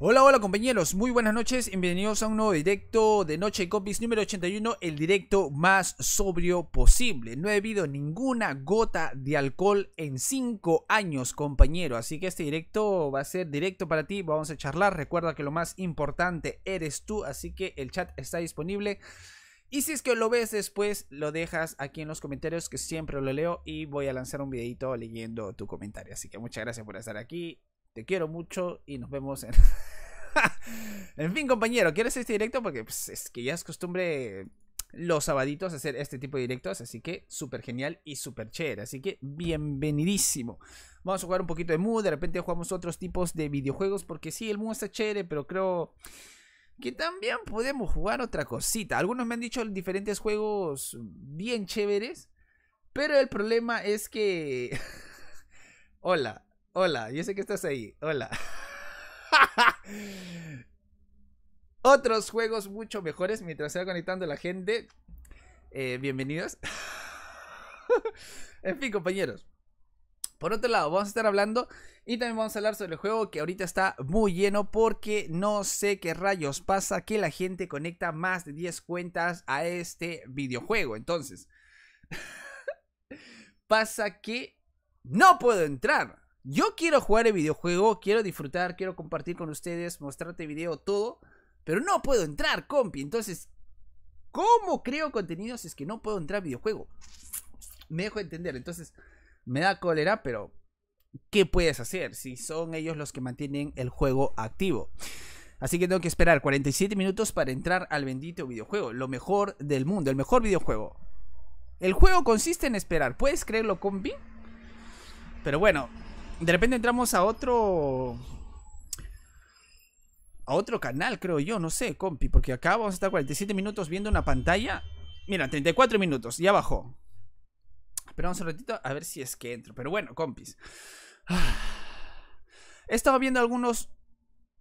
Hola, hola compañeros, muy buenas noches bienvenidos a un nuevo directo de Noche y Copies número 81, el directo más sobrio posible. No he bebido ninguna gota de alcohol en 5 años, compañero, así que este directo va a ser directo para ti, vamos a charlar, recuerda que lo más importante eres tú, así que el chat está disponible. Y si es que lo ves después, lo dejas aquí en los comentarios, que siempre lo leo y voy a lanzar un videito leyendo tu comentario. Así que muchas gracias por estar aquí te quiero mucho y nos vemos en... en fin, compañero, ¿quieres este directo? Porque pues, es que ya es costumbre los sabaditos hacer este tipo de directos, así que súper genial y súper chévere, así que bienvenidísimo. Vamos a jugar un poquito de mood. de repente jugamos otros tipos de videojuegos, porque sí, el mood está chévere, pero creo que también podemos jugar otra cosita. Algunos me han dicho diferentes juegos bien chéveres, pero el problema es que... Hola, Hola, yo sé que estás ahí. Hola. Otros juegos mucho mejores mientras se va conectando la gente. Eh, bienvenidos. en fin, compañeros. Por otro lado, vamos a estar hablando y también vamos a hablar sobre el juego que ahorita está muy lleno porque no sé qué rayos pasa que la gente conecta más de 10 cuentas a este videojuego. Entonces, pasa que no puedo entrar. Yo quiero jugar el videojuego, quiero disfrutar, quiero compartir con ustedes, mostrarte video, todo, pero no puedo entrar, compi. Entonces, ¿cómo creo contenido si es que no puedo entrar al videojuego? Me dejo entender. Entonces, me da cólera, pero ¿qué puedes hacer si son ellos los que mantienen el juego activo? Así que tengo que esperar 47 minutos para entrar al bendito videojuego, lo mejor del mundo, el mejor videojuego. El juego consiste en esperar, ¿puedes creerlo, compi? Pero bueno, de repente entramos a otro a otro canal, creo yo, no sé, compi, porque acá vamos a estar 47 minutos viendo una pantalla. Mira, 34 minutos, ya bajó. Esperamos un ratito a ver si es que entro. Pero bueno, compis. He estado viendo algunos.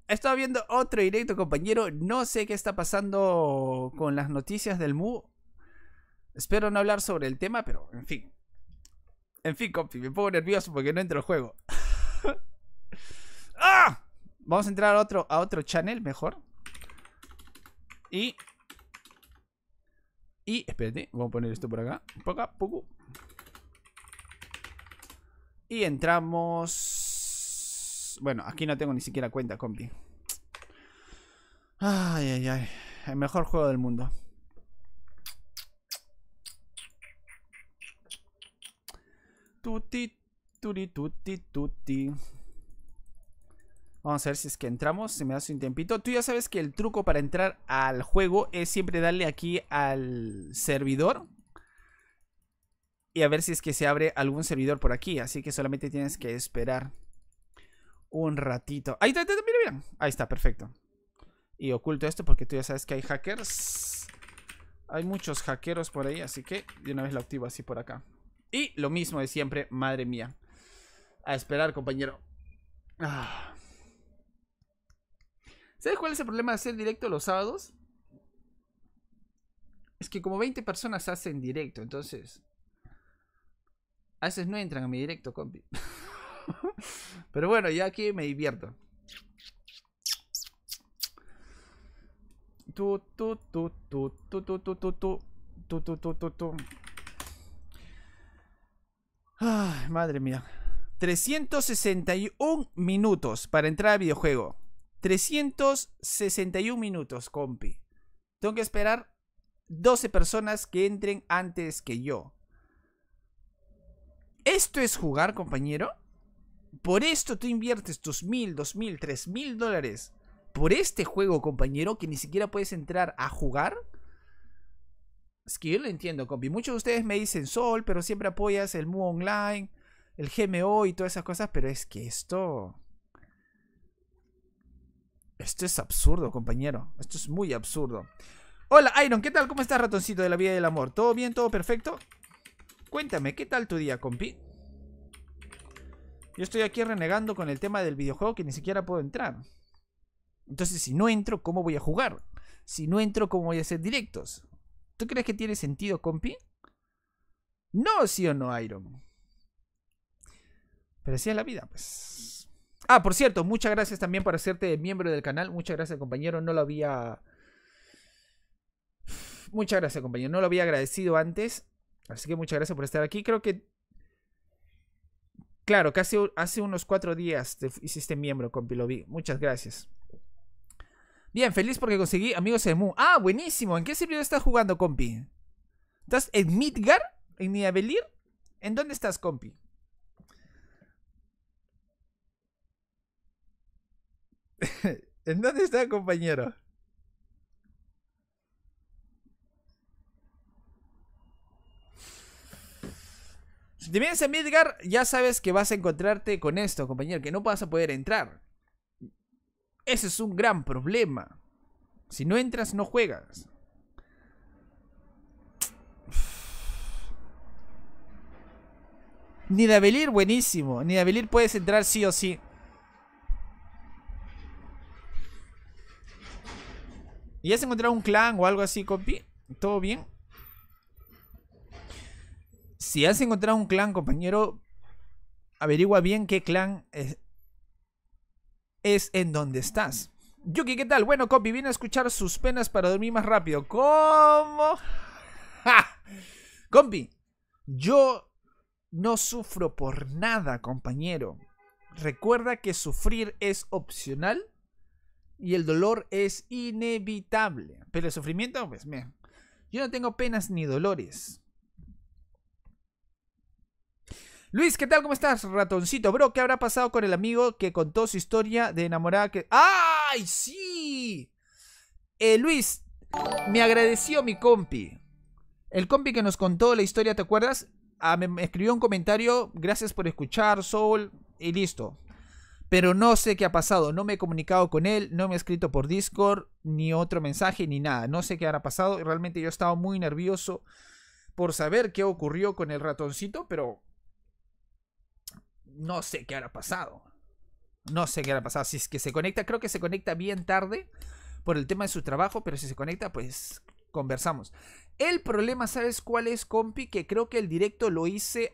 He estado viendo otro directo, compañero. No sé qué está pasando con las noticias del MU. Espero no hablar sobre el tema, pero en fin. En fin, compi, me pongo nervioso porque no entro al juego. ¡Ah! Vamos a entrar a otro, a otro channel mejor. Y. Y, espérate, vamos a poner esto por acá. Poca, poco. Y entramos. Bueno, aquí no tengo ni siquiera cuenta, compi. Ay, ay, ay. El mejor juego del mundo. Tuti, tuti, Vamos a ver si es que entramos. Se me hace un tiempito. Tú ya sabes que el truco para entrar al juego es siempre darle aquí al servidor. Y a ver si es que se abre algún servidor por aquí. Así que solamente tienes que esperar un ratito. Ahí está, Ahí está, perfecto. Y oculto esto porque tú ya sabes que hay hackers. Hay muchos hackeros por ahí, así que de una vez lo activo así por acá. Y lo mismo de siempre, madre mía. A esperar, compañero. ¿Sabes cuál es el problema de hacer directo los sábados? Es que como 20 personas hacen directo, entonces... A veces no entran a mi directo, compi. Pero bueno, ya aquí me divierto. Tu, tu, tu, tu, tu, tu, tu, tu, tu, tu, tu, tu, tu, tu. Ay, madre mía. 361 minutos para entrar al videojuego. 361 minutos, compi. Tengo que esperar 12 personas que entren antes que yo. ¿Esto es jugar, compañero? Por esto tú inviertes tus mil, dos mil, tres mil dólares. Por este juego, compañero, que ni siquiera puedes entrar a jugar. Skill, entiendo, compi. Muchos de ustedes me dicen Sol, pero siempre apoyas el Mu Online, el GMO y todas esas cosas, pero es que esto. Esto es absurdo, compañero. Esto es muy absurdo. Hola, Iron, ¿qué tal? ¿Cómo estás, ratoncito de la vida y del amor? ¿Todo bien? ¿Todo perfecto? Cuéntame, ¿qué tal tu día, compi? Yo estoy aquí renegando con el tema del videojuego que ni siquiera puedo entrar. Entonces, si no entro, ¿cómo voy a jugar? Si no entro, ¿cómo voy a hacer directos? ¿Tú crees que tiene sentido, compi? No, sí o no, Iron. Pero así es la vida, pues. Ah, por cierto, muchas gracias también por hacerte miembro del canal. Muchas gracias, compañero. No lo había. Muchas gracias, compañero. No lo había agradecido antes. Así que muchas gracias por estar aquí. Creo que. Claro, que hace unos cuatro días te hiciste miembro, compi. Lo vi. Muchas gracias. Bien, feliz porque conseguí amigos de Mu. Ah, buenísimo. ¿En qué servidor estás jugando, compi? ¿Estás en Midgar? ¿En Niabelir? ¿En dónde estás, compi? ¿En dónde está, compañero? Si te vienes a Midgar, ya sabes que vas a encontrarte con esto, compañero, que no vas a poder entrar. Ese es un gran problema. Si no entras, no juegas. Ni de Abelir, buenísimo. Ni de Abelir puedes entrar sí o sí. ¿Y has encontrado un clan o algo así, compi? ¿Todo bien? Si has encontrado un clan, compañero, averigua bien qué clan es, es en donde estás. Yuki, ¿qué tal? Bueno, compi, viene a escuchar sus penas para dormir más rápido. ¿Cómo? Compi, yo no sufro por nada, compañero. Recuerda que sufrir es opcional y el dolor es inevitable. Pero el sufrimiento, pues, me, yo no tengo penas ni dolores. Luis, ¿qué tal? ¿Cómo estás, ratoncito? Bro, ¿qué habrá pasado con el amigo que contó su historia de enamorada que... ¡Ay, sí! Eh, Luis, me agradeció mi compi. El compi que nos contó la historia, ¿te acuerdas? Ah, me, escribió un comentario, gracias por escuchar, Soul, y listo. Pero no sé qué ha pasado, no me he comunicado con él, no me he escrito por Discord, ni otro mensaje, ni nada. No sé qué habrá pasado, realmente yo estaba muy nervioso por saber qué ocurrió con el ratoncito, pero no sé qué habrá pasado. No sé qué habrá pasado. Si es que se conecta, creo que se conecta bien tarde por el tema de su trabajo, pero si se conecta, pues conversamos. El problema, ¿sabes cuál es, compi? Que creo que el directo lo hice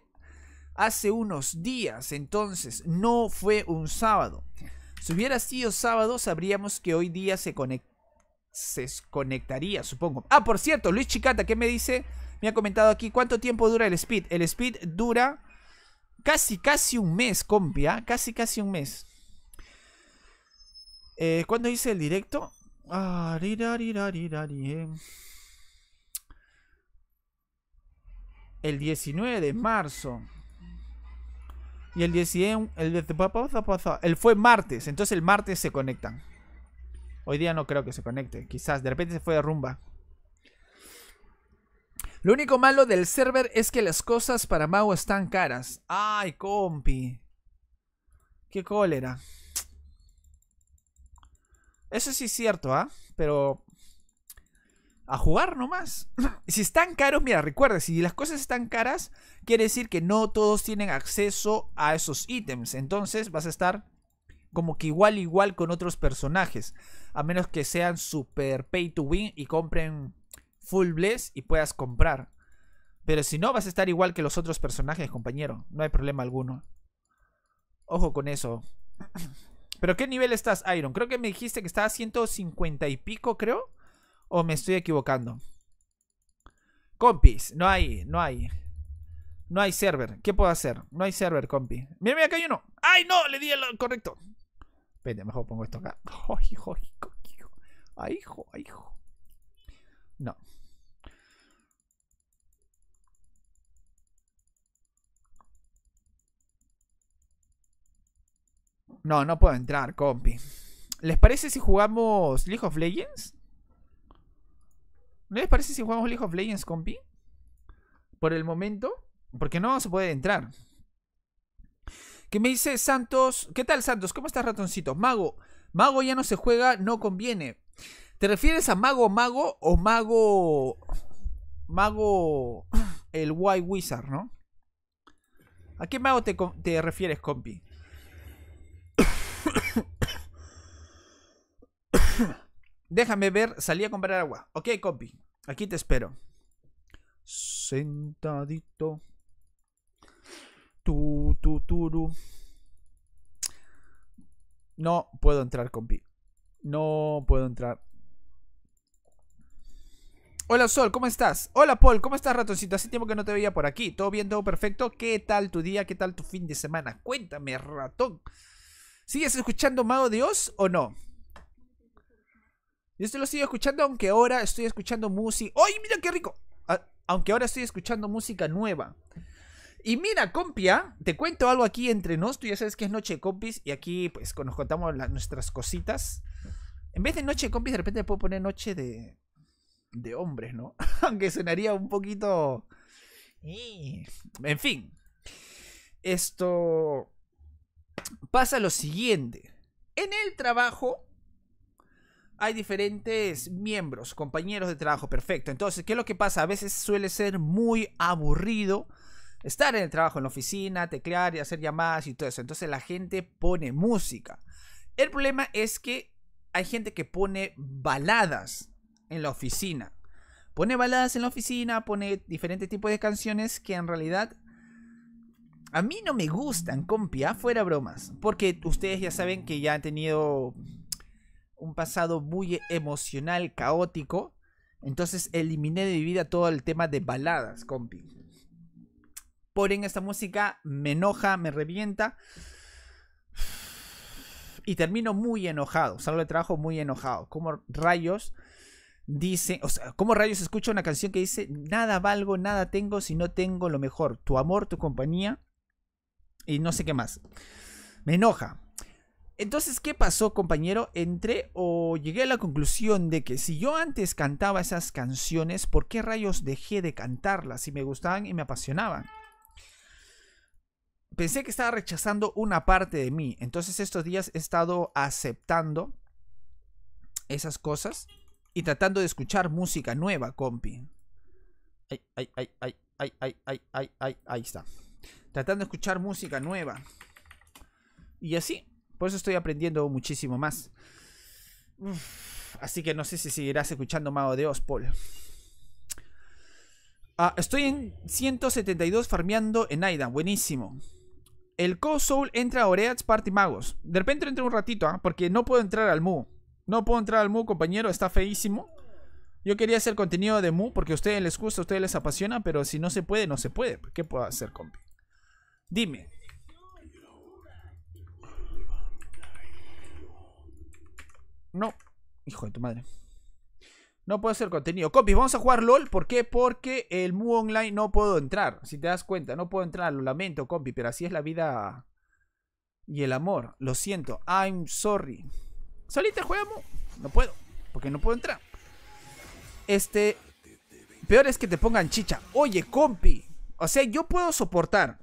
hace unos días, entonces no fue un sábado. Si hubiera sido sábado, sabríamos que hoy día se, se conectaría, supongo. Ah, por cierto, Luis Chicata, ¿qué me dice? Me ha comentado aquí, ¿cuánto tiempo dura el speed? El speed dura casi, casi un mes, compia Casi, casi un mes. Eh, ¿Cuándo hice el directo? Ah, eh. el 19 de marzo. Y el 19. El, el fue martes. Entonces el martes se conectan. Hoy día no creo que se conecte. Quizás de repente se fue de rumba. Lo único malo del server es que las cosas para mago están caras. Ay, compi. Qué cólera. Eso sí es cierto, ¿ah? Pero... A jugar nomás. si están caros, mira, recuerda, si las cosas están caras, quiere decir que no todos tienen acceso a esos ítems. Entonces vas a estar como que igual igual con otros personajes. A menos que sean super pay to win y compren full bless y puedas comprar. Pero si no, vas a estar igual que los otros personajes, compañero. No hay problema alguno. Ojo con eso. ¿Pero qué nivel estás, Iron? Creo que me dijiste que estaba a 150 y pico, creo. ¿O me estoy equivocando? Compis, no hay, no hay. No hay server. ¿Qué puedo hacer? No hay server, compi. Mira, mira, acá hay uno. ¡Ay, no! Le di el correcto. Vete, mejor pongo esto acá. ¡Ay, hijo, hijo! ¡Ay, hijo, hijo! No. No, no puedo entrar, compi. ¿Les parece si jugamos League of Legends? ¿No les parece si jugamos League of Legends, compi? Por el momento. Porque no se puede entrar. ¿Qué me dice Santos? ¿Qué tal, Santos? ¿Cómo estás, ratoncito? Mago. Mago ya no se juega, no conviene. ¿Te refieres a Mago Mago o Mago. Mago. El White Wizard, ¿no? ¿A qué mago te, te refieres, compi? Déjame ver, salí a comprar agua. Ok, compi, aquí te espero. Sentadito. Tu, tu, turu. No puedo entrar, compi. No puedo entrar. Hola Sol, ¿cómo estás? Hola Paul, ¿cómo estás ratoncito? Hace tiempo que no te veía por aquí. ¿Todo bien, todo perfecto? ¿Qué tal tu día? ¿Qué tal tu fin de semana? Cuéntame, ratón. ¿Sigues escuchando Mago Dios o no? Yo esto lo sigo escuchando, aunque ahora estoy escuchando música. ¡Ay, mira qué rico! aunque ahora estoy escuchando música nueva. Y mira, compia, te cuento algo aquí entre nosotros Tú ya sabes que es Noche Compis y aquí pues nos contamos nuestras cositas. En vez de Noche Compis, de repente puedo poner Noche de, de Hombres, ¿no? Aunque sonaría un poquito... Eh, en fin. Esto... Pasa lo siguiente. En el trabajo hay diferentes miembros, compañeros de trabajo, perfecto. Entonces, ¿qué es lo que pasa? A veces suele ser muy aburrido estar en el trabajo, en la oficina, teclear y hacer llamadas y todo eso. Entonces la gente pone música. El problema es que hay gente que pone baladas en la oficina. Pone baladas en la oficina, pone diferentes tipos de canciones que en realidad a mí no me gustan, compia, ah, fuera bromas. Porque ustedes ya saben que ya han tenido un pasado muy emocional, caótico. Entonces eliminé de mi vida todo el tema de baladas, compi. Por en esta música me enoja, me revienta. Y termino muy enojado. Salgo de trabajo muy enojado. Como rayos dice, o sea, como rayos escucho una canción que dice, nada valgo, nada tengo si no tengo lo mejor, tu amor, tu compañía y no sé qué más. Me enoja, entonces, ¿qué pasó, compañero? Entré o llegué a la conclusión de que si yo antes cantaba esas canciones, ¿por qué rayos dejé de cantarlas si me gustaban y me apasionaban? Pensé que estaba rechazando una parte de mí. Entonces, estos días he estado aceptando esas cosas y tratando de escuchar música nueva, compi. Ay, ay, ay, ay, ay, ay, ay, ay, ay, ahí está. Tratando de escuchar música nueva. Y así, por eso estoy aprendiendo muchísimo más. así que no sé si seguirás escuchando Mago de Ospol Paul. Ah, estoy en 172 farmeando en Aida. Buenísimo. El Co-Soul entra a Oreads Party Magos. De repente entro un ratito, ¿ah? porque no puedo entrar al Mu. No puedo entrar al Mu, compañero. Está feísimo. Yo quería hacer contenido de Mu porque a ustedes les gusta, a ustedes les apasiona, pero si no se puede, no se puede. ¿Qué puedo hacer, compi? Dime. No. Hijo de tu madre. No puedo hacer contenido. Compi, vamos a jugar LOL. ¿Por qué? Porque el Mu Online no puedo entrar. Si te das cuenta, no puedo entrar. Lo lamento, compi, pero así es la vida y el amor. Lo siento. I'm sorry. Solita juega Mu. No puedo. Porque no puedo entrar. Este. Peor es que te pongan chicha. Oye, compi. O sea, yo puedo soportar.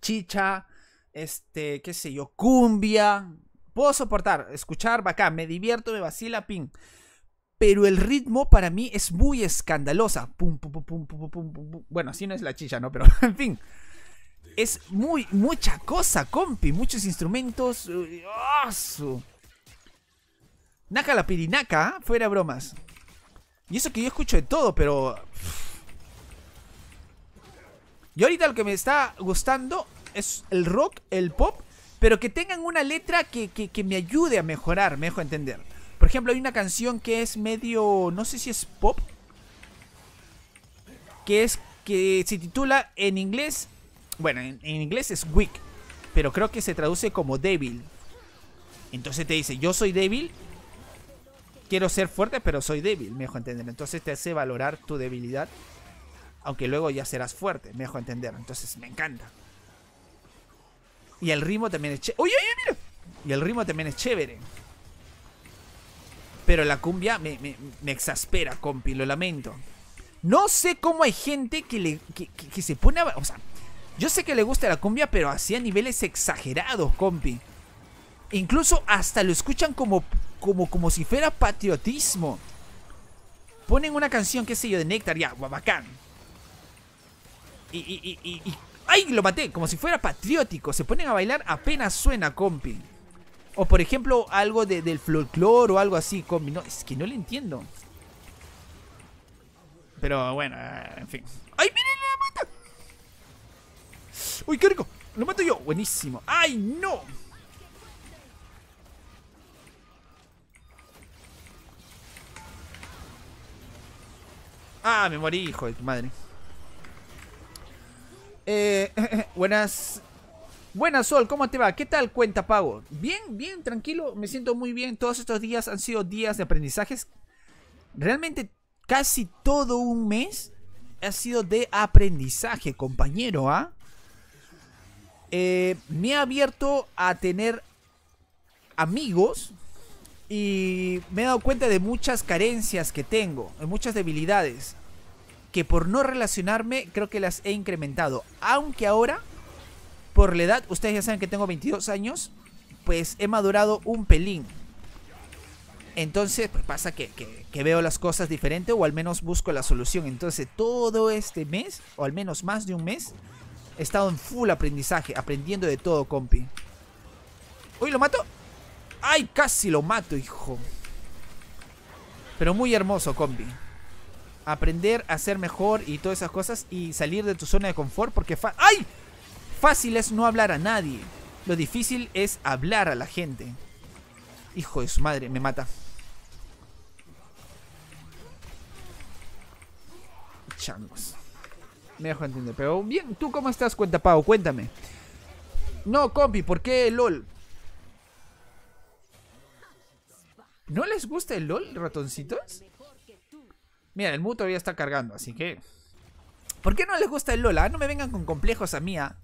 Chicha. Este, qué sé yo, cumbia. Puedo soportar, escuchar bacán, me divierto, me vacila, pin. Pero el ritmo para mí es muy escandalosa. Pum, pum, pum, pum, pum, pum, Bueno, así no es la chicha, ¿no? Pero, en fin. Es muy, mucha cosa, compi. Muchos instrumentos. Ah, Naka Naca la pirinaca, ¿eh? fuera bromas. Y eso que yo escucho de todo, pero... Y ahorita lo que me está gustando es el rock, el pop pero que tengan una letra que, me ayude a mejorar, me dejo entender. Por ejemplo, hay una canción que es medio, no sé si es pop, que es que se titula en inglés, bueno, en, inglés es weak, pero creo que se traduce como débil. Entonces te dice, yo soy débil, quiero ser fuerte, pero soy débil, me dejo entender. Entonces te hace valorar tu debilidad, aunque luego ya serás fuerte, me dejo entender. Entonces me encanta. Y el ritmo también es chévere. ¡Uy, uy, mira! Y el ritmo también es chévere. Pero la cumbia me, me, me exaspera, compi, lo lamento. No sé cómo hay gente que, le, se pone O sea, yo sé que le gusta la cumbia, pero así a niveles exagerados, compi. Incluso hasta lo escuchan como, como, como si fuera patriotismo. Ponen una canción, qué sé yo, de Néctar, ya, bacán. Y, y, y, y ¡Ay! Lo maté, como si fuera patriótico. Se ponen a bailar apenas suena, compi. O por ejemplo, algo del folclore o algo así, compi. No, es que no le entiendo. Pero bueno, eh, en fin. ¡Ay, miren la mata! ¡Uy, qué rico! Lo mato yo. Buenísimo. ¡Ay, no! Ah, me morí, hijo de tu madre. Eh, buenas. Buenas, Sol, ¿cómo te va? ¿Qué tal cuenta pago? Bien, bien, tranquilo, me siento muy bien. Todos estos días han sido días de aprendizajes. Realmente casi todo un mes ha sido de aprendizaje, compañero, ¿ah? eh, me he abierto a tener amigos y me he dado cuenta de muchas carencias que tengo, de muchas debilidades que por no relacionarme creo que las he incrementado. Aunque ahora, por la edad, ustedes ya saben que tengo 22 años, pues he madurado un pelín. Entonces, pues, pasa que, que, veo las cosas diferente o al menos busco la solución. Entonces, todo este mes, o al menos más de un mes, he estado en full aprendizaje, aprendiendo de todo, compi. ¡Uy, lo mato! ¡Ay, casi lo mato, hijo! Pero muy hermoso, compi aprender a ser mejor y todas esas cosas y salir de tu zona de confort porque ¡ay! Fácil es no hablar a nadie. Lo difícil es hablar a la gente. Hijo de su madre, me mata. Changos. Me dejo entender, pero bien, ¿tú cómo estás, cuenta Pau? Cuéntame. No, compi, ¿por qué LOL? ¿No les gusta el LOL, ratoncitos? Mira, el mutuo ya está cargando, así que... ¿Por qué no les gusta el Lola? Ah, no me vengan con complejos a mí, ah.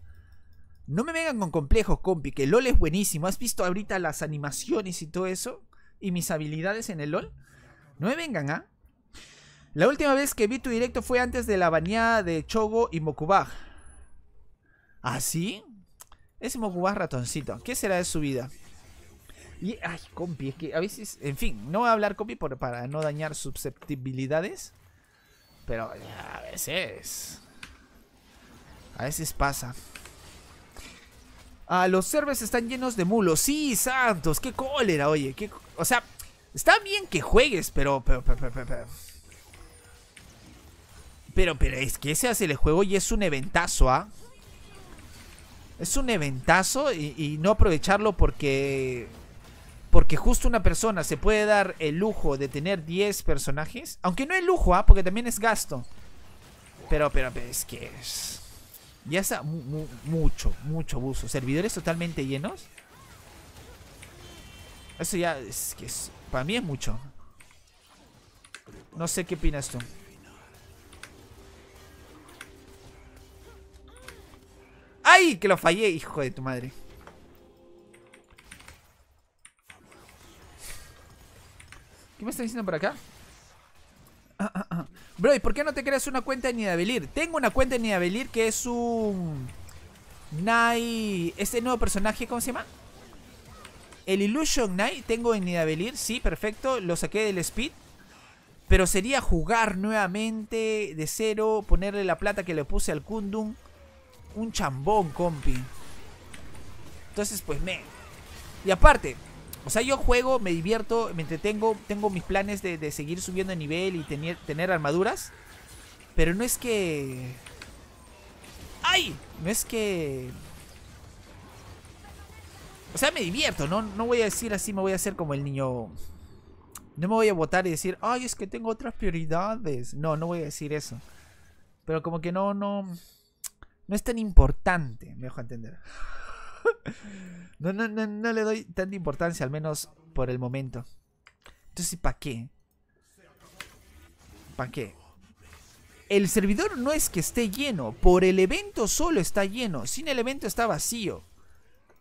No me vengan con complejos, compi, que el LOL es buenísimo. ¿Has visto ahorita las animaciones y todo eso? ¿Y mis habilidades en el LOL? No me vengan, ¿ah? La última vez que vi tu directo fue antes de la bañada de Chogo y Mokubaj. ¿Ah, sí? Ese Mokubaj ratoncito. ¿Qué será de su vida? Y, ay, compi, es que a veces, en fin, no voy a hablar compi para no dañar susceptibilidades. Pero a veces... A veces pasa. Ah, los servers están llenos de mulos. Sí, Santos, qué cólera, oye. Qué, o sea, está bien que juegues, pero pero, pero pero, pero, pero, es que ese hace el juego y es un eventazo, ¿ah? Es un eventazo y no aprovecharlo porque porque justo una persona se puede dar el lujo de tener 10 personajes. Aunque no es lujo, ¿ah? porque también es gasto. Pero, pero, pero es que es... Ya está mucho, mucho abuso. Servidores totalmente llenos. Eso ya es que es... Para mí es mucho. No sé qué opinas tú. ¡Ay! Que lo fallé, hijo de tu madre. ¿Qué me está diciendo por acá? Bro, ¿y por qué no te creas una cuenta en Nidavellir? Tengo una cuenta en Nidavellir que es un... Night... Este nuevo personaje, ¿cómo se llama? El Illusion Knight tengo en Nidavellir, sí, perfecto. Lo saqué del Speed. Pero sería jugar nuevamente de cero, ponerle la plata que le puse al Kundum Un chambón, compi. Entonces, pues, me... Y aparte, o sea, yo juego, me divierto, me entretengo, tengo mis planes de, seguir subiendo de nivel y tener, armaduras. Pero no es que... ¡Ay! No es que... O sea, me divierto, ¿no? No voy a decir así, me voy a hacer como el niño... No me voy a votar y decir, ay, es que tengo otras prioridades. No, no voy a decir eso. Pero como que no, no... No es tan importante, me dejo entender no, no, le doy tanta importancia, al menos por el momento. Entonces, ¿para qué? ¿Para qué? El servidor no es que esté lleno, por el evento solo está lleno, sin el evento está vacío.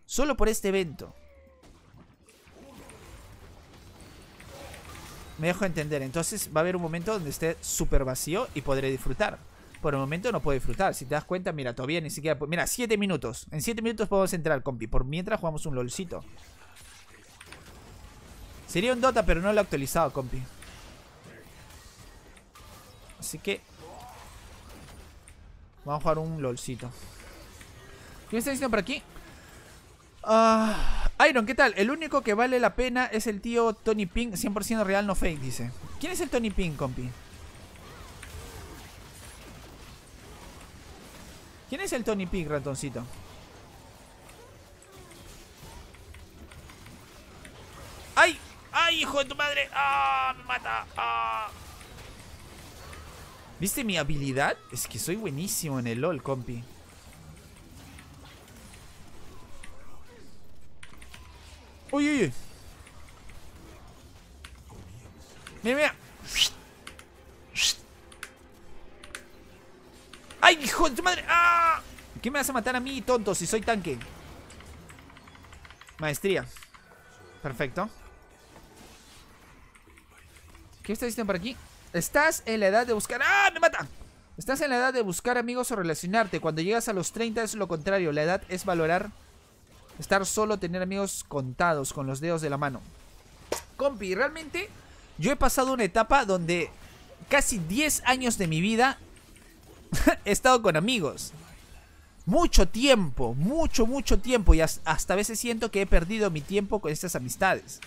Solo por este evento. Me dejo entender, entonces va a haber un momento donde esté súper vacío y podré disfrutar por el momento no puedo disfrutar. Si te das cuenta, mira, todavía ni siquiera... Mira, 7 minutos. En 7 minutos podemos entrar, compi. Por mientras jugamos un LOLcito. Sería un Dota, pero no lo he actualizado, compi. Así que... Vamos a jugar un LOLcito. ¿Qué me está diciendo por aquí? Ah, Iron, ¿qué tal? El único que vale la pena es el tío Tony Pink, 100% real, no fake, dice. ¿Quién es el Tony Pink, compi? ¿Quién es el Tony Pig, ratoncito? ¡Ay! ¡Ay, hijo de tu madre! ¡Ah! ¡Me mata! ¡Ah! ¿Viste mi habilidad? Es que soy buenísimo en el LOL, compi. ¡Uy, uy, uy! ¡Mira, mira! ¡Ay, hijo de tu madre! ¡Ah! ¿Qué me vas a matar a mí, tonto, si soy tanque? Maestría. Perfecto. ¿Qué está diciendo por aquí? Estás en la edad de buscar... ¡Ah! ¡Me mata! Estás en la edad de buscar amigos o relacionarte. Cuando llegas a los 30 es lo contrario. La edad es valorar estar solo, tener amigos contados con los dedos de la mano. Compi, realmente yo he pasado una etapa donde casi 10 años de mi vida he estado con amigos. Mucho tiempo, mucho, mucho tiempo. Y hasta a veces siento que he perdido mi tiempo con estas amistades.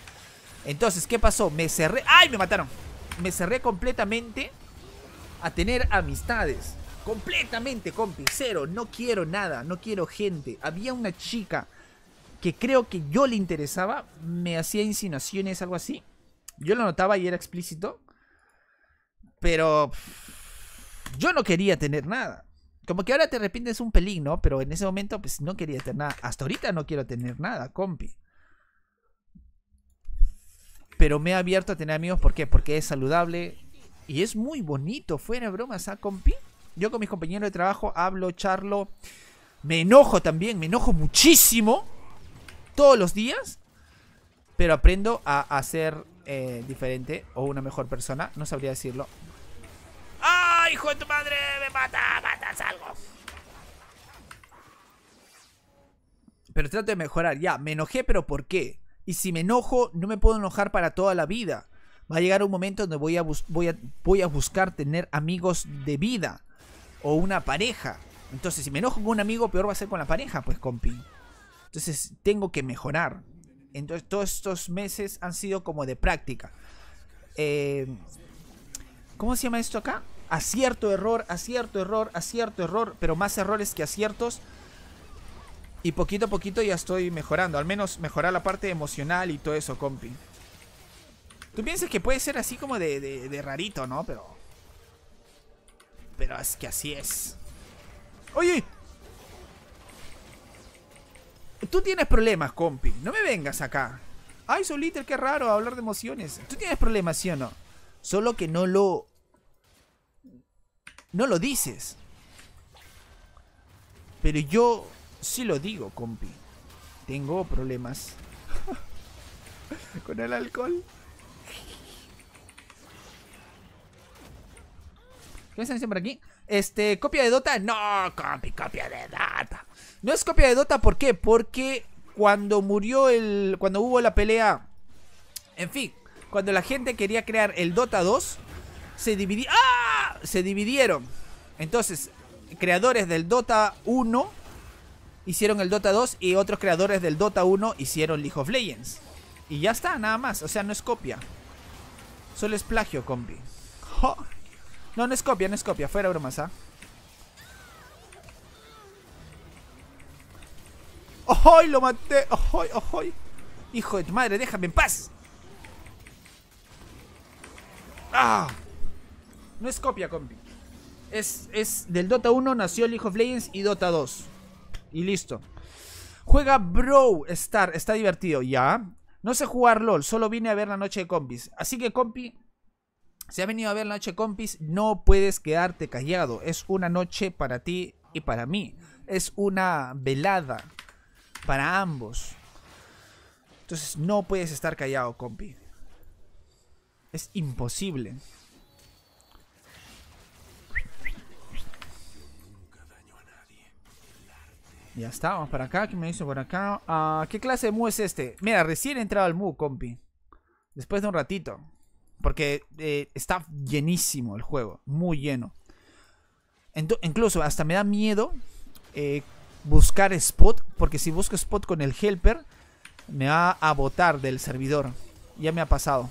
Entonces, ¿qué pasó? Me cerré. ¡Ay, me mataron! Me cerré completamente a tener amistades. Completamente, compi. Cero. No quiero nada. No quiero gente. Había una chica que creo que yo le interesaba. Me hacía insinuaciones, algo así. Yo lo notaba y era explícito. Pero yo no quería tener nada. Como que ahora te arrepientes un pelín, ¿no? Pero en ese momento, pues no quería tener nada. Hasta ahorita no quiero tener nada, compi. Pero me he abierto a tener amigos, ¿por qué? Porque es saludable y es muy bonito. Fuera bromas, ¿ah, compi? Yo con mis compañeros de trabajo hablo, charlo. Me enojo también, me enojo muchísimo. Todos los días. Pero aprendo a, hacer ser eh, diferente o una mejor persona. No sabría decirlo. ¡Ah, hijo de tu madre! ¡Me mata! ¡Mata! ¡Salgo! Pero trato de mejorar. Ya, me enojé, pero ¿por qué? Y si me enojo, no me puedo enojar para toda la vida. Va a llegar un momento donde voy a, voy a, voy a buscar tener amigos de vida. O una pareja. Entonces, si me enojo con un amigo, peor va a ser con la pareja, pues, compi. Entonces, tengo que mejorar. Entonces, todos estos meses han sido como de práctica. Eh, ¿Cómo se llama esto acá? Acierto, error, acierto, error, acierto, error. Pero más errores que aciertos. Y poquito a poquito ya estoy mejorando. Al menos mejorar la parte emocional y todo eso, compi. Tú piensas que puede ser así como de, de, rarito, ¿no? Pero... Pero es que así es. ¡Oye! Tú tienes problemas, compi. No me vengas acá. Ay, Soliter, qué raro hablar de emociones. Tú tienes problemas, ¿sí o no? Solo que no lo... No lo dices. Pero yo sí lo digo, compi. Tengo problemas. Con el alcohol. ¿Qué me están diciendo por aquí? Este, copia de Dota. No, compi, copia de Dota. No es copia de Dota, ¿por qué? Porque cuando murió el... Cuando hubo la pelea... En fin, cuando la gente quería crear el Dota 2, se, dividi ¡Ah! se dividieron. Entonces, creadores del Dota 1 hicieron el Dota 2 y otros creadores del Dota 1 hicieron League of Legends. Y ya está, nada más. O sea, no es copia. Solo es plagio, combi. No, no es copia, no es copia. Fuera bromas, ¿ah? ¡Ojoy! ¡Lo maté! ¡Ojoy! ¡Ojoy! Hijo de tu madre, déjame en paz. Ah. No es copia, compi. Es, es del Dota 1 nació League of Legends y Dota 2. Y listo. Juega Bro Star, está divertido, ya. No sé jugar LOL, solo vine a ver la noche de compis. Así que, compi, si has venido a ver la noche de compis, no puedes quedarte callado. Es una noche para ti y para mí. Es una velada para ambos. Entonces, no puedes estar callado, compi. Es imposible. Ya está, vamos para acá. ¿Qué me hizo por acá? Ah, ¿Qué clase de mu es este? Mira, recién he entrado al mu, compi. Después de un ratito. Porque eh, está llenísimo el juego. Muy lleno. incluso hasta me da miedo eh, buscar spot. Porque si busco spot con el helper, me va a botar del servidor. Ya me ha pasado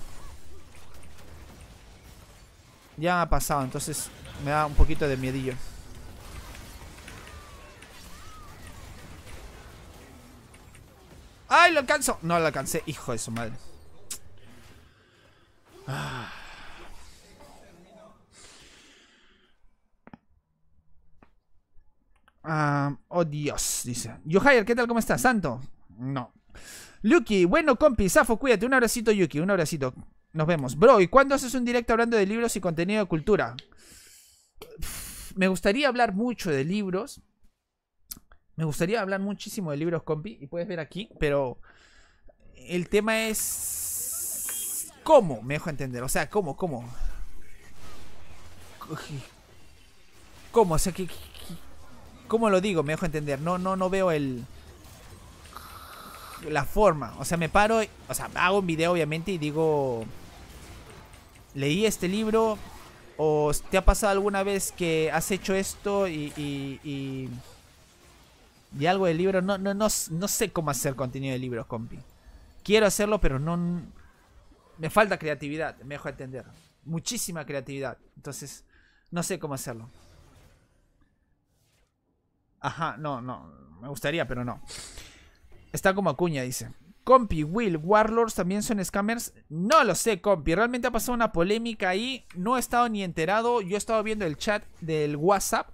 ya ha pasado, entonces me da un poquito de miedillo. ¡Ay, lo alcanzo! No lo alcancé, hijo de su madre. Ah. Ah, oh Dios, dice. Yohayer, ¿qué tal? ¿Cómo estás? ¿Santo? No. Lucky, bueno, compi, Safo, cuídate. Un abracito, Yuki, un abracito. Nos vemos. Bro, ¿y cuándo haces un directo hablando de libros y contenido de cultura? me gustaría hablar mucho de libros. Me gustaría hablar muchísimo de libros, compi. Y puedes ver aquí, pero... El tema es... ¿Cómo? Me dejo entender. O sea, ¿cómo? ¿Cómo? ¿Cómo? O sea, que... ¿Cómo lo digo? Me dejo entender. No, no, no veo el la forma. O sea, me paro, o sea, hago un video obviamente y digo, leí este libro o te ha pasado alguna vez que has hecho esto y... y, algo del libro, no, no, no, no sé cómo hacer contenido de libros, compi. Quiero hacerlo, pero no... Me falta creatividad, me dejo entender. Muchísima creatividad. Entonces, no sé cómo hacerlo. Ajá, no, no. Me gustaría, pero no. Está como Acuña, dice. Compi, Will, Warlords también son scammers. No lo sé, Compi. Realmente ha pasado una polémica ahí. No he estado ni enterado. Yo he estado viendo el chat del WhatsApp.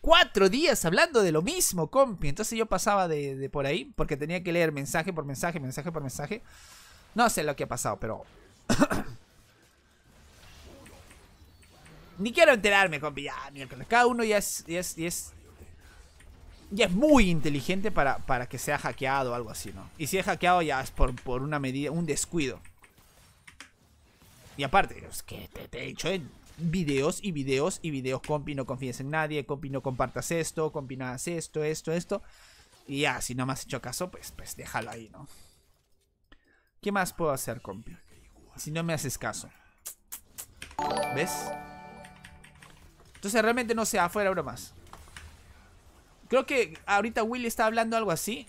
Cuatro días hablando de lo mismo, Compi. Entonces yo pasaba de, por ahí porque tenía que leer mensaje por mensaje, mensaje por mensaje. No sé lo que ha pasado, pero... ni quiero enterarme, compi. Ya, Cada uno ya es, ya es ya es muy inteligente para, para que sea hackeado o algo así, ¿no? Y si es hackeado ya es por, por una medida, un descuido. Y aparte, es que te, he hecho en ¿eh? videos y videos y videos, compi, no confíes en nadie, compi, no compartas esto, compi, no hagas esto, esto, esto. Y ya, si no me has hecho caso, pues, pues déjalo ahí, ¿no? ¿Qué más puedo hacer, compi? Si no me haces caso. ¿Ves? Entonces realmente no sea, afuera bromas. Creo que ahorita Willy está hablando algo así.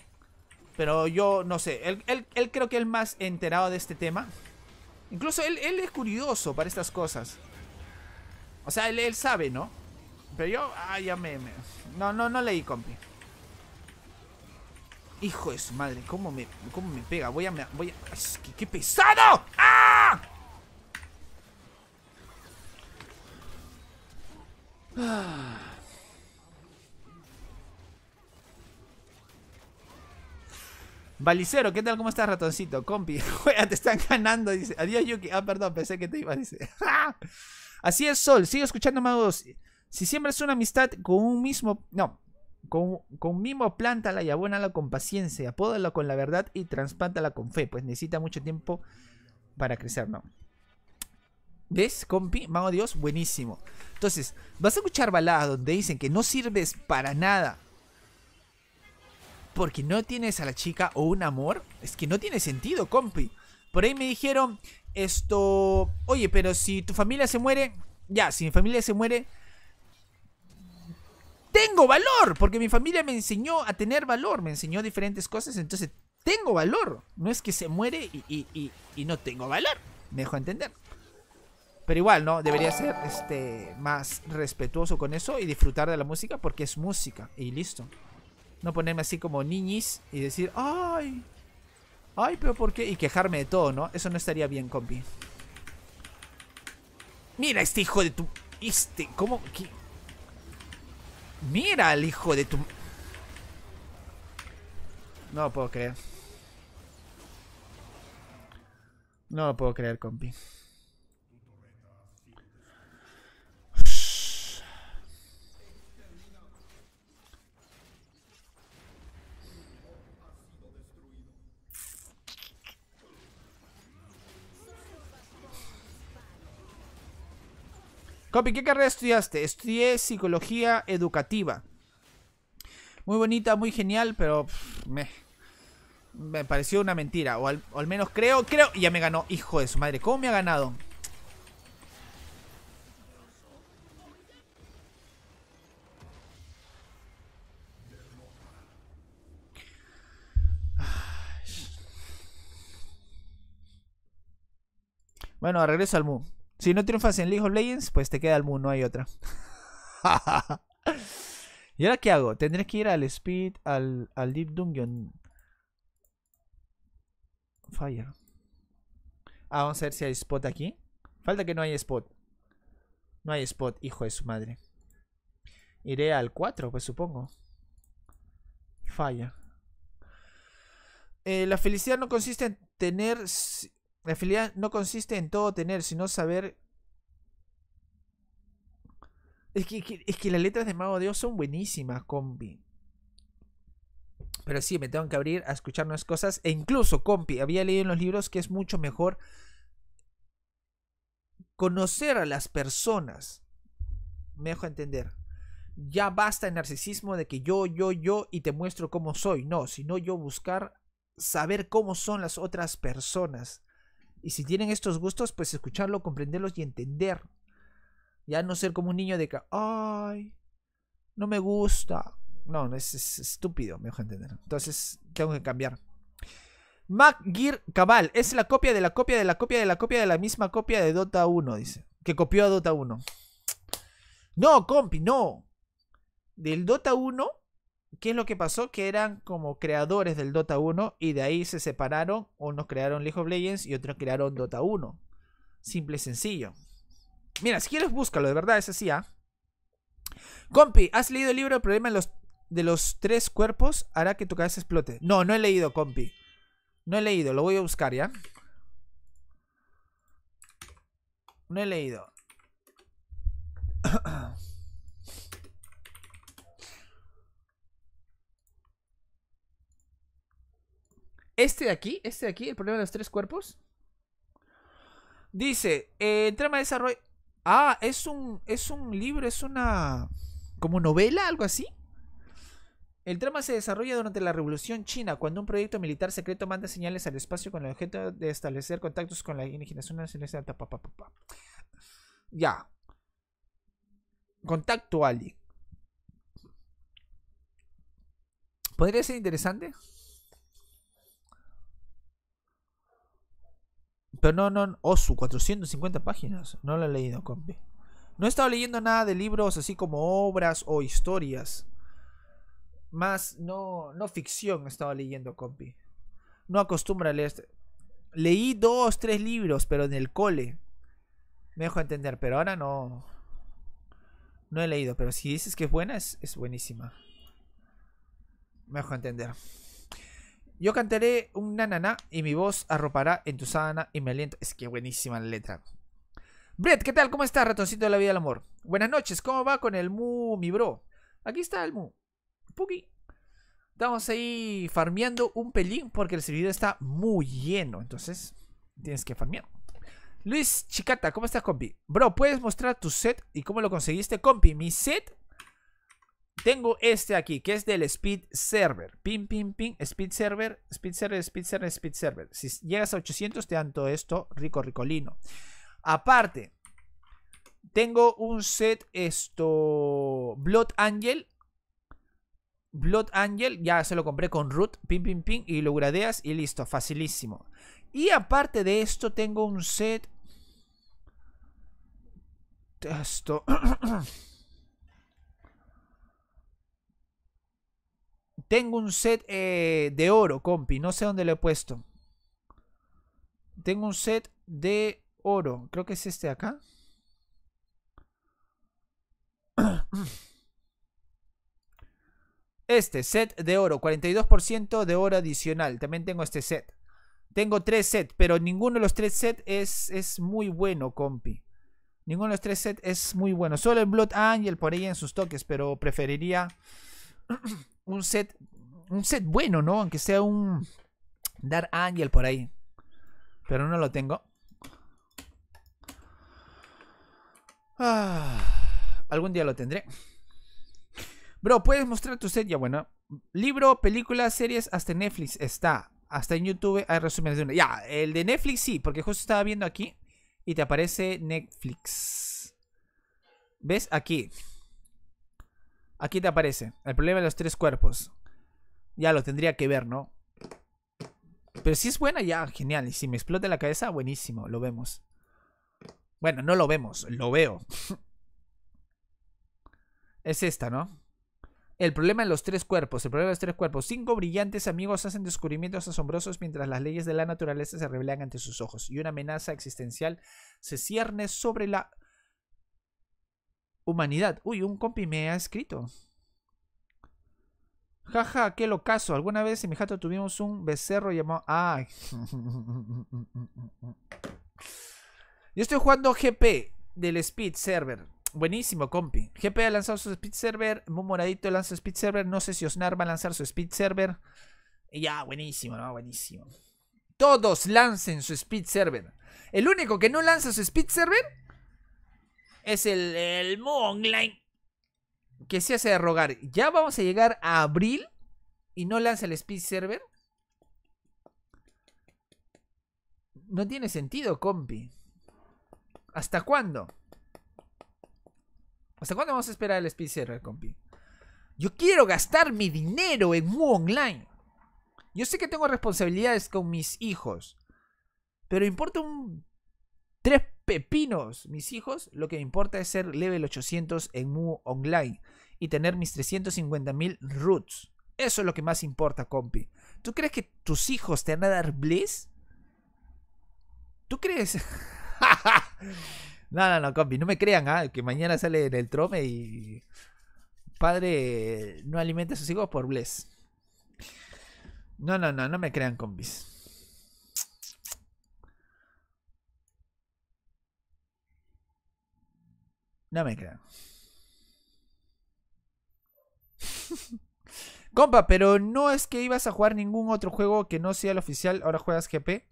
Pero yo no sé. Él, creo que es más enterado de este tema. Incluso él, es curioso para estas cosas. O sea, él, sabe, ¿no? Pero yo. Ah, ya me, No, no, no leí, compi. Hijo de su madre, ¿cómo me, cómo me pega? Voy a... Voy a... qué, pesado! ¡Ah! ah. Valicero, ¿qué tal? ¿Cómo estás, ratoncito? Compi, juega, te están ganando. Dice, adiós, Yuki. Ah, perdón, pensé que te iba Dice, así es, Sol. sigo escuchando Magos. Si es una amistad con un mismo. No, con, con mismo plántala y abónala con paciencia. Apódala con la verdad y transpántala con fe. Pues necesita mucho tiempo para crecer, ¿no? ¿Ves, compi? Mago Dios, buenísimo. Entonces, vas a escuchar baladas donde dicen que no sirves para nada porque no tienes a la chica o un amor, es que no tiene sentido, compi. Por ahí me dijeron esto, oye, pero si tu familia se muere, ya, si mi familia se muere, tengo valor, porque mi familia me enseñó a tener valor, me enseñó diferentes cosas, entonces tengo valor. No es que se muere y, no tengo valor, me dejo entender. Pero igual, ¿no? Debería ser este, más respetuoso con eso y disfrutar de la música porque es música y listo. No ponerme así como niñis y decir, ay, ay, pero ¿por qué? Y quejarme de todo, ¿no? Eso no estaría bien, compi. Mira este hijo de tu... Este, ¿cómo? Mira al hijo de tu... No lo puedo creer. No lo puedo creer, compi. Copy, ¿qué carrera estudiaste? Estudié psicología educativa. Muy bonita, muy genial, pero me, pareció una mentira. O al, menos creo, creo. Y ya me ganó, hijo de su madre. ¿Cómo me ha ganado? Bueno, regresa al Moon. Si no triunfas en League of Legends, pues te queda el Moon, no hay otra. ¿Y ahora qué hago? Tendré que ir al Speed, al, Deep Dungeon. Falla. Ah, vamos a ver si hay spot aquí. Falta que no hay spot. No hay spot, hijo de su madre. Iré al 4, pues supongo. Falla. Eh, la felicidad no consiste en tener la filia no consiste en todo tener, sino saber. Es que, es que las letras de Mago Dios son buenísimas, compi. Pero sí, me tengo que abrir a escuchar nuevas cosas. E incluso, compi, había leído en los libros que es mucho mejor conocer a las personas. Me dejo entender. Ya basta el narcisismo de que yo, yo, yo y te muestro cómo soy. No, sino yo buscar saber cómo son las otras personas. Y si tienen estos gustos, pues escucharlo, comprenderlos y entender. Ya no ser como un niño de que, ay, no me gusta. No, es, es estúpido, me entender. Entonces, tengo que cambiar. Gear Cabal es la copia de la copia de la copia de la copia de la misma copia de Dota 1, dice. Que copió a Dota 1. No, compi, no. Del Dota 1 ¿Qué es lo que pasó? Que eran como creadores del Dota 1 y de ahí se separaron. Unos crearon League of Legends y otros crearon Dota 1. Simple y sencillo. Mira, si quieres búscalo, de verdad, es así, ¿ah? Compi, ¿has leído el libro El problema de los, de los tres cuerpos? Hará que tu cabeza explote. No, no he leído, compi. No he leído, lo voy a buscar, ¿ya? No he leído. Ah, Este de aquí, este de aquí, el problema de los tres cuerpos. Dice, eh, el trama de desarrollo. Ah, es un, es un libro, es una. como novela, algo así. El trama se desarrolla durante la Revolución China, cuando un proyecto militar secreto manda señales al espacio con el objeto de establecer contactos con la Ingeniería nacional. Ya. Contacto alguien. ¿Podría ser interesante? Pero no, no, Osu, 450 páginas. No lo he leído, compi. No he estado leyendo nada de libros así como obras o historias. Más no, no ficción he estado leyendo, compi. No acostumbro a leer. Este. Leí dos, tres libros, pero en el cole. Me dejo entender, pero ahora no. No he leído, pero si dices que es buena, es, es buenísima. Me dejo entender. Yo cantaré un nanana y mi voz arropará en tu sábana y me aliento. Es que buenísima la letra. Brett, ¿qué tal? ¿Cómo estás, ratoncito de la vida del amor? Buenas noches, ¿cómo va con el mu, mi bro? Aquí está el mu. Puki. Estamos ahí farmeando un pelín porque el servidor está muy lleno. Entonces, tienes que farmear. Luis Chicata, ¿cómo estás, compi? Bro, ¿puedes mostrar tu set y cómo lo conseguiste, compi? Mi set tengo este aquí, que es del Speed Server. Ping, ping, ping. Speed Server, Speed Server, Speed Server, Speed Server. Si llegas a 800 te dan todo esto, rico, ricolino. Aparte, tengo un set, esto, Blood Angel. Blood Angel, ya se lo compré con root, Ping, ping, ping. y lo gradeas y listo, facilísimo. Y aparte de esto, tengo un set... Esto... Tengo un set eh, de oro, compi. No sé dónde lo he puesto. Tengo un set de oro. Creo que es este de acá. Este set de oro, 42% de oro adicional. También tengo este set. Tengo tres sets, pero ninguno de los tres sets es, es, muy bueno, compi. Ninguno de los tres sets es muy bueno. Solo el Blood Angel por ahí en sus toques, pero preferiría un set, un set bueno, ¿no? Aunque sea un Dark Angel por ahí. Pero no lo tengo. Ah, algún día lo tendré. Bro, ¿puedes mostrar tu set? Ya bueno. Libro, películas, series, hasta Netflix está. Hasta en YouTube hay resúmenes de una. Ya, el de Netflix sí, porque justo estaba viendo aquí y te aparece Netflix. ¿Ves? Aquí. Aquí te aparece. El problema de los tres cuerpos. Ya lo tendría que ver, ¿no? Pero si es buena, ya, genial. Y si me explota la cabeza, buenísimo, lo vemos. Bueno, no lo vemos, lo veo. es esta, ¿no? El problema de los tres cuerpos, el problema de los tres cuerpos. Cinco brillantes amigos hacen descubrimientos asombrosos mientras las leyes de la naturaleza se revelan ante sus ojos y una amenaza existencial se cierne sobre la Humanidad. Uy, un compi me ha escrito. Jaja, qué locazo. Alguna vez en mi jato tuvimos un becerro llamado. ¡Ay! Yo estoy jugando GP del Speed Server. Buenísimo, compi. GP ha lanzado su Speed Server. Muy moradito lanza su Speed Server. No sé si Osnar va a lanzar su Speed Server. ya, buenísimo, ¿no? Buenísimo. Todos lancen su Speed Server. El único que no lanza su Speed Server es el, el online que se hace de rogar. Ya vamos a llegar a abril y no lanza el Speed Server. No tiene sentido, compi. ¿Hasta cuándo? ¿Hasta cuándo vamos a esperar el Speed Server, compi? Yo quiero gastar mi dinero en Mu Online. Yo sé que tengo responsabilidades con mis hijos. Pero importa un 3 pepinos mis hijos, lo que me importa es ser level 800 en Mu Online y tener mis 350.000 roots. Eso es lo que más importa, compi. ¿Tú crees que tus hijos te van a dar bliss? ¿Tú crees? no, no, no, compi, no me crean, ¿ah? que mañana sale en el trome y... Padre no alimenta a sus hijos por bliss. No, no, no, no me crean, compis. No me creo. Compa, pero no es que ibas a jugar ningún otro juego que no sea el oficial, ahora juegas GP.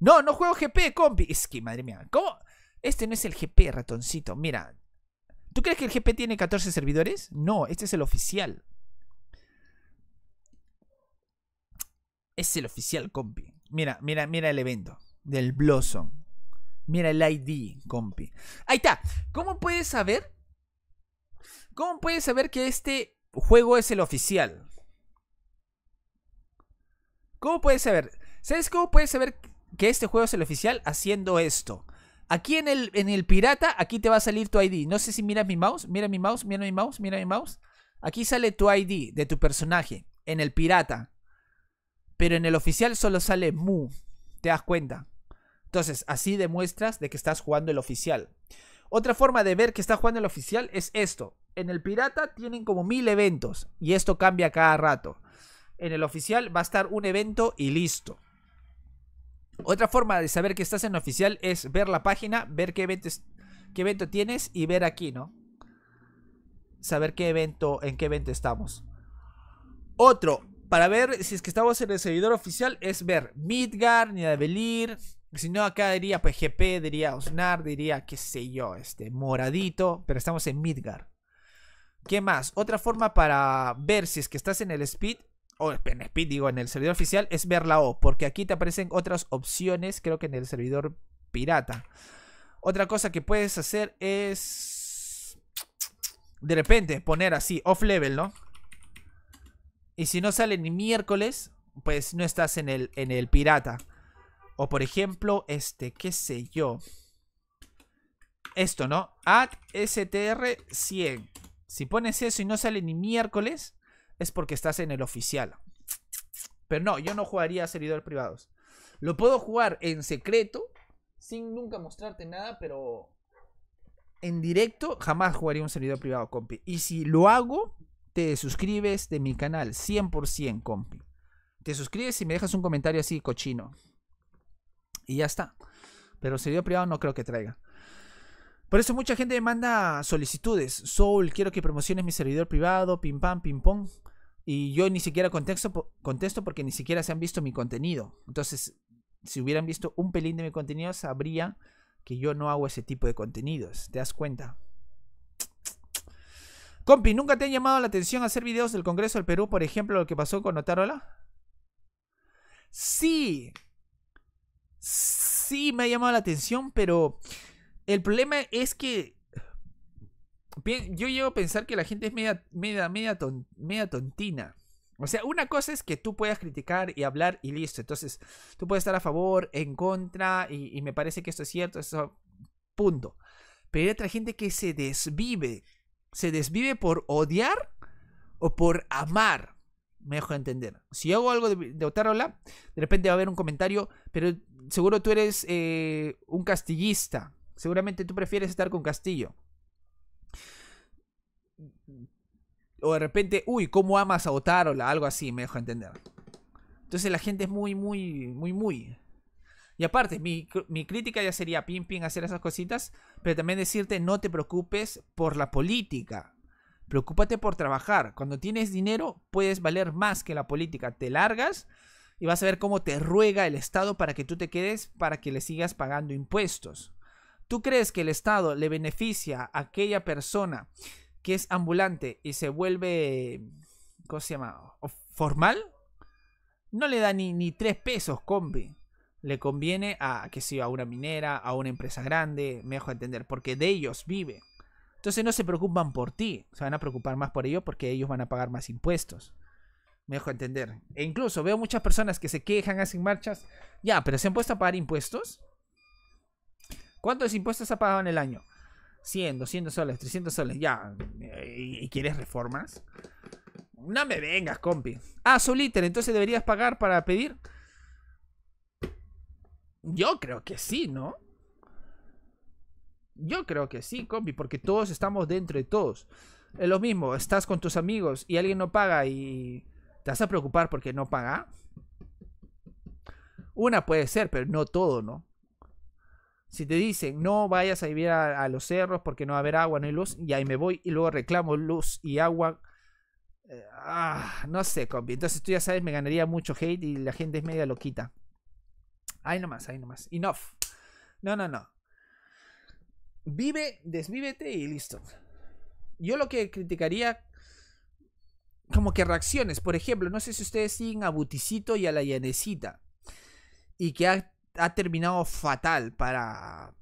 No, no juego GP, compi. Es que, madre mía, ¿cómo? Este no es el GP, ratoncito. Mira, ¿tú crees que el GP tiene 14 servidores? No, este es el oficial. Es el oficial, compi. Mira, mira, mira el evento del Blossom. Mira el ID, compi. Ahí está. ¿Cómo puedes saber? ¿Cómo puedes saber que este juego es el oficial? ¿Cómo puedes saber? ¿Sabes cómo puedes saber que este juego es el oficial? Haciendo esto. Aquí en el, en el pirata, aquí te va a salir tu ID. No sé si miras mi mouse, mira mi mouse, mira mi mouse, mira mi mouse. Aquí sale tu ID de tu personaje, en el pirata. Pero en el oficial solo sale Mu. ¿Te das cuenta? Entonces, así demuestras de que estás jugando el oficial. Otra forma de ver que estás jugando el oficial es esto. En el pirata tienen como mil eventos y esto cambia cada rato. En el oficial va a estar un evento y listo. Otra forma de saber que estás en oficial es ver la página, ver qué, qué evento tienes y ver aquí, ¿no? Saber qué evento, en qué evento estamos. Otro, para ver si es que estamos en el servidor oficial, es ver Midgar, Nidavellir, si no, acá diría pues GP, diría Osnar, diría qué sé yo, este, moradito, pero estamos en Midgar. ¿Qué más? Otra forma para ver si es que estás en el Speed, o en Speed digo, en el servidor oficial, es ver la O, porque aquí te aparecen otras opciones, creo que en el servidor pirata. Otra cosa que puedes hacer es, de repente, poner así, off level, ¿no? Y si no sale ni miércoles, pues no estás en el, en el pirata. O por ejemplo, este, qué sé yo. Esto, ¿no? Add str 100. Si pones eso y no sale ni miércoles, es porque estás en el oficial. Pero no, yo no jugaría a servidores privados. Lo puedo jugar en secreto, sin nunca mostrarte nada, pero en directo jamás jugaría un servidor privado, compi. Y si lo hago, te suscribes de mi canal, 100%, compi. Te suscribes y me dejas un comentario así, cochino. Y ya está. Pero servidor privado no creo que traiga. Por eso mucha gente me manda solicitudes. Soul, quiero que promociones mi servidor privado, pim pam, pim pong. Y yo ni siquiera contesto, porque ni siquiera se han visto mi contenido. Entonces, si hubieran visto un pelín de mi contenido, sabría que yo no hago ese tipo de contenidos. ¿Te das cuenta? Compi, ¿nunca te han llamado la atención hacer videos del Congreso del Perú, por ejemplo, lo que pasó con Notarola Sí, sí me ha llamado la atención, pero el problema es que yo llego a pensar que la gente es media, media, media, media tontina. O sea, una cosa es que tú puedas criticar y hablar y listo. Entonces, tú puedes estar a favor, en contra, y, me parece que esto es cierto, eso, punto. Pero hay otra gente que se desvive. Se desvive por odiar o por amar me dejo entender. Si hago algo de, de Otárola, de repente va a haber un comentario, pero seguro tú eres eh, un castillista. Seguramente tú prefieres estar con Castillo. O de repente, uy, ¿cómo amas a Otárola? Algo así, me dejo entender. Entonces la gente es muy, muy, muy, muy. Y aparte, mi, mi crítica ya sería pim, pim, hacer esas cositas, pero también decirte, no te preocupes por la política Preocúpate por trabajar. Cuando tienes dinero, puedes valer más que la política. Te largas y vas a ver cómo te ruega el Estado para que tú te quedes, para que le sigas pagando impuestos. ¿Tú crees que el Estado le beneficia a aquella persona que es ambulante y se vuelve, ¿cómo se llama? ¿Formal? No le da ni, tres pesos, combi. Le conviene a, que sea a una minera, a una empresa grande, me dejo entender, porque de ellos vive. Entonces no se preocupan por ti, se van a preocupar más por ellos porque ellos van a pagar más impuestos. Me dejo entender. E incluso veo muchas personas que se quejan, hacen marchas. Ya, pero se han puesto a pagar impuestos. ¿Cuántos impuestos ha pagado en el año? 100, 200 soles, 300 soles, ya. Eh, ¿Y quieres reformas? No me vengas, compi. Ah, Soliter, entonces deberías pagar para pedir. Yo creo que sí, ¿no? Yo creo que sí, compi, porque todos estamos dentro de todos. Es lo mismo, estás con tus amigos y alguien no paga y te vas a preocupar porque no paga. Una puede ser, pero no todo, ¿no? Si te dicen, no vayas a vivir a, los cerros porque no va a haber agua, no hay luz, y ahí me voy y luego reclamo luz y agua. Eh, ah, no sé, compi. Entonces tú ya sabes, me ganaría mucho hate y la gente es media loquita. Ahí nomás, ahí nomás. Enough. No, no, no vive, desvívete y listo. Yo lo que criticaría como que reacciones, por ejemplo, no sé si ustedes siguen a Buticito y a la Llanecita y que ha, terminado fatal para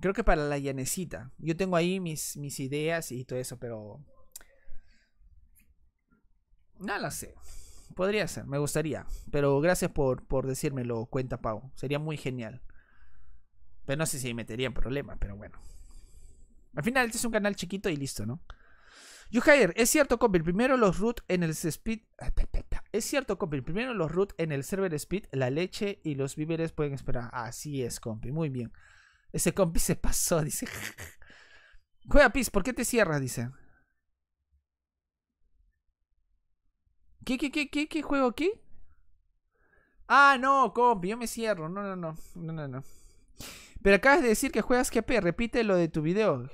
creo que para la Llanecita. Yo tengo ahí mis, mis ideas y todo eso, pero no la sé. Podría ser, me gustaría. Pero gracias por, por decírmelo, cuenta Pau. Sería muy genial. Pero no sé si me metería en problemas, pero bueno. Al final, este es un canal chiquito y listo, ¿no? Yuhair, es cierto, compi. primero los root en el speed. Ah, es cierto, compi. primero los root en el server speed, la leche y los víveres pueden esperar. Así es, compi, muy bien. Ese compi se pasó, dice. Juega PIS, ¿por qué te cierras? Dice. ¿Qué, qué, qué, qué, qué juego aquí? Ah, no, compi, yo me cierro. No, no, no, no, no, no. Pero acabas de decir que juegas KP. repite lo de tu video.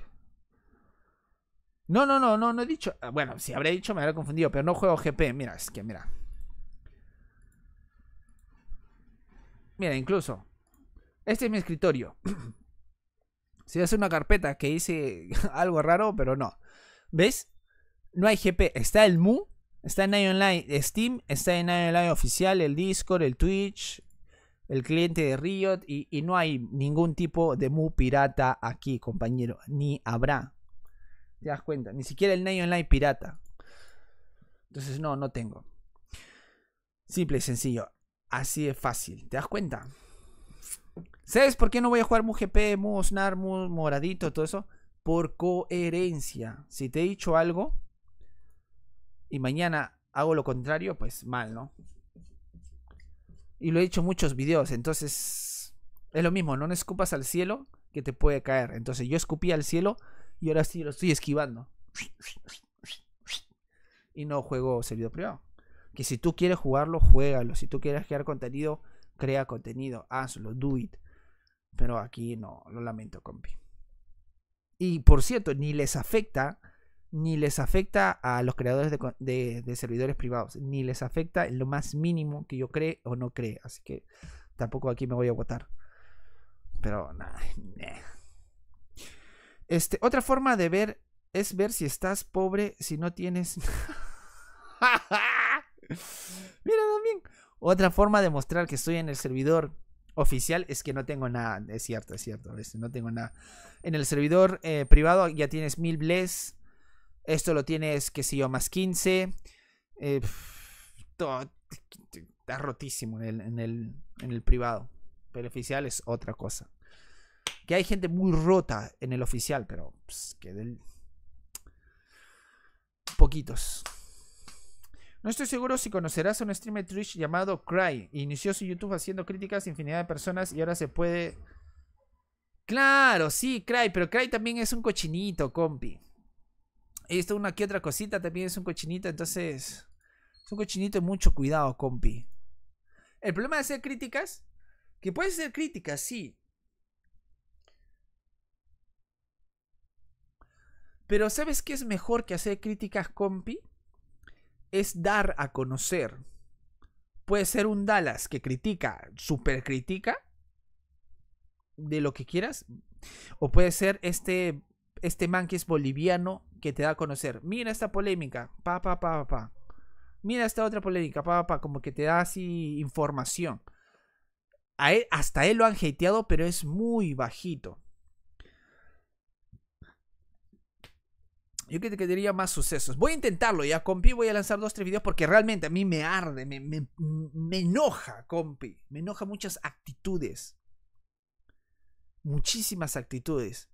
No, no, no, no, he dicho. Ah, bueno, si habré dicho me habré confundido, pero no juego GP. Mira, es que mira. Mira, incluso. Este es mi escritorio. si hace una carpeta que dice algo raro, pero no. ¿Ves? No hay GP. Está el Mu. Está en Online Steam. Está en Online Oficial. El Discord, el Twitch. El cliente de Riot. y no hay ningún tipo de Mu pirata aquí, compañero. Ni habrá. Te das cuenta. Ni siquiera el Neon Online pirata. Entonces, no, no tengo. Simple y sencillo. Así de fácil. ¿Te das cuenta? ¿Sabes por qué no voy a jugar MuGP, MuSnar, Mu Moradito, todo eso? Por coherencia. Si te he dicho algo y mañana hago lo contrario, pues mal, ¿no? Y lo he dicho en muchos videos, entonces es lo mismo, no escupas al cielo que te puede caer. Entonces yo escupí al cielo y ahora sí lo estoy esquivando. Y no juego servidor privado. Que si tú quieres jugarlo, juégalo. Si tú quieres crear contenido, crea contenido. Hazlo, do it. Pero aquí no, lo lamento, compi. Y por cierto, ni les afecta, ni les afecta a los creadores de, servidores privados, ni les afecta en lo más mínimo que yo cree o no cree. Así que tampoco aquí me voy a votar. Pero nada. Este, otra forma de ver es ver si estás pobre si no tienes. Mira también. Otra forma de mostrar que estoy en el servidor oficial es que no tengo nada. Es cierto, es cierto. Este, no tengo nada. En el servidor eh, privado ya tienes mil bless. Esto lo tienes, que sé yo, más 15. Eh, todo, está rotísimo en el, en el, en el privado. Pero oficial es otra cosa que hay gente muy rota en el oficial, pero pues, que del... poquitos. No estoy seguro si conocerás a un streamer Twitch llamado Cry. Inició su YouTube haciendo críticas a infinidad de personas y ahora se puede. Claro, sí, Cry, pero Cry también es un cochinito, compi. Esto, una que otra cosita también es un cochinito, entonces. Es un cochinito mucho cuidado, compi. El problema de hacer críticas, que puedes hacer críticas, sí, Pero ¿sabes qué es mejor que hacer críticas compi? Es dar a conocer. Puede ser un Dallas que critica, super critica, de lo que quieras. O puede ser este, este man que es boliviano que te da a conocer. Mira esta polémica, pa, pa, pa, pa. Mira esta otra polémica, pa, pa, como que te da así información. hasta él lo han hateado, pero es muy bajito. Yo creo que quería más sucesos. Voy a intentarlo ya, compi. Voy a lanzar dos, tres videos porque realmente a mí me arde, me, enoja, compi. Me enoja muchas actitudes. Muchísimas actitudes.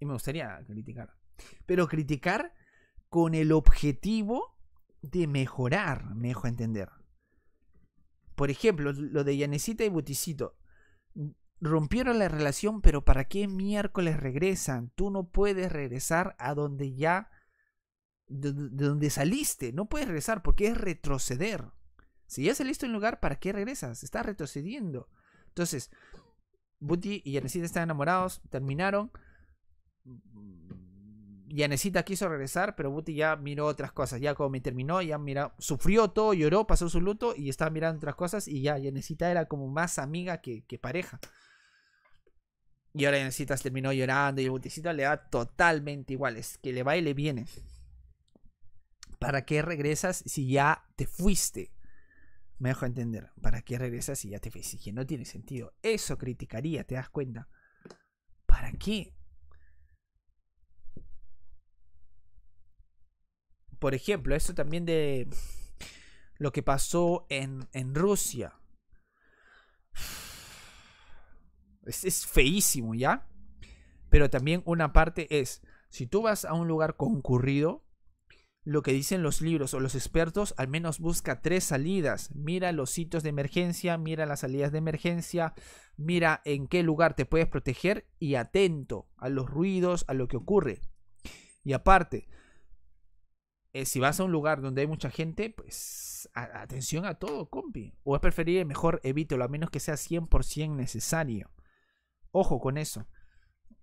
Y me gustaría criticar. Pero criticar con el objetivo de mejorar, me dejo entender. Por ejemplo, lo de Yanecita y Buticito rompieron la relación, pero ¿para qué miércoles regresan? Tú no puedes regresar a donde ya, de, donde saliste, no puedes regresar porque es retroceder. Si ya saliste de un lugar, ¿para qué regresas? Estás retrocediendo. Entonces, Buti y Yanesita están enamorados, terminaron, Yanecita quiso regresar, pero Buti ya miró otras cosas. Ya como me terminó, ya mira, sufrió todo, lloró, pasó su luto y estaba mirando otras cosas. Y ya Yanecita era como más amiga que, pareja. Y ahora Yanecita terminó llorando y el le da totalmente igual. Es que le va y le viene. ¿Para qué regresas si ya te fuiste? Me dejo entender. ¿Para qué regresas si ya te fuiste? Que no tiene sentido. Eso criticaría, ¿te das cuenta? ¿Para qué? por ejemplo, esto también de lo que pasó en, en Rusia. Es, es, feísimo, ¿ya? Pero también una parte es, si tú vas a un lugar concurrido, lo que dicen los libros o los expertos, al menos busca tres salidas. Mira los sitios de emergencia, mira las salidas de emergencia, mira en qué lugar te puedes proteger y atento a los ruidos, a lo que ocurre. Y aparte, eh, si vas a un lugar donde hay mucha gente, pues atención a todo, compi. O es preferible, mejor evítelo, a menos que sea 100% necesario. Ojo con eso.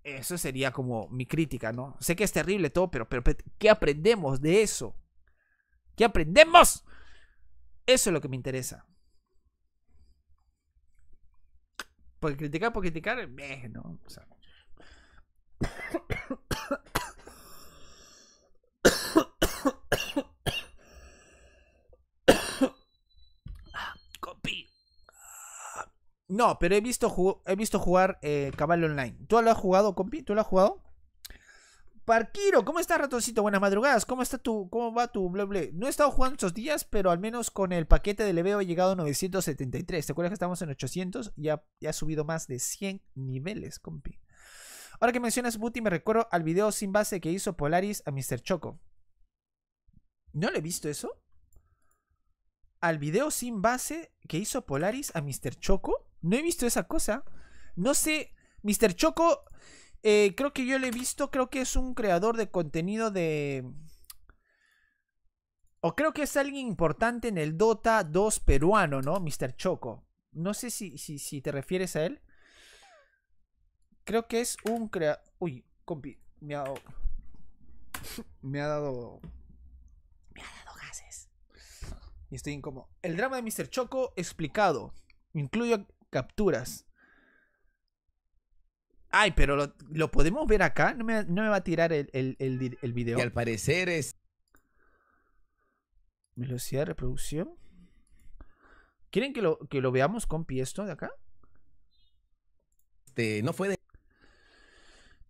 Eso sería como mi crítica, ¿no? Sé que es terrible todo, pero, pero, ¿qué aprendemos de eso? ¿Qué aprendemos? Eso es lo que me interesa. ¿Por criticar por criticar, eh, No, pero he visto, he visto jugar eh, Cabal Online. ¿Tú lo has jugado, compi? ¿Tú lo has jugado? Parquiro, ¿cómo estás, ratoncito? Buenas madrugadas. ¿Cómo está tu, cómo va tu bleble? No he estado jugando estos días, pero al menos con el paquete de leveo he llegado a 973. ¿Te acuerdas que estamos en 800? Ya, ya ha subido más de 100 niveles, compi. Ahora que mencionas Booty, me recuerdo al video sin base que hizo Polaris a Mr. Choco. ¿No le he visto eso? ¿Al video sin base que hizo Polaris a Mr. Choco? No he visto esa cosa. No sé, Mr. Choco, eh, creo que yo lo he visto, creo que es un creador de contenido de... O creo que es alguien importante en el Dota 2 peruano, ¿no? Mr. Choco. No sé si, si, te refieres a él. Creo que es un crea... Uy, compi, me ha dado... me ha dado... Me ha dado gases. Y estoy incómodo. El drama de Mr. Choco explicado. Incluyo, capturas. Ay, pero lo, podemos ver acá. No me, va a tirar el, video. al parecer es. Velocidad de reproducción. ¿Quieren que lo, que lo veamos con esto de acá? Este, no fue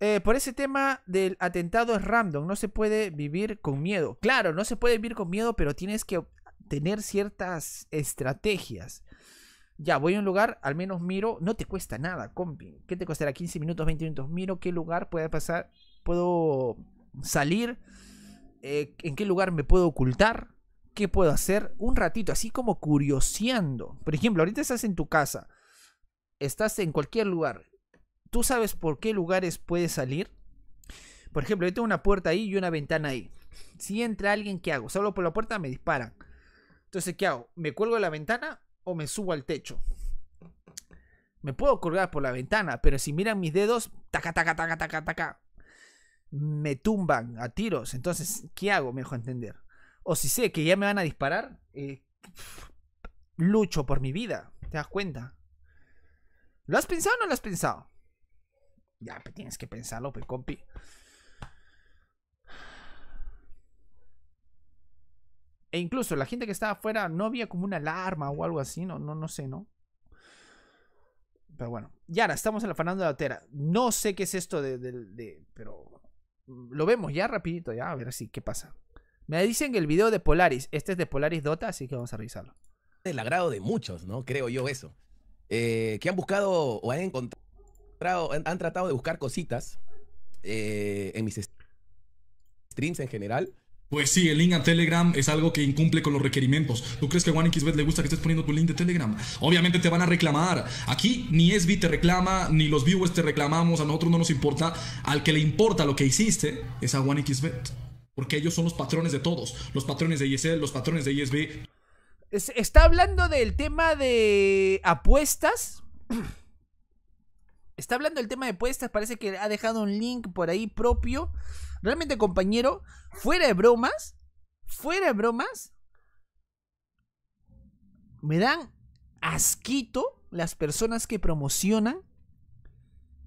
eh, por ese tema del atentado es random, no se puede vivir con miedo. Claro, no se puede vivir con miedo, pero tienes que tener ciertas estrategias. Ya, voy a un lugar, al menos miro, no te cuesta nada, compi. ¿Qué te costará? 15 minutos, 20 minutos. Miro qué lugar puede pasar, puedo salir, eh, en qué lugar me puedo ocultar, qué puedo hacer. Un ratito, así como curioseando. Por ejemplo, ahorita estás en tu casa, estás en cualquier lugar. ¿Tú sabes por qué lugares puedes salir? Por ejemplo, yo tengo una puerta ahí y una ventana ahí. Si entra alguien, ¿qué hago? Solo por la puerta me disparan. Entonces, ¿qué hago? ¿Me cuelgo de la ventana? o me subo al techo. Me puedo colgar por la ventana, pero si miran mis dedos, taca, taca, taca, me tumban a tiros. Entonces, ¿qué hago? Me entender. O si sé que ya me van a disparar, eh, lucho por mi vida. ¿Te das cuenta? ¿Lo has pensado o no lo has pensado? Ya, pues, tienes que pensarlo, pues, compi. E incluso la gente que estaba afuera no había como una alarma o algo así, no, no, no sé, ¿no? Pero bueno, ahora estamos en la la altera. No sé qué es esto de, Pero mm, lo vemos ya rapidito, ya, a ver si qué pasa. Me dicen que el video de Polaris, este es de Polaris Dota, así que vamos a revisarlo. El agrado de muchos, ¿no? Creo yo eso. Eh, que han buscado o han encontrado, han, tratado de buscar cositas eh, en mis streams en general pues sí, el link a Telegram es algo que incumple con los requerimientos. ¿Tú crees que a OneXBet le gusta que estés poniendo tu link de Telegram? Obviamente te van a reclamar. Aquí ni SB te reclama, ni los viewers te reclamamos, a nosotros no nos importa. Al que le importa lo que hiciste es a OneXBet. Porque ellos son los patrones de todos. Los patrones de ISL, los patrones de ISB. Está hablando del tema de apuestas. Está hablando del tema de apuestas. Parece que ha dejado un link por ahí propio. Realmente, compañero, fuera de bromas, fuera de bromas, me dan asquito las personas que promocionan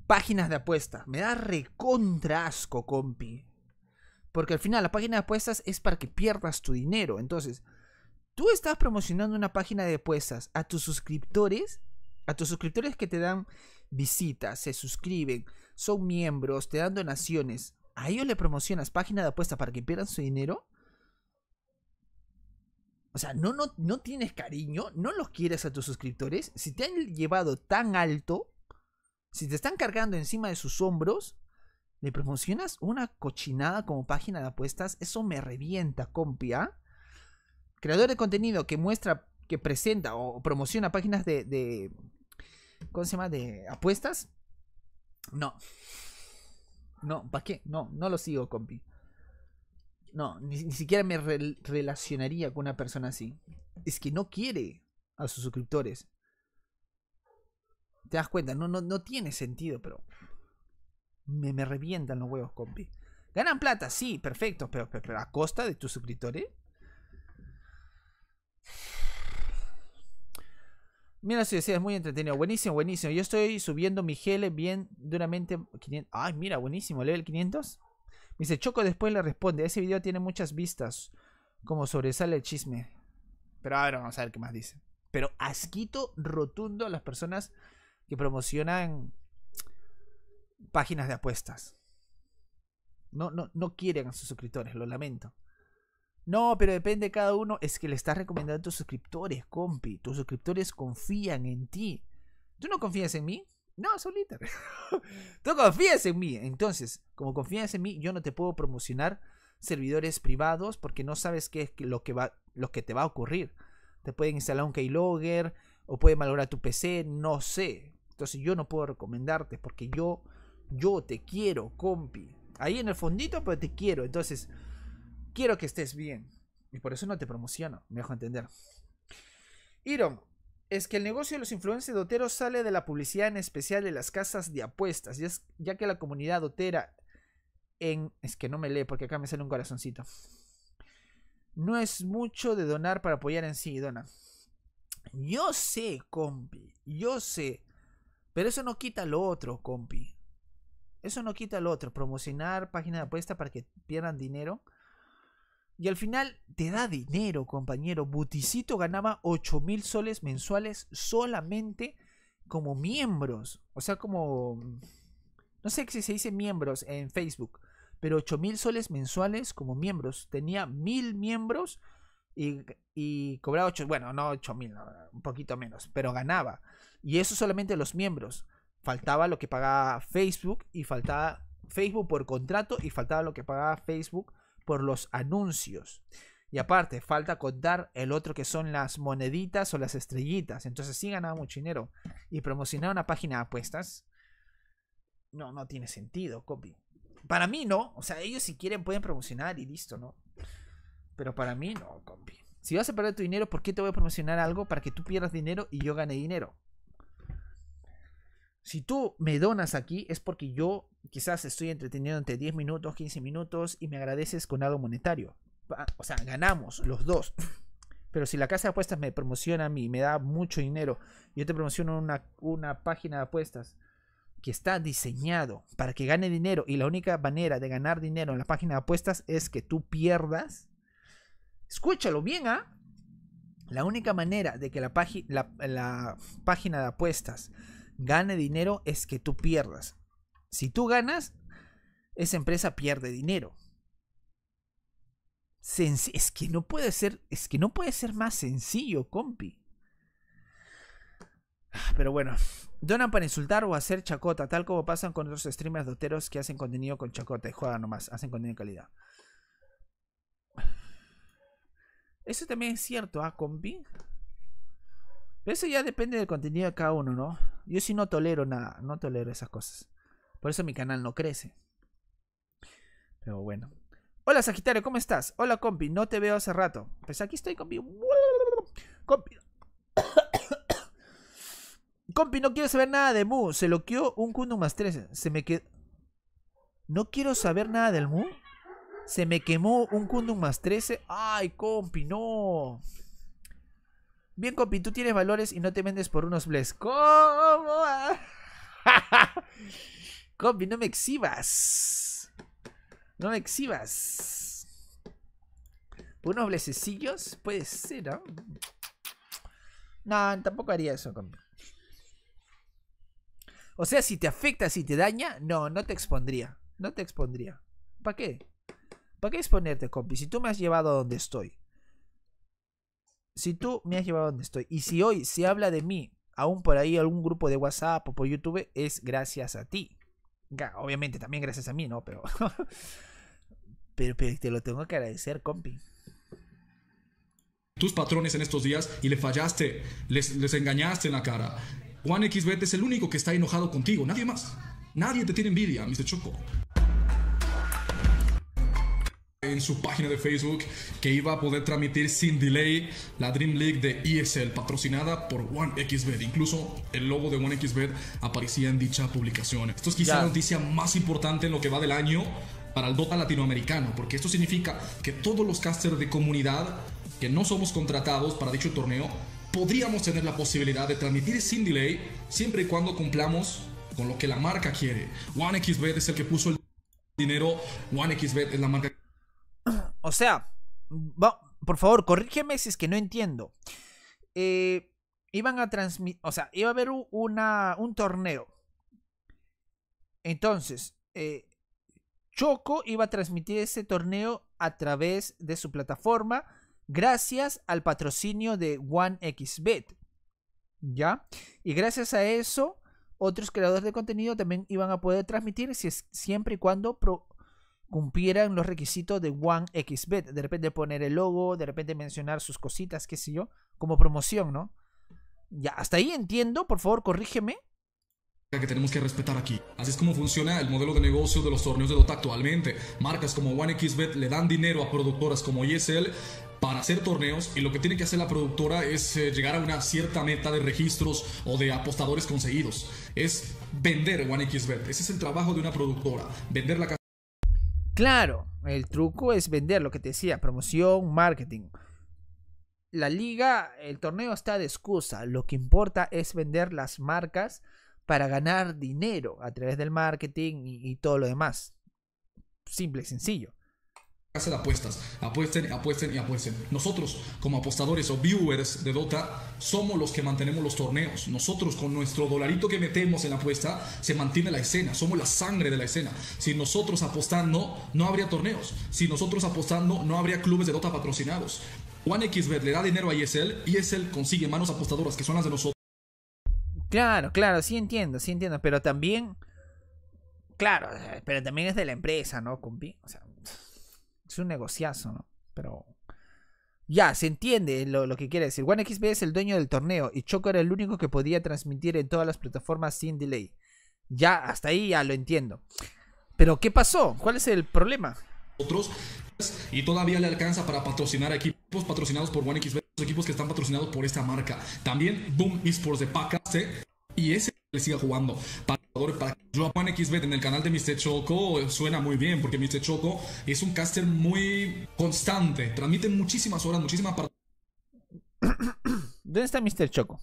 páginas de apuestas. Me da recontra asco, compi. Porque al final la página de apuestas es para que pierdas tu dinero. Entonces, tú estás promocionando una página de apuestas a tus suscriptores, a tus suscriptores que te dan visitas, se suscriben, son miembros, te dan donaciones a ellos le promocionas página de apuestas para que pierdan su dinero. O sea, no, no, tienes cariño, no los quieres a tus suscriptores. Si te han llevado tan alto, si te están cargando encima de sus hombros, le promocionas una cochinada como página de apuestas. Eso me revienta, compia. ¿ah? Creador de contenido que muestra, que presenta o promociona páginas de, de ¿cómo se llama? De apuestas. No. No, ¿para qué? No, no lo sigo, compi. No, ni, siquiera me relacionaría con una persona así. Es que no quiere a sus suscriptores. Te das cuenta, no, no, no tiene sentido, pero. Me, me, revientan los huevos, compi. Ganan plata, sí, perfecto, pero, pero a costa de tus suscriptores. Mira, su es muy entretenido. Buenísimo, buenísimo. Yo estoy subiendo mi gel bien duramente. Ay, mira, buenísimo. Level 500. Me dice Choco después le responde. Ese video tiene muchas vistas. Como sobresale el chisme. Pero ahora vamos a ver qué más dice. Pero asquito rotundo a las personas que promocionan páginas de apuestas. No, no, no quieren a sus suscriptores, lo lamento. No, pero depende de cada uno. Es que le estás recomendando a tus suscriptores, compi. Tus suscriptores confían en ti. ¿Tú no confías en mí? No, solita. Tú confías en mí. Entonces, como confías en mí, yo no te puedo promocionar servidores privados porque no sabes qué es lo que, va, lo que te va a ocurrir. Te pueden instalar un keylogger o puede malograr tu PC, no sé. Entonces yo no puedo recomendarte porque yo, yo te quiero, compi. Ahí en el fondito, pero te quiero. Entonces, quiero que estés bien. Y por eso no te promociono, me dejo entender. Iron, es que el negocio de los influencers doteros sale de la publicidad en especial de las casas de apuestas, ya, que la comunidad dotera en... Es que no me lee porque acá me sale un corazoncito. No es mucho de donar para apoyar en sí, dona. Yo sé, compi, yo sé. Pero eso no quita lo otro, compi. Eso no quita lo otro. Promocionar página de apuesta para que pierdan dinero y al final te da dinero, compañero. Buticito ganaba 8 mil soles mensuales solamente como miembros. O sea, como... No sé si se dice miembros en Facebook. Pero 8000 mil soles mensuales como miembros. Tenía mil miembros y, cobraba 8000. Bueno, no 8000, mil, un poquito menos. Pero ganaba. Y eso solamente los miembros. Faltaba lo que pagaba Facebook y faltaba Facebook por contrato y faltaba lo que pagaba Facebook por los anuncios. Y aparte, falta contar el otro que son las moneditas o las estrellitas. Entonces si ganaba mucho dinero. Y promocionar una página de apuestas. No, no tiene sentido, copy. Para mí no. O sea, ellos si quieren pueden promocionar y listo, ¿no? Pero para mí no, copy. Si vas a perder tu dinero, ¿por qué te voy a promocionar algo para que tú pierdas dinero y yo gane dinero? Si tú me donas aquí es porque yo quizás estoy entreteniendo entre 10 minutos, 15 minutos y me agradeces con algo monetario. O sea, ganamos los dos. Pero si la casa de apuestas me promociona a mí, me da mucho dinero, yo te promociono una, una página de apuestas que está diseñado para que gane dinero y la única manera de ganar dinero en la página de apuestas es que tú pierdas, escúchalo bien, ¿ah? La única manera de que la, la página de apuestas gane dinero es que tú pierdas. Si tú ganas, esa empresa pierde dinero. es que no puede ser, es que no puede ser más sencillo, compi. Pero bueno, donan para insultar o hacer chacota, tal como pasan con otros streamers doteros que hacen contenido con chacota y juegan nomás, hacen contenido de calidad. Eso también es cierto, ¿ah, compi? Pero eso ya depende del contenido de cada uno, ¿no? Yo sí no tolero nada, no tolero esas cosas. Por eso mi canal no crece. Pero bueno. Hola Sagitario, ¿cómo estás? Hola compi, no te veo hace rato. Pues aquí estoy compi. Compi. compi, no quiero saber nada de Mu. Se loqueó un Kundum más 13 Se me quedó... No quiero saber nada del Mu. Se me quemó un Kundum más 13. Ay, compi, no. Bien, compi, tú tienes valores y no te vendes por unos bless. ¿Cómo? Compi, no me exhibas. No me exhibas. unos blesecillos? Puede ser, ¿no? No, tampoco haría eso, compi. O sea, si te afecta, si te daña, no, no te expondría. No te expondría. ¿Para qué? ¿Para qué exponerte, compi? Si tú me has llevado a donde estoy si tú me has llevado a donde estoy y si hoy se habla de mí, aún por ahí algún grupo de WhatsApp o por YouTube, es gracias a ti. Obviamente también gracias a mí, ¿no? Pero, pero, te lo tengo que agradecer, compi tus patrones en estos días y le fallaste, les, engañaste en la cara. Juan xv es el único que está enojado contigo, nadie más. Nadie te tiene envidia, Mr. Choco en su página de Facebook que iba a poder transmitir sin delay la Dream League de ESL patrocinada por OneXBet. Incluso el logo de OneXBet aparecía en dicha publicación. Esto es quizá la noticia más importante en lo que va del año para el Dota latinoamericano, porque esto significa que todos los casters de comunidad que no somos contratados para dicho torneo podríamos tener la posibilidad de transmitir sin delay siempre y cuando cumplamos con lo que la marca quiere. OneXBet es el que puso el dinero, OneXBet es la marca o sea, por favor, corrígeme si es que no entiendo. Eh, iban a transmitir, o sea, iba a haber un torneo. Entonces, eh, Choco iba a transmitir ese torneo a través de su plataforma gracias al patrocinio de OneXBet. ¿Ya? Y gracias a eso, otros creadores de contenido también iban a poder transmitir siempre y cuando pro, cumplieran los requisitos de one OneXBet. De repente poner el logo, de repente mencionar sus cositas, qué sé yo, como promoción, ¿no? Ya, hasta ahí entiendo, por favor, corrígeme. Que tenemos que respetar aquí. Así es como funciona el modelo de negocio de los torneos de Dota actualmente. Marcas como one OneXBet le dan dinero a productoras como ESL para hacer torneos y lo que tiene que hacer la productora es eh, llegar a una cierta meta de registros o de apostadores conseguidos. Es vender one OneXBet. Ese es el trabajo de una productora. Vender la Claro, el truco es vender lo que te decía, promoción, marketing. La liga, el torneo está de excusa. Lo que importa es vender las marcas para ganar dinero a través del marketing y, todo lo demás. Simple y sencillo hacer apuestas. Apuesten, apuesten y apuesten. Nosotros, como apostadores o viewers de Dota, somos los que mantenemos los torneos. Nosotros, con nuestro dolarito que metemos en la apuesta, se mantiene la escena. Somos la sangre de la escena. Si nosotros apostando, no habría torneos. Si nosotros apostando, no habría clubes de Dota patrocinados. OneXBet le da dinero a ESL, ESL consigue manos apostadoras que son las de nosotros. Claro, claro, sí entiendo, sí entiendo, pero también, claro, eh, pero también es de la empresa, ¿no, O sea, es un negociazo, ¿no? Pero ya, se entiende lo, que quiere decir. One XB es el dueño del torneo y Choco era el único que podía transmitir en todas las plataformas sin delay. Ya, hasta ahí ya lo entiendo. Pero, ¿qué pasó? ¿Cuál es el problema? Otros y todavía le alcanza para patrocinar equipos patrocinados por One los equipos que están patrocinados por esta marca. También Boom Esports de Pacas, ¿eh? y ese le siga jugando. Para, que yo XB en el canal de Mr. Choco suena muy bien, porque Mr. Choco es un caster muy constante, transmite muchísimas horas, muchísimas ¿Dónde está Mr. Choco?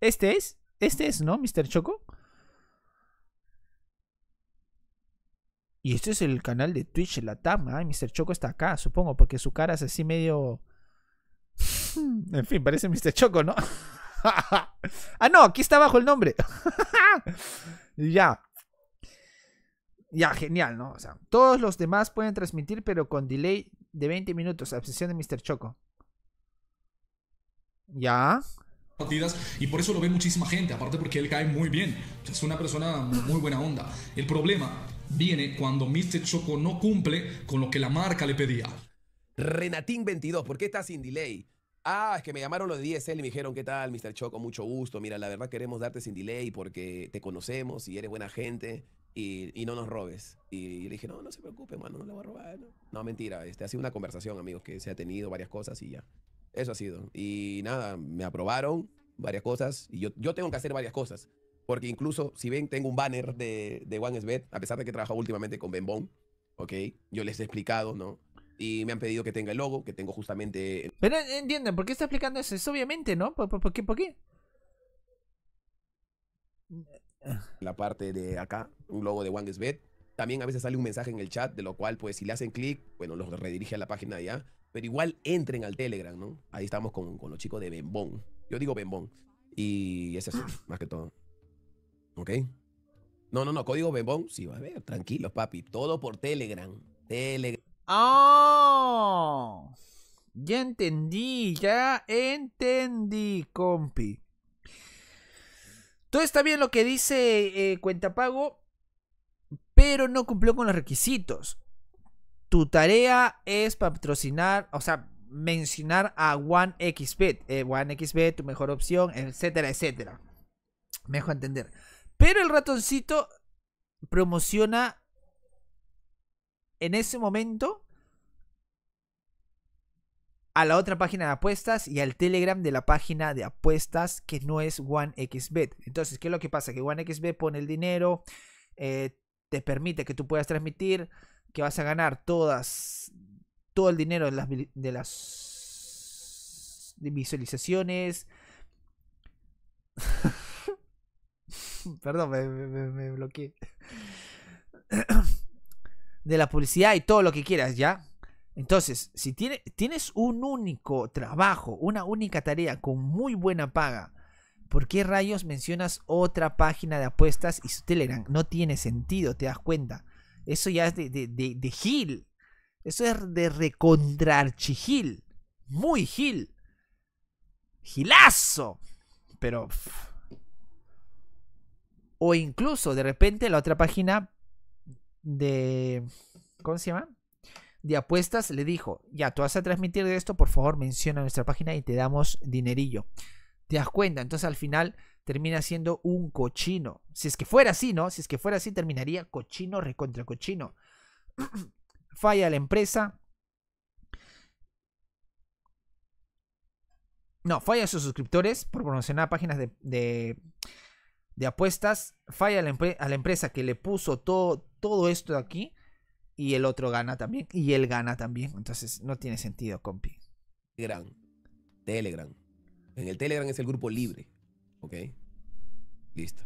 ¿Este es? ¿Este es, no, Mr. Choco? Y este es el canal de Twitch, la Tama. Ay, Mr. Choco está acá, supongo, porque su cara es así medio. en fin, parece Mr. Choco, ¿no? ah, no, aquí está bajo el nombre. ya. Ya, genial, ¿no? O sea, todos los demás pueden transmitir, pero con delay de 20 minutos. Obsesión de Mr. Choco. Ya. y por eso lo ve muchísima gente, aparte porque él cae muy bien. Es una persona muy buena onda. El problema viene cuando Mr. Choco no cumple con lo que la marca le pedía. Renatín 22, ¿por qué está sin delay? Ah, es que me llamaron los de DSL y me dijeron, ¿qué tal, Mr. Choco? mucho gusto. Mira, la verdad queremos darte sin delay porque te conocemos y eres buena gente y, no nos robes. Y, le dije, no, no se preocupe, mano, no le voy a robar. No, mentira. Este, ha sido una conversación, amigos, que se ha tenido varias cosas y ya. Eso ha sido. Y nada, me aprobaron varias cosas y yo, tengo que hacer varias cosas. Porque incluso, si ven, tengo un banner de, de OneSBet, a pesar de que he trabajado últimamente con Benbon, ¿ok? Yo les he explicado, ¿no? y me han pedido que tenga el logo, que tengo justamente... Pero eh, entienden, ¿por qué está explicando eso? Es obviamente, ¿no? ¿Por, qué? ¿Por qué? La parte de acá, un logo de WangesBet. También a veces sale un mensaje en el chat, de lo cual, pues, si le hacen clic, bueno, los redirige a la página allá. Pero igual entren al Telegram, ¿no? Ahí estamos con, los chicos de Bembón. Yo digo Bembón. Y es más que todo. ¿Ok? No, no, no, código Bembón. Sí, va a ver, tranquilos, papi. Todo por Telegram. Telegram. ¡Oh! Ya entendí, ya entendí, compi. Todo está bien lo que dice eh, cuenta pago, pero no cumplió con los requisitos. Tu tarea es patrocinar, o sea, mencionar a OneXBet. Eh, OneXBet, tu mejor opción, etcétera, etcétera. Mejor entender. Pero el ratoncito promociona en ese momento a la otra página de apuestas y al Telegram de la página de apuestas que no es OneXBet. Entonces, ¿qué es lo que pasa? Que OneXBet pone el dinero, eh, te permite que tú puedas transmitir, que vas a ganar todas, todo el dinero de las, visualizaciones. Perdón, me bloqueé. de la publicidad y todo lo que quieras, ¿ya? Entonces, si tienes un único trabajo, una única tarea con muy buena paga, ¿por qué rayos mencionas otra página de apuestas y su Telegram? No tiene sentido, te das cuenta. Eso ya es de, de, Gil. Eso es de recontrarchi Muy Gil. Gilazo. Pero... O incluso de repente la otra página de. ¿Cómo se llama? De apuestas, le dijo: Ya, tú vas a transmitir de esto, por favor, menciona nuestra página y te damos dinerillo. ¿Te das cuenta? Entonces al final termina siendo un cochino. Si es que fuera así, ¿no? Si es que fuera así, terminaría cochino recontra cochino. Falla la empresa. No, falla sus suscriptores por promocionar páginas de, de apuestas, falla a la, empresa que le puso todo, todo esto aquí y el otro gana también y él gana también. Entonces no tiene sentido, compi. Telegram. Telegram. En el Telegram es el grupo libre. ¿Ok? Listo.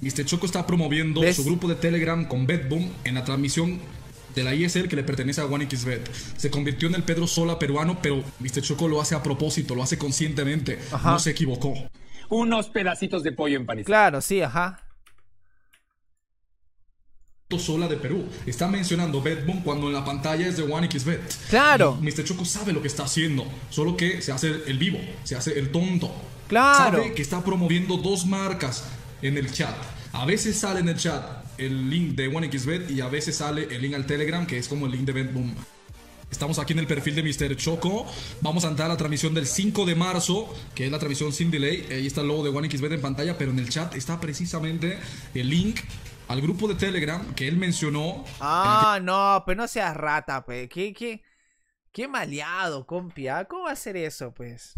Mr. Choco está promoviendo su grupo de Telegram con BetBoom en la transmisión de la ISR que le pertenece a OneXBet. Se convirtió en el Pedro Sola peruano, pero Mr. Choco lo hace a propósito, lo hace conscientemente. No se equivocó unos pedacitos de pollo en empanizado. Claro, sí, ajá. Sola de Perú. Está mencionando Betboom cuando en la pantalla es de 1XBet. Claro. mister Mr. Choco sabe lo que está haciendo, solo que se hace el vivo, se hace el tonto. Claro. Sabe que está promoviendo dos marcas en el chat. A veces sale en el chat el link de One 1XBet y a veces sale el link al Telegram, que es como el link de BetBoom. Estamos aquí en el perfil de Mr. Choco. Vamos a entrar a la transmisión del 5 de marzo, que es la transmisión sin delay. Ahí está el logo de One xb en pantalla, pero en el chat está precisamente el link al grupo de Telegram que él mencionó. Ah, no, pues no seas rata, pues. ¿Qué, qué maleado, compia. ¿Cómo va a ser eso, pues?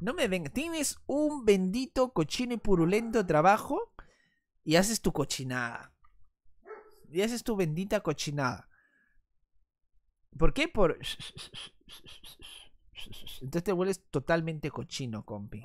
No me vengas. Tienes un bendito cochino y purulento trabajo y haces tu cochinada. Y haces tu bendita cochinada. ¿Por qué? Por... Entonces te vuelves totalmente cochino, compi.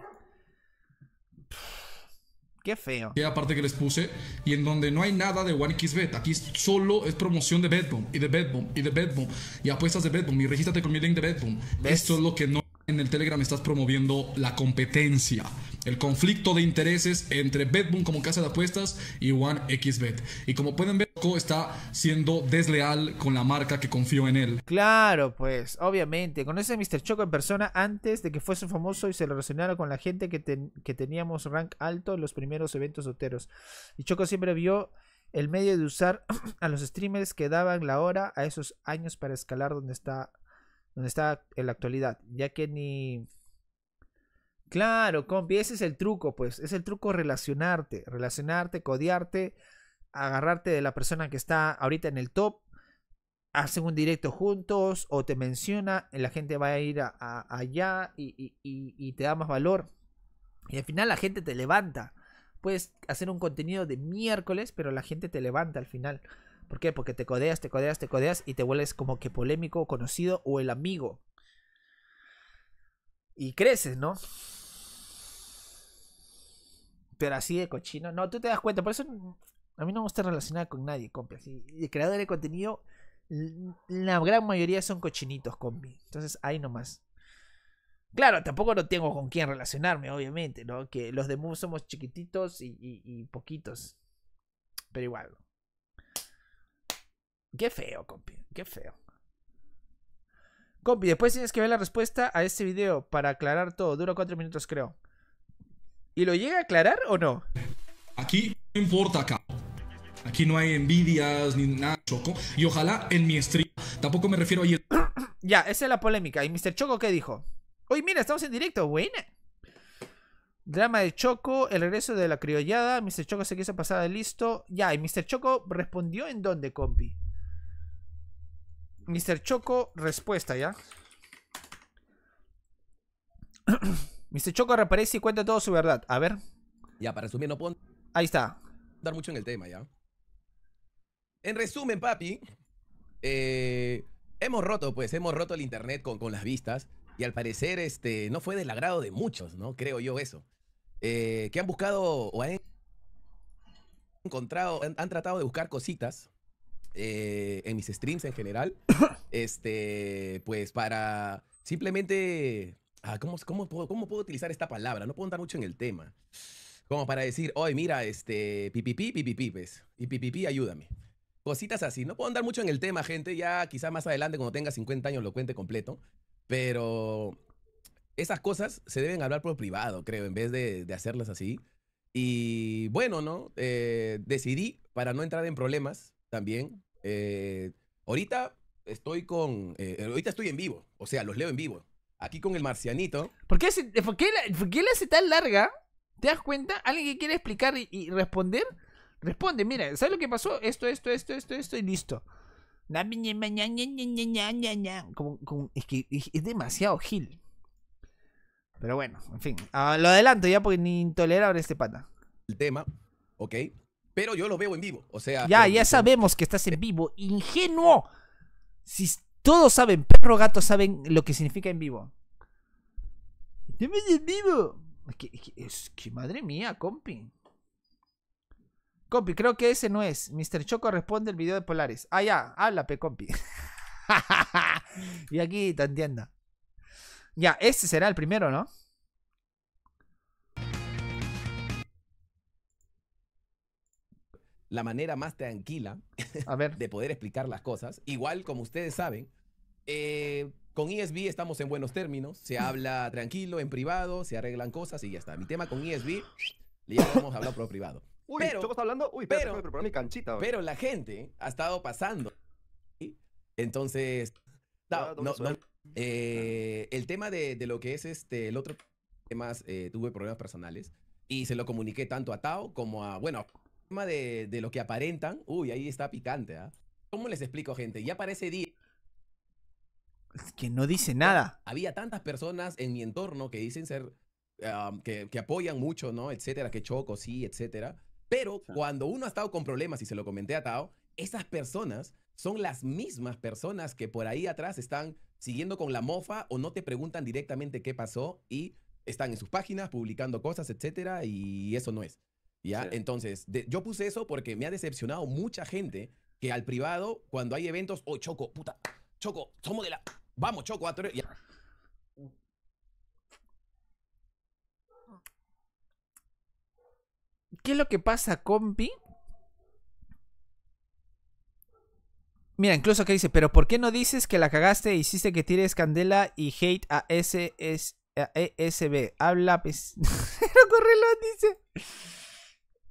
Qué feo. Y aparte que les puse, y en donde no hay nada de One X Bet. Aquí solo es promoción de BetBoom y de BetBoom y de BetBoom y apuestas de BetBoom. y regístrate con mi link de BetBoom. Esto es lo que no en el Telegram estás promoviendo la competencia el conflicto de intereses entre Betboom como casa de apuestas y OneXBet. Y como pueden ver, está siendo desleal con la marca que confió en él. Claro, pues, obviamente. Conoce a Mr. Choco en persona antes de que fuese famoso y se relacionara con la gente que, teníamos rank alto en los primeros eventos oteros Y Choco siempre vio el medio de usar a los streamers que daban la hora a esos años para escalar donde está donde está en la actualidad, ya que ni Claro, compi, ese es el truco, pues. Es el truco relacionarte, relacionarte, codearte, agarrarte de la persona que está ahorita en el top. Hacen un directo juntos o te menciona, la gente va a ir a, allá y, y te da más valor. Y al final la gente te levanta. Puedes hacer un contenido de miércoles, pero la gente te levanta al final. ¿Por qué? Porque te codeas, te codeas, te codeas y te vuelves como que polémico, conocido o el amigo y creces, ¿no? Pero así de cochino. No, tú te das cuenta. Por eso a mí no me gusta relacionar con nadie, compi. Y creador de contenido, la gran mayoría son cochinitos, compi. Entonces, ahí nomás. Claro, tampoco no tengo con quién relacionarme, obviamente, ¿no? Que los de Move somos chiquititos y, y poquitos. Pero igual. Qué feo, compi. Qué feo. Compi, después tienes que ver la respuesta a este video para aclarar todo. Dura cuatro minutos, creo. ¿Y lo llega a aclarar o no? Aquí no importa, acá Aquí no hay envidias ni nada, Choco. Y ojalá en mi stream. Tampoco me refiero a ya, esa es la polémica. ¿Y Mr. Choco qué dijo? Hoy mira, estamos en directo. Buena. Drama de Choco, el regreso de la criollada. Mr. Choco se quiso pasar de listo. Ya, ¿y Mr. Choco respondió en dónde, compi? Mr. Choco, respuesta, ¿ya? Mr. Choco reaparece y cuenta todo su verdad. A ver. Ya, para resumir, no puedo Ahí está. Dar mucho en el tema, ¿ya? En resumen, papi, eh, hemos roto, pues, hemos roto el internet con, las vistas. Y al parecer, este, no fue del agrado de muchos, ¿no? Creo yo eso. Eh, que han buscado o han encontrado, han tratado de buscar cositas eh, en mis streams en general, este, pues para simplemente, ah, ¿cómo, cómo, puedo, ¿cómo puedo utilizar esta palabra? No puedo andar mucho en el tema. Como para decir, oye, mira, este, pipipi, pipipi, pues, y pipipi, ayúdame. Cositas así. No puedo andar mucho en el tema, gente. Ya quizás más adelante, cuando tenga 50 años, lo cuente completo. Pero esas cosas se deben hablar por privado, creo, en vez de, hacerlas así. Y bueno, ¿no? Eh, decidí, para no entrar en problemas también, eh, ahorita estoy con. Eh, ahorita estoy en vivo. O sea, los leo en vivo. Aquí con el marcianito. ¿Por qué, se, por qué la, hace tan larga? ¿Te das cuenta? ¿Alguien que quiere explicar y, responder? Responde, mira, ¿sabes lo que pasó? Esto, esto, esto, esto, esto y listo. Como, es que es demasiado gil. Pero bueno, en fin. Ah, lo adelanto ya porque ni intolerable este pata. El tema, ok pero yo lo veo en vivo. O sea. Ya, ya sabemos que estás en eh. vivo. Ingenuo. Si todos saben, perro gato saben lo que significa en vivo. Estamos en vivo. Es que, madre mía, compi. Compi, creo que ese no es. Mr. Choco responde el video de Polares Ah, ya, habla, compi. y aquí te entienda. Ya, este será el primero, ¿no? la manera más tranquila de poder explicar las cosas. Igual, como ustedes saben, eh, con ISB e estamos en buenos términos, se habla tranquilo, en privado, se arreglan cosas y ya está. Mi tema con ESB, ya lo hemos hablado por privado. Uy, pero, hablando, pero, la gente ha estado pasando. Entonces, ah, eh, el tema de, lo que es este, el otro tema, eh, tuve problemas personales y se lo comuniqué tanto a Tao como a, bueno, tema de, lo que aparentan, uy, ahí está picante, ¿ah? ¿Cómo les explico, gente? Ya parece día... que no dice nada. Había tantas personas en mi entorno que dicen ser... Ah, que, apoyan mucho, ¿no? Etcétera, que choco, sí, etcétera. Pero cuando uno ha estado con problemas, y se lo comenté a Tao, esas personas son las mismas personas que por ahí atrás están siguiendo con la mofa o no te preguntan directamente qué pasó y están en sus páginas publicando cosas, etcétera, y eso no es. ¿Ya? Entonces, yo puse eso porque me ha decepcionado mucha gente que al privado, cuando hay eventos, oh, Choco, puta, Choco, somos de la. Vamos, Choco, ¿Qué es lo que pasa, compi? Mira, incluso que dice, pero ¿por qué no dices que la cagaste e hiciste que tires candela y hate a SS a ESB? Habla, pues. Correlo dice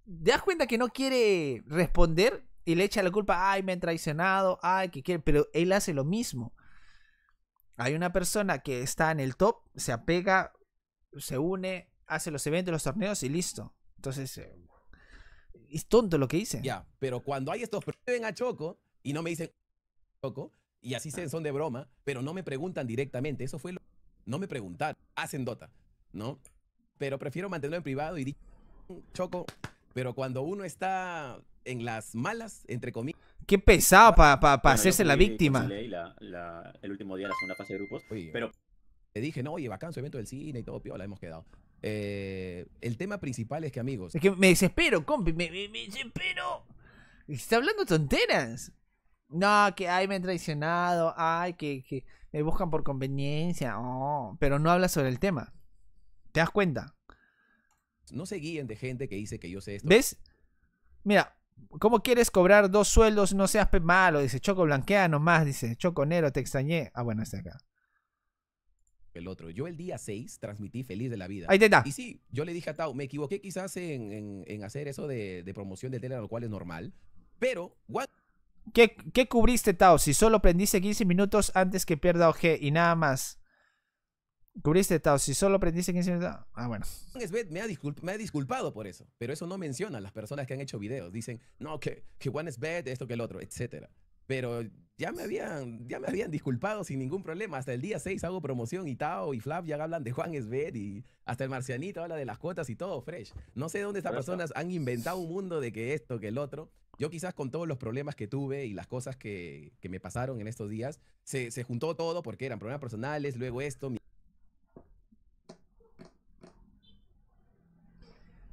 te das cuenta que no quiere responder y le echa la culpa, ay, me han traicionado, ay, ¿qué quiere, pero él hace lo mismo. Hay una persona que está en el top, se apega, se une, hace los eventos, los torneos y listo. Entonces, eh, es tonto lo que dice. Ya, pero cuando hay estos, ven a Choco y no me dicen Choco, y así ah. son de broma, pero no me preguntan directamente. Eso fue lo no me preguntaron, hacen Dota, ¿no? Pero prefiero mantenerlo en privado y Choco, pero cuando uno está en las malas, entre comillas. Qué pesado para hacerse la víctima. el último día de la segunda fase de grupos. pero le dije, no, oye, vacanzo, evento del cine y todo, la hemos quedado. Eh, el tema principal es que, amigos. Es que me desespero, compi, me, desespero. Está hablando tonteras. No, que ay, me han traicionado, ay, que, me buscan por conveniencia, oh, pero no habla sobre el tema. ¿Te das cuenta? No se guíen de gente que dice que yo sé esto. ¿Ves? Mira, ¿cómo quieres cobrar dos sueldos? No seas malo, dice Choco Blanquea nomás, dice Choco Nero, te extrañé. Ah, bueno, está acá. El otro. Yo el día 6 transmití Feliz de la Vida. Ahí te da. Y sí, yo le dije a Tao, me equivoqué quizás en, hacer eso de, promoción de tele, lo cual es normal, pero... What? ¿Qué, ¿Qué cubriste, Tao? Si solo prendiste 15 minutos antes que pierda OG y nada más. Cubriste Tao, si solo aprendiste 15 minutos. Ah, bueno. Me ha, me ha, disculpado por eso, pero eso no menciona a las personas que han hecho videos. Dicen, no, que, que juan esto que el otro, etcétera. Pero ya me, habían, ya me habían disculpado sin ningún problema. Hasta el día 6 hago promoción y Tao y Flav ya hablan de Juan Esbet y hasta el marcianito habla de las cuotas y todo fresh. No sé dónde estas personas han inventado un mundo de que esto, que el otro. Yo quizás con todos los problemas que tuve y las cosas que, que me pasaron en estos días, se, se, juntó todo porque eran problemas personales, luego esto, mi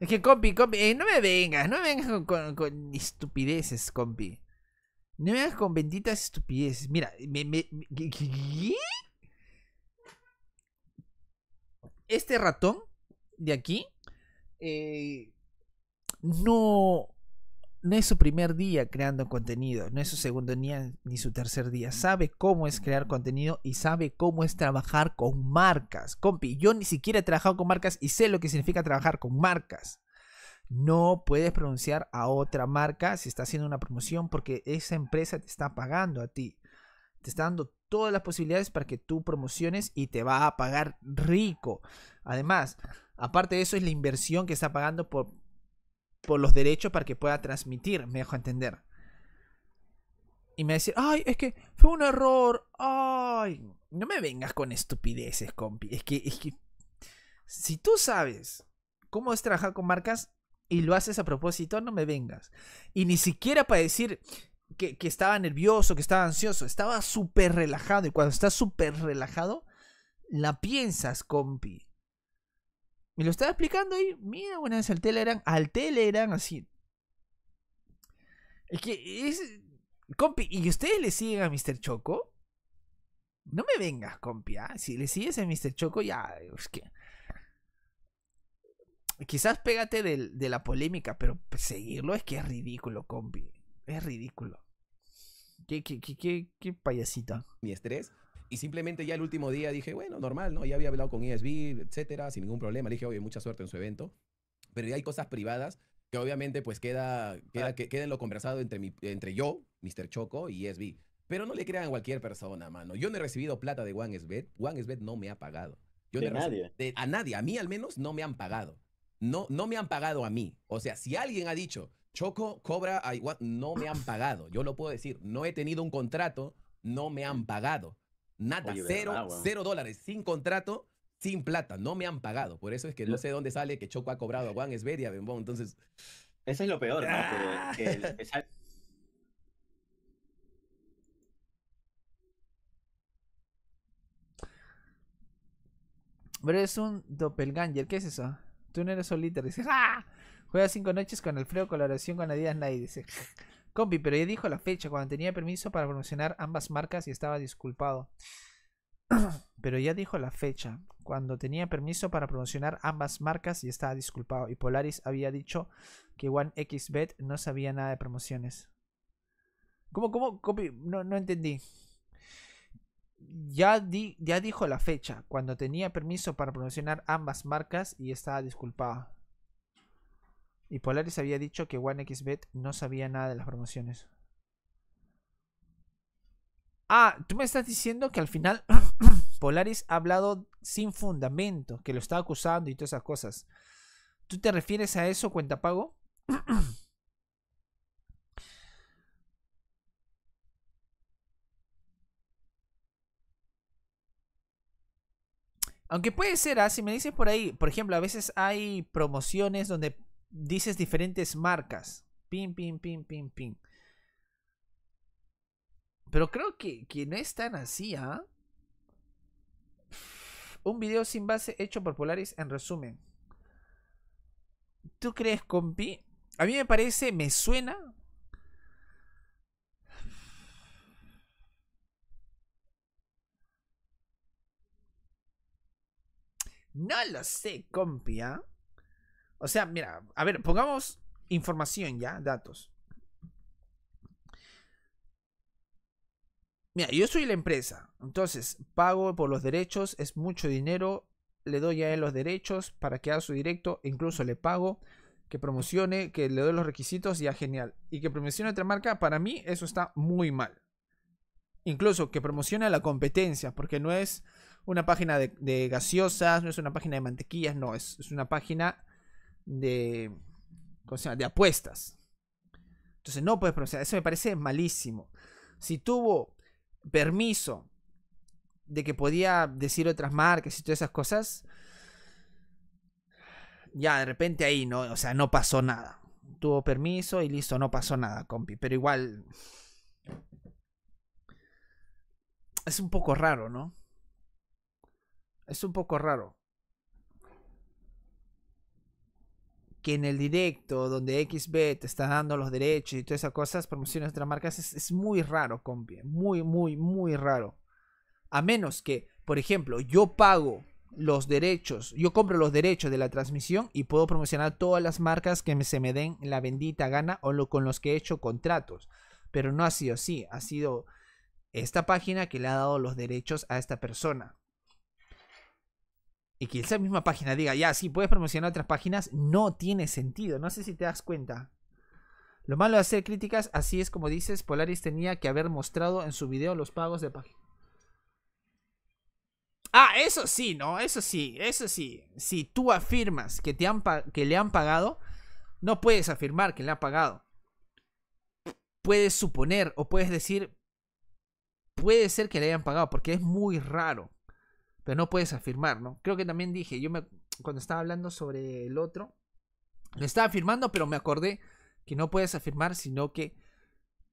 Es que, compi, compi, eh, no me vengas, no me vengas con, estupideces, compi. No me vengas con benditas estupideces. Mira, me, Este ratón de aquí eh, no, no es su primer día creando contenido, no es su segundo día ni su tercer día. Sabe cómo es crear contenido y sabe cómo es trabajar con marcas. Compi, yo ni siquiera he trabajado con marcas y sé lo que significa trabajar con marcas. No puedes pronunciar a otra marca si está haciendo una promoción porque esa empresa te está pagando a ti. Te está dando todas las posibilidades para que tú promociones y te va a pagar rico. Además, aparte de eso es la inversión que está pagando por por los derechos para que pueda transmitir, me dejo entender. Y me decir, ay, es que fue un error, ay, no me vengas con estupideces, compi. Es que, es que, si tú sabes cómo es trabajar con marcas y lo haces a propósito, no me vengas. Y ni siquiera para decir que, que estaba nervioso, que estaba ansioso, estaba súper relajado. Y cuando estás súper relajado, la piensas, compi. Me lo estaba explicando ahí? mira, buenas, vez al Telegram, al así. Es que es. Compi, ¿y ustedes le siguen a Mr. Choco? No me vengas, compi. ¿ah? Si le sigues a Mr. Choco, ya. Es que. Quizás pégate de, de la polémica, pero pues, seguirlo es que es ridículo, compi. Es ridículo. ¿Qué, qué, qué, qué, qué payasita? Mi estrés. Y simplemente ya el último día dije, bueno, normal, ¿no? Ya había hablado con ESB, etcétera, sin ningún problema. Le dije, oye, mucha suerte en su evento. Pero ya hay cosas privadas que obviamente pues queda, queda, ah. que, en lo conversado entre, entre yo, Mr. Choco y ESB. Pero no le crean a cualquier persona, mano. Yo no he recibido plata de Juan Juan Esbet no me ha pagado. Yo de nadie. a nadie. A mí al menos no me han pagado. No, no me han pagado a mí. O sea, si alguien ha dicho, Choco cobra a Juan, no me han pagado. Yo lo puedo decir. No he tenido un contrato, no me han pagado. Nada, cero, cero dólares, sin contrato, sin plata. No me han pagado. Por eso es que no sé dónde sale que Choco ha cobrado a Juan Esberia, Bembón. Entonces. Eso es lo peor, ¿no? Ah. Pero es un doppelganger, ¿qué es eso? Tú no eres solita, dice. Juega cinco noches con Alfredo, Coloración con Adidas Nadie dice. Compi, pero ya dijo la fecha cuando tenía permiso para promocionar ambas marcas y estaba disculpado. pero ya dijo la fecha cuando tenía permiso para promocionar ambas marcas y estaba disculpado. Y Polaris había dicho que One 1xBet no sabía nada de promociones. ¿Cómo, cómo, Compi? No, no entendí. Ya, di, ya dijo la fecha cuando tenía permiso para promocionar ambas marcas y estaba disculpado. Y Polaris había dicho que Xbet no sabía nada de las promociones. Ah, tú me estás diciendo que al final Polaris ha hablado sin fundamento, que lo está acusando y todas esas cosas. ¿Tú te refieres a eso, cuenta pago? Aunque puede ser, así ¿ah? si me dices por ahí, por ejemplo, a veces hay promociones donde dices diferentes marcas. Pin, pin, pin, pin, pin. Pero creo que, quien no es tan así, ¿ah? Un video sin base hecho por Polaris en resumen. ¿Tú crees, compi? A mí me parece, me suena. No lo sé, compi, ¿ah? O sea, mira, a ver, pongamos información ya, datos. Mira, yo soy la empresa, entonces pago por los derechos, es mucho dinero, le doy a él los derechos para que haga su directo, incluso le pago que promocione, que le doy los requisitos, ya genial. Y que promocione otra marca, para mí eso está muy mal. Incluso que promocione a la competencia, porque no es una página de, gaseosas, no es una página de mantequillas, no, es una página de, de apuestas. Entonces no puedes pronunciar. Eso me parece malísimo. Si tuvo permiso de que podía decir otras marcas y todas esas cosas, ya de repente ahí no, o sea, no pasó nada. Tuvo permiso y listo, no pasó nada, compi. Pero igual es un poco raro, ¿no? Es un poco raro. que en el directo, donde XB te está dando los derechos y todas esas cosas, promociones de otras marcas, es, muy raro, compi. Muy, muy, muy raro. A menos que, por ejemplo, yo pago los derechos, yo compro los derechos de la transmisión y puedo promocionar todas las marcas que se me den la bendita gana o lo, con los que he hecho contratos. Pero no ha sido así, ha sido esta página que le ha dado los derechos a esta persona y que esa misma página diga, ya, sí, puedes promocionar otras páginas, no tiene sentido. No sé si te das cuenta. Lo malo de hacer críticas, así es como dices, Polaris tenía que haber mostrado en su video los pagos de página. Ah, eso sí, ¿no? Eso sí, eso sí. Si tú afirmas que, te han que le han pagado, no puedes afirmar que le ha pagado. Puedes suponer o puedes decir, puede ser que le hayan pagado, porque es muy raro pero no puedes afirmar, ¿no? Creo que también dije, yo me, cuando estaba hablando sobre el otro, lo estaba afirmando, pero me acordé que no puedes afirmar, sino que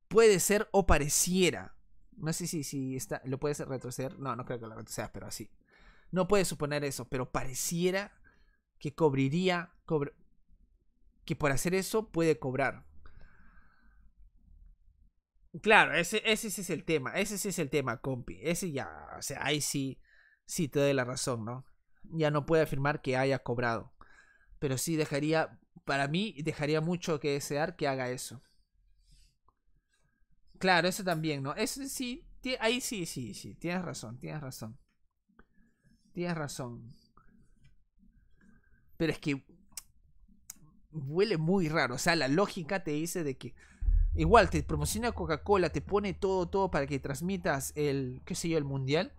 puede ser o pareciera. No sé si, si está, lo puedes retroceder. No, no creo que lo retroceda, pero así. No puedes suponer eso, pero pareciera que cobriría, que por hacer eso puede cobrar. Claro, ese, ese, es el tema, ese sí es el tema, compi. Ese ya, o sea, ahí sí sí te doy la razón, ¿no? Ya no puede afirmar que haya cobrado. Pero sí dejaría, para mí, dejaría mucho que desear que haga eso. Claro, eso también, ¿no? Eso sí, ahí sí, sí, sí, tienes razón, tienes razón. Tienes razón. Pero es que huele muy raro, o sea, la lógica te dice de que igual te promociona Coca-Cola, te pone todo, todo para que transmitas el, qué sé yo, el mundial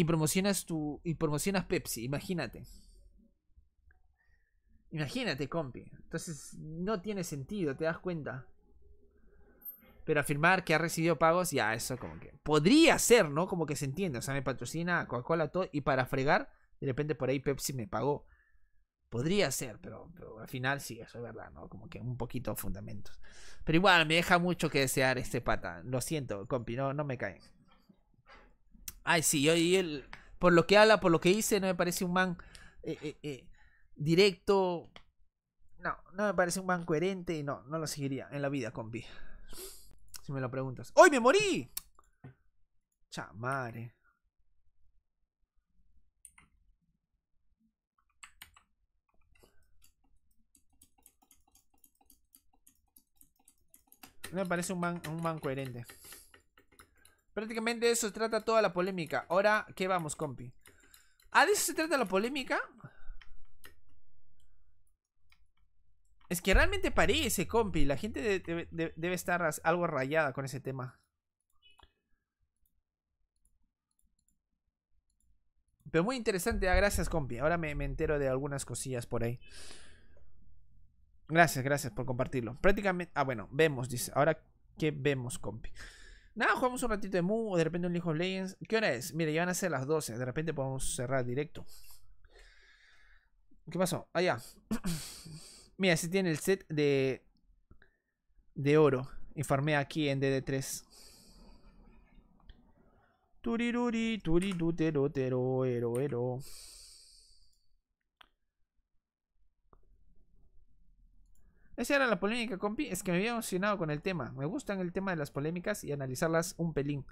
y promocionas tu y promocionas Pepsi, imagínate. Imagínate, compi. Entonces no tiene sentido, te das cuenta. Pero afirmar que ha recibido pagos, ya eso como que podría ser, ¿no? Como que se entiende, o sea, me patrocina Coca-Cola todo y para fregar, de repente por ahí Pepsi me pagó. Podría ser, pero, al final sí, eso es verdad, ¿no? Como que un poquito de fundamentos. Pero igual, me deja mucho que desear este pata. Lo siento, compi, no, no me caen. Ay, sí, yo, por lo que habla, por lo que dice, no me parece un man eh, eh, eh, directo. No, no me parece un man coherente y no, no lo seguiría en la vida, compi. Si me lo preguntas. ¡Hoy me morí! Chamare. No me parece un man, un man coherente. Prácticamente eso se trata toda la polémica. Ahora, ¿qué vamos, compi? ¿Ah, de eso se trata la polémica? Es que realmente parece, compi. La gente debe estar algo rayada con ese tema. Pero muy interesante. Ah, gracias, compi. Ahora me, me entero de algunas cosillas por ahí. Gracias, gracias por compartirlo. Prácticamente... Ah, bueno, vemos, dice. Ahora, ¿qué vemos, compi? Nada, jugamos un ratito de Mu, de repente un hijo of Legends. ¿Qué hora es? Mira, ya van a ser las 12. De repente podemos cerrar directo. ¿Qué pasó? Ah, ya. Mira, si tiene el set de. De oro. Informé aquí en DD3. Turiruri, Esa era la polémica, compi. Es que me había emocionado con el tema. Me gustan el tema de las polémicas y analizarlas un pelín.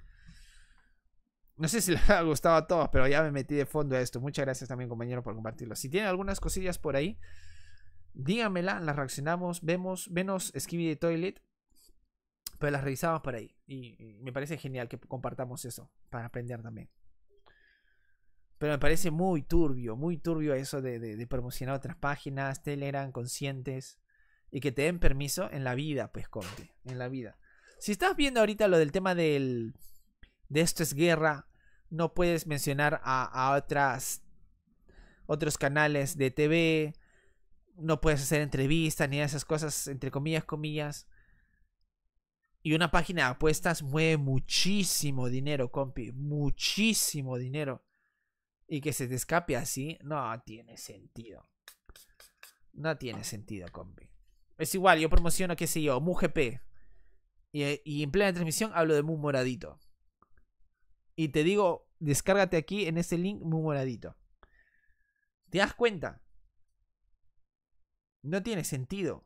No sé si les ha gustado a todos, pero ya me metí de fondo a esto. Muchas gracias también, compañero, por compartirlo. Si tienen algunas cosillas por ahí, dígamela, las reaccionamos, vemos, menos skinny de Toilet, pero pues las revisamos por ahí. Y, me parece genial que compartamos eso para aprender también. Pero me parece muy turbio, muy turbio eso de, de promocionar otras páginas, Telegram, conscientes y que te den permiso en la vida, pues, compi, en la vida. Si estás viendo ahorita lo del tema del, de esto es guerra, no puedes mencionar a, otras, otros canales de TV, no puedes hacer entrevistas ni esas cosas, entre comillas, comillas. Y una página de apuestas mueve muchísimo dinero, compi, muchísimo dinero. Y que se te escape así, no tiene sentido. No tiene sentido, compi. Es igual, yo promociono, qué sé yo, MuGP. Y, y en plena transmisión hablo de Mu moradito. Y te digo, descárgate aquí en ese link Mu moradito. ¿Te das cuenta? No tiene sentido.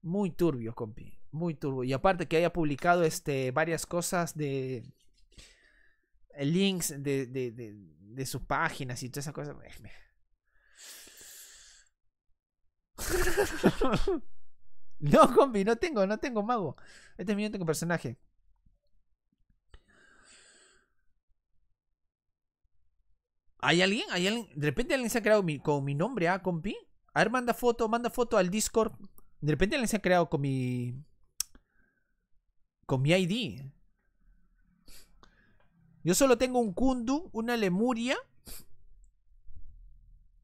Muy turbio, compi. Muy turbio. Y aparte que haya publicado este, varias cosas de eh, links de, de, de, de sus páginas y todas esas cosas. no, compi, no tengo, no tengo mago. Este es mi único personaje. ¿Hay alguien? ¿Hay alguien? De repente alguien se ha creado con mi nombre, ¿ah, compi? A ver, manda foto, manda foto al Discord. De repente alguien se ha creado con mi. Con mi ID. Yo solo tengo un Kundu, una Lemuria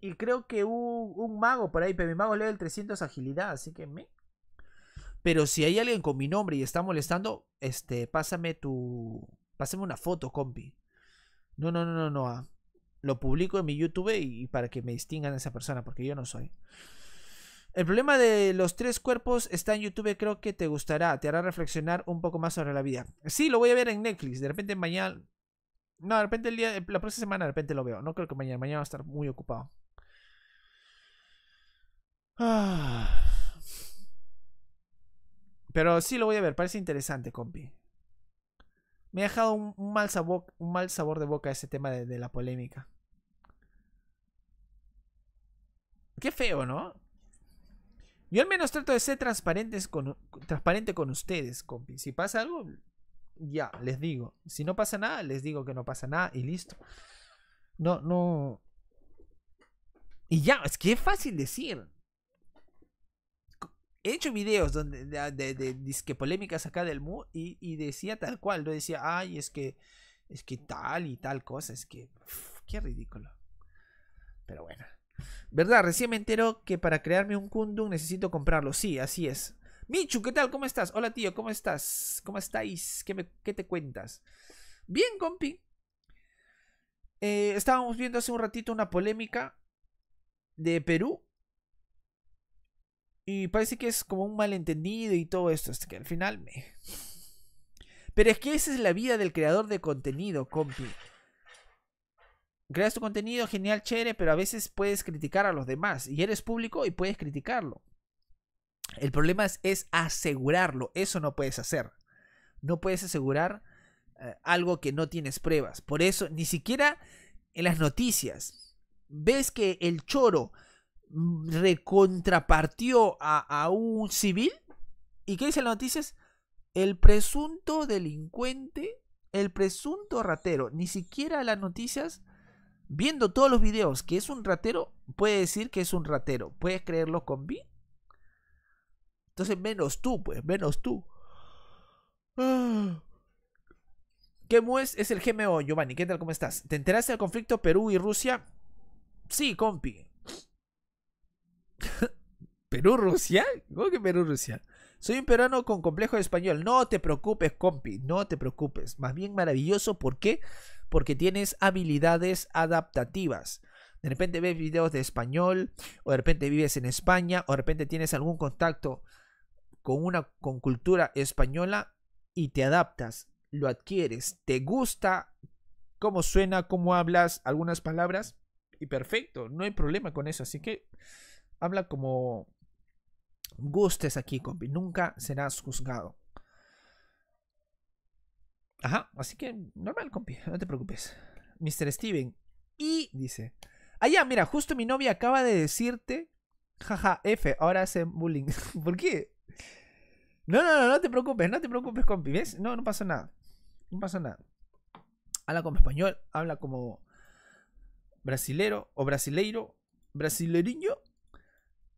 y creo que un, mago por ahí, pero mi mago el 300 agilidad, así que me. Pero si hay alguien con mi nombre y está molestando, este, pásame tu. Pásame una foto, compi. No, no, no, no, no. Ah. Lo publico en mi YouTube y, para que me distingan esa persona, porque yo no soy. El problema de los tres cuerpos está en YouTube, creo que te gustará, te hará reflexionar un poco más sobre la vida. Sí, lo voy a ver en Netflix, de repente mañana... No, de repente el día, la próxima semana de repente lo veo, no creo que mañana, mañana va a estar muy ocupado. Ah. Pero sí lo voy a ver, parece interesante, compi. Me ha dejado un, mal, sabor, un mal sabor de boca ese tema de, la polémica. Qué feo, ¿no? Yo al menos trato de ser transparente con ustedes, compi. Si pasa algo, ya, les digo. Si no pasa nada, les digo que no pasa nada y listo. No, no. Y ya, es que es fácil decir he hecho videos donde de, ah, polémicas acá del MU y, decía tal cual, no decía, ay, es que es que tal y tal cosa, es que qué ridículo. Pero bueno. ¿Verdad? Recién me entero que para crearme un Kundun necesito comprarlo. Sí, así es. Michu, ¿qué tal? ¿Cómo estás? Hola tío, ¿cómo estás? ¿Cómo estáis? ¿Qué, me, te cuentas? Bien, compi. Eh, estábamos viendo hace un ratito una polémica de Perú y parece que es como un malentendido y todo esto, hasta que al final me... Pero es que esa es la vida del creador de contenido, compi. Creas tu contenido, genial, chévere, pero a veces puedes criticar a los demás. Y eres público y puedes criticarlo. El problema es, asegurarlo. Eso no puedes hacer. No puedes asegurar eh, algo que no tienes pruebas. Por eso, ni siquiera en las noticias. Ves que el choro recontrapartió a, un civil. ¿Y qué dicen las noticias? El presunto delincuente, el presunto ratero, ni siquiera las noticias, viendo todos los videos que es un ratero, puede decir que es un ratero. ¿Puedes creerlo compi? Entonces, menos tú, pues, menos tú. ¿Qué mues es el GMO, Giovanni. ¿Qué tal? ¿Cómo estás? ¿Te enteraste del conflicto Perú y Rusia? Sí, compi. ¿Perú, Rusia? ¿Cómo que Perú, Rusia? Soy un peruano con complejo de español. No te preocupes, compi, no te preocupes. Más bien maravilloso, ¿por qué? Porque tienes habilidades adaptativas. De repente ves videos de español, o de repente vives en España, o de repente tienes algún contacto con una con cultura española y te adaptas, lo adquieres, te gusta cómo suena, cómo hablas, algunas palabras y perfecto, no hay problema con eso, así que Habla como gustes aquí, compi. Nunca serás juzgado. Ajá, así que normal, compi. No te preocupes. Mr. Steven. Y dice. Ah, ya, mira, justo mi novia acaba de decirte. Jaja, F, ahora hace bullying. ¿Por qué? No, no, no, no te preocupes, no te preocupes, compi. ¿Ves? No, no pasa nada. No pasa nada. Habla como español, habla como brasilero o brasileiro, Brasileriño.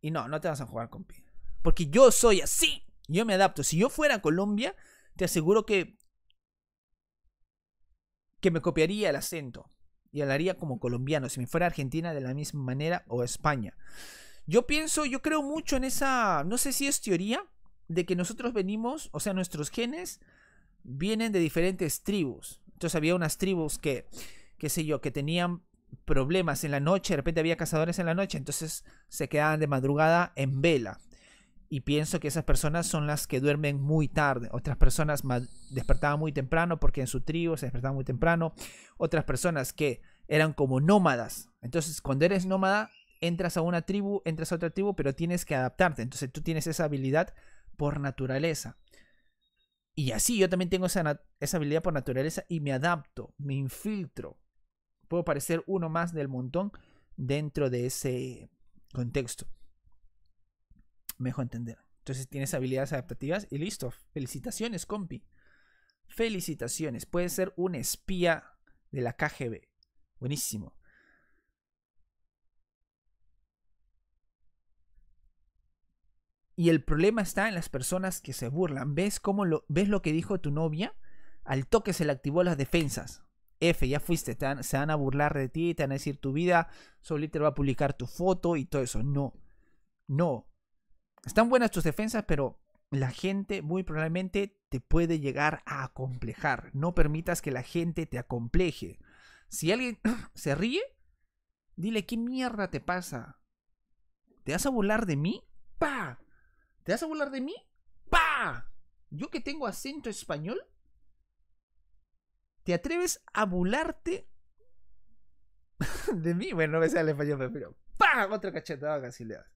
Y no, no te vas a jugar, con pie Porque yo soy así. Yo me adapto. Si yo fuera a Colombia, te aseguro que. que me copiaría el acento. Y hablaría como colombiano. Si me fuera a Argentina de la misma manera o España. Yo pienso, yo creo mucho en esa. No sé si es teoría. De que nosotros venimos, o sea, nuestros genes vienen de diferentes tribus. Entonces había unas tribus que, qué sé yo, que tenían problemas en la noche, de repente había cazadores en la noche, entonces se quedaban de madrugada en vela. Y pienso que esas personas son las que duermen muy tarde. Otras personas despertaban muy temprano porque en su tribu se despertaban muy temprano. Otras personas que eran como nómadas. Entonces, cuando eres nómada, entras a una tribu, entras a otra tribu, pero tienes que adaptarte. Entonces, tú tienes esa habilidad por naturaleza. Y así yo también tengo esa, esa habilidad por naturaleza y me adapto, me infiltro puedo parecer uno más del montón dentro de ese contexto. Mejor entender. Entonces tienes habilidades adaptativas y listo. Felicitaciones, compi. Felicitaciones. Puedes ser un espía de la KGB. Buenísimo. Y el problema está en las personas que se burlan. ¿Ves cómo ves lo que dijo tu novia? Al toque se le activó las defensas. F, ya fuiste, se van a burlar de ti, te van a decir tu vida, Soliter va a publicar tu foto y todo eso. No, no. Están buenas tus defensas, pero la gente muy probablemente te puede llegar a acomplejar. No permitas que la gente te acompleje. Si alguien se ríe, dile, ¿qué mierda te pasa? ¿Te vas a burlar de mí? ¡Pah! ¿Te vas a burlar de mí? ¡Pah! Yo que tengo acento español, ¿Te atreves a burlarte de mí? Bueno, no me sale el español, pero ¡pam! Otro cachetado casi le das.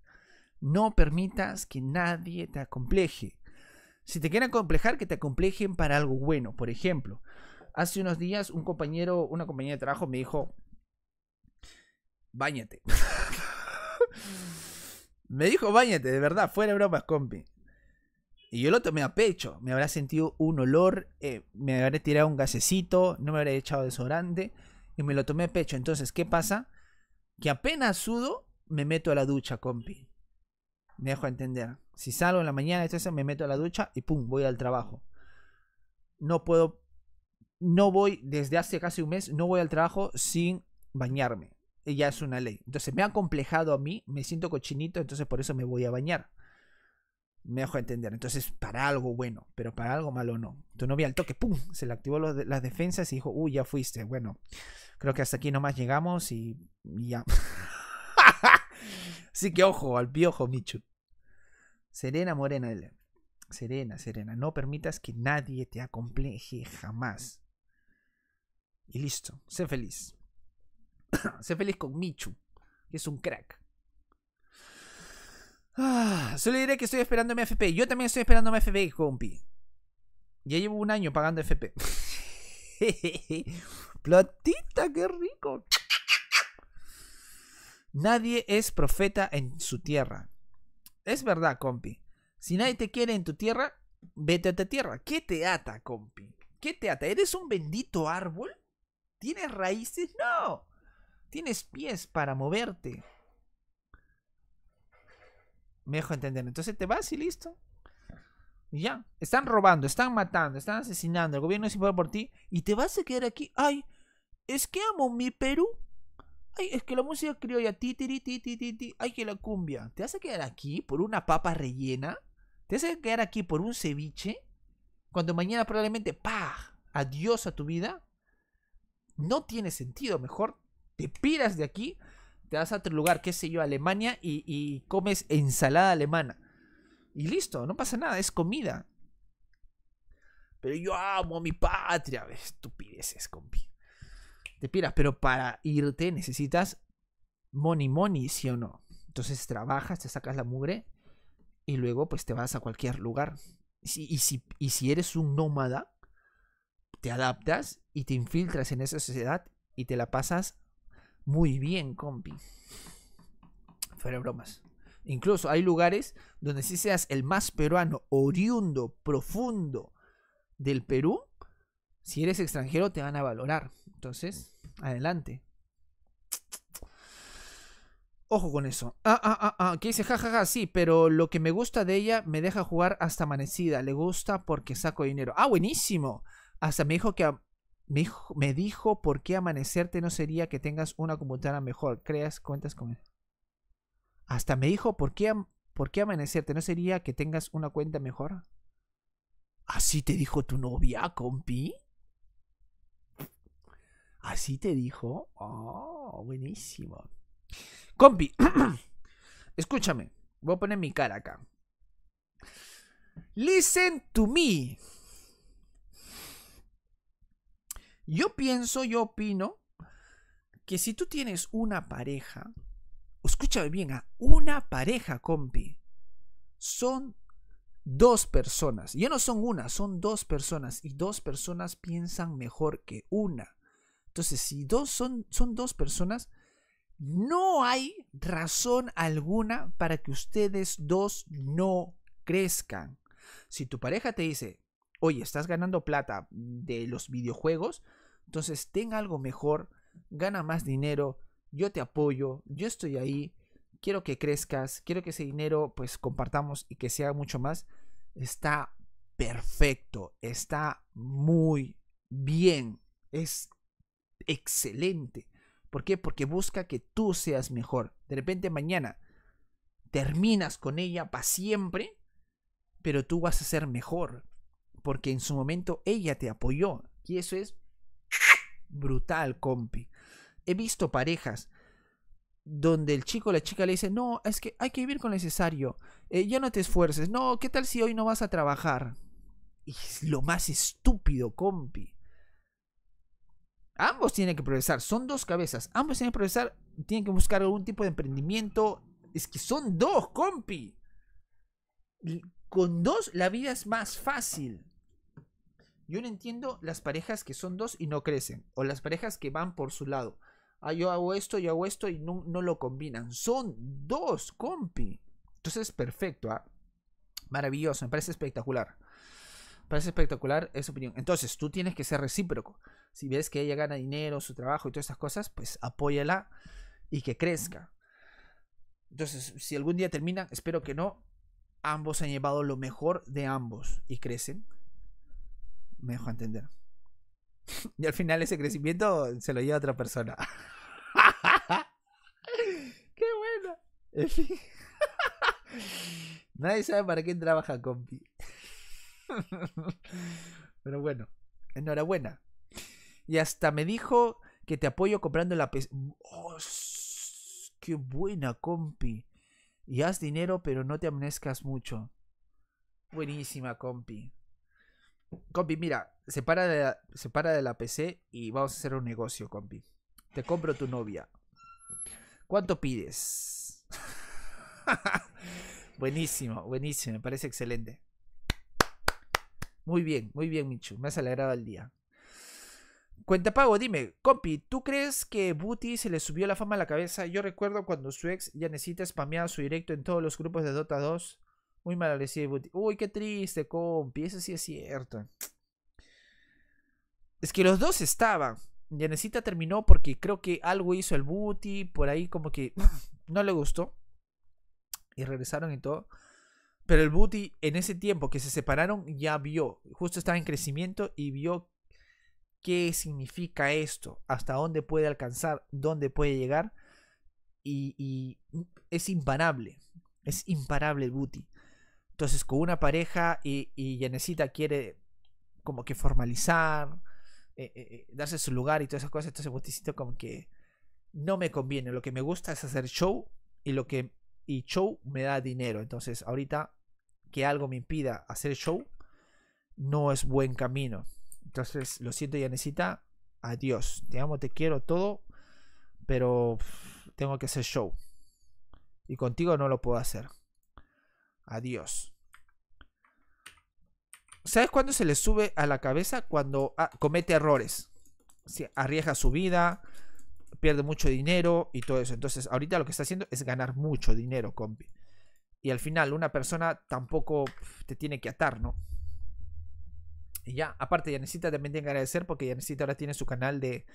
No permitas que nadie te acompleje. Si te quieren acomplejar, que te acomplejen para algo bueno. Por ejemplo, hace unos días un compañero, una compañera de trabajo me dijo, báñate. me dijo, báñate, de verdad, fuera bromas, compi. Y yo lo tomé a pecho. Me habrá sentido un olor, eh, me habré tirado un gasecito, no me habré echado desodorante. Y me lo tomé a pecho. Entonces, ¿qué pasa? Que apenas sudo, me meto a la ducha, compi. Me dejo entender. Si salgo en la mañana, entonces me meto a la ducha y pum, voy al trabajo. No puedo. No voy, desde hace casi un mes, no voy al trabajo sin bañarme. Y ya es una ley. Entonces me ha complejado a mí, me siento cochinito, entonces por eso me voy a bañar me dejo entender. Entonces, para algo bueno, pero para algo malo no. Tu novia al toque, ¡pum! Se le activó las defensas y dijo, uy, ya fuiste. Bueno, creo que hasta aquí nomás llegamos y, ya. Así que ojo, al piojo, Michu. Serena Morena, Serena, Serena, no permitas que nadie te acompleje jamás. Y listo, sé feliz. sé feliz con Michu, que es un crack. Ah, solo diré que estoy esperando mi FP. Yo también estoy esperando mi FP, compi. Ya llevo un año pagando FP. Platita, qué rico. Nadie es profeta en su tierra. Es verdad, compi. Si nadie te quiere en tu tierra, vete a tu tierra. ¿Qué te ata, compi? ¿Qué te ata? ¿Eres un bendito árbol? ¿Tienes raíces? No. Tienes pies para moverte mejor dejo entender. Entonces te vas y listo. ya. Están robando, están matando, están asesinando. El gobierno se puede por ti. Y te vas a quedar aquí. Ay, es que amo mi Perú. Ay, es que la música criolla. Ti, ti, ti, ti, ti, Ay, que la cumbia. ¿Te vas a quedar aquí por una papa rellena? ¿Te vas a quedar aquí por un ceviche? Cuando mañana probablemente, pa Adiós a tu vida. No tiene sentido. Mejor te piras de aquí te vas a otro lugar, qué sé yo, Alemania, y, comes ensalada alemana. Y listo, no pasa nada, es comida. Pero yo amo a mi patria. Estupideces, compi. Te piras, pero para irte necesitas money, money, ¿sí o no? Entonces trabajas, te sacas la mugre y luego pues te vas a cualquier lugar. y si, y si eres un nómada, te adaptas y te infiltras en esa sociedad y te la pasas muy bien, compi. Fuera bromas. Incluso hay lugares donde si seas el más peruano, oriundo, profundo del Perú, si eres extranjero te van a valorar. Entonces, adelante. Ojo con eso. Ah, ah, ah, ah. dice, ja ja, ja, sí, pero lo que me gusta de ella me deja jugar hasta amanecida. Le gusta porque saco dinero. Ah, buenísimo. Hasta me dijo que me, dijo por qué amanecerte no sería que tengas una computadora mejor. Creas cuentas con... Hasta me dijo por qué, por qué amanecerte no sería que tengas una cuenta mejor. ¿Así te dijo tu novia, compi? ¿Así te dijo? Oh, buenísimo. Compi, escúchame. Voy a poner mi cara acá. Listen to me. Yo pienso, yo opino, que si tú tienes una pareja, escúchame bien, a ¿ah? una pareja, compi, son dos personas. Ya no son una, son dos personas. Y dos personas piensan mejor que una. Entonces, si dos son, son dos personas, no hay razón alguna para que ustedes dos no crezcan. Si tu pareja te dice, oye, estás ganando plata de los videojuegos, entonces ten algo mejor, gana más dinero, yo te apoyo, yo estoy ahí, quiero que crezcas, quiero que ese dinero pues compartamos y que sea mucho más, está perfecto, está muy bien, es excelente. ¿Por qué? Porque busca que tú seas mejor. De repente mañana terminas con ella para siempre, pero tú vas a ser mejor, porque en su momento ella te apoyó. Y eso es brutal, compi. He visto parejas donde el chico o la chica le dice, no, es que hay que vivir con lo necesario, eh, ya no te esfuerces, no, ¿qué tal si hoy no vas a trabajar? es lo más estúpido, compi. Ambos tienen que progresar, son dos cabezas, ambos tienen que progresar, tienen que buscar algún tipo de emprendimiento, es que son dos, compi. Con dos la vida es más fácil. Yo no entiendo las parejas que son dos y no crecen, o las parejas que van por su lado. Ah, yo hago esto, yo hago esto y no, no lo combinan. Son dos, compi. Entonces, perfecto, ¿ah? maravilloso, me parece espectacular. Me parece espectacular esa opinión. Entonces, tú tienes que ser recíproco. Si ves que ella gana dinero, su trabajo y todas esas cosas, pues apóyala y que crezca. Entonces, si algún día termina, espero que no, ambos han llevado lo mejor de ambos y crecen. Me dejó entender. Y al final ese crecimiento se lo lleva a otra persona. ¡Qué buena! Nadie sabe para quién trabaja, compi. Pero bueno, enhorabuena. Y hasta me dijo que te apoyo comprando la ¡Oh, ¡Qué buena, compi! Y haz dinero, pero no te amanezcas mucho. Buenísima, compi. Compi, mira, se de, la, de la PC y vamos a hacer un negocio, compi. Te compro tu novia. ¿Cuánto pides? buenísimo, buenísimo, me parece excelente. Muy bien, muy bien, Michu. Me has alegrado el día. Cuenta pago, dime, compi, ¿tú crees que Buti se le subió la fama a la cabeza? Yo recuerdo cuando su ex ya necesita spamear su directo en todos los grupos de Dota 2. Muy mal el Buti. Uy, qué triste, compi. Eso sí es cierto. Es que los dos estaban. Yanesita terminó porque creo que algo hizo el Buti. Por ahí como que no le gustó. Y regresaron y todo. Pero el Buti en ese tiempo que se separaron ya vio. Justo estaba en crecimiento y vio qué significa esto. Hasta dónde puede alcanzar. Dónde puede llegar. Y, y es imparable. Es imparable el Buti. Entonces, con una pareja y, y quiere como que formalizar, eh, eh, eh, darse su lugar y todas esas cosas, entonces pues, siento como que no me conviene. Lo que me gusta es hacer show y lo que y show me da dinero. Entonces, ahorita que algo me impida hacer show no es buen camino. Entonces, lo siento, Yanesita. Adiós. Te amo, te quiero todo, pero tengo que hacer show. Y contigo no lo puedo hacer. Adiós. ¿Sabes cuándo se le sube a la cabeza? Cuando ah, comete errores. Se arriesga su vida, pierde mucho dinero y todo eso. Entonces, ahorita lo que está haciendo es ganar mucho dinero, compi. Y al final, una persona tampoco te tiene que atar, ¿no? Y ya, aparte, Yanesita también tiene que agradecer porque Yanesita ahora tiene su canal de.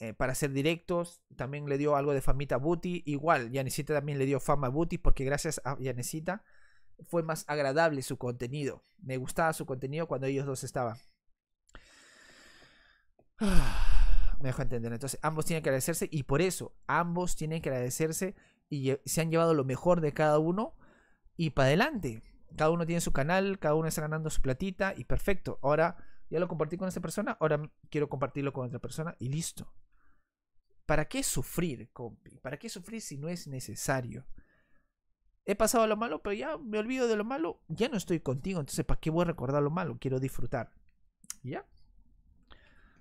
Eh, para hacer directos. También le dio algo de famita a Booty. Igual, Yanesita también le dio fama a Booty porque gracias a Yanesita fue más agradable su contenido. Me gustaba su contenido cuando ellos dos estaban. Me dejo entender. Entonces, ambos tienen que agradecerse y por eso, ambos tienen que agradecerse y se han llevado lo mejor de cada uno y para adelante. Cada uno tiene su canal, cada uno está ganando su platita y perfecto. Ahora ya lo compartí con esta persona, ahora quiero compartirlo con otra persona y listo. ¿Para qué sufrir, compi? ¿Para qué sufrir si no es necesario? he pasado lo malo, pero ya me olvido de lo malo, ya no estoy contigo, entonces ¿para qué voy a recordar lo malo? Quiero disfrutar. ¿Ya?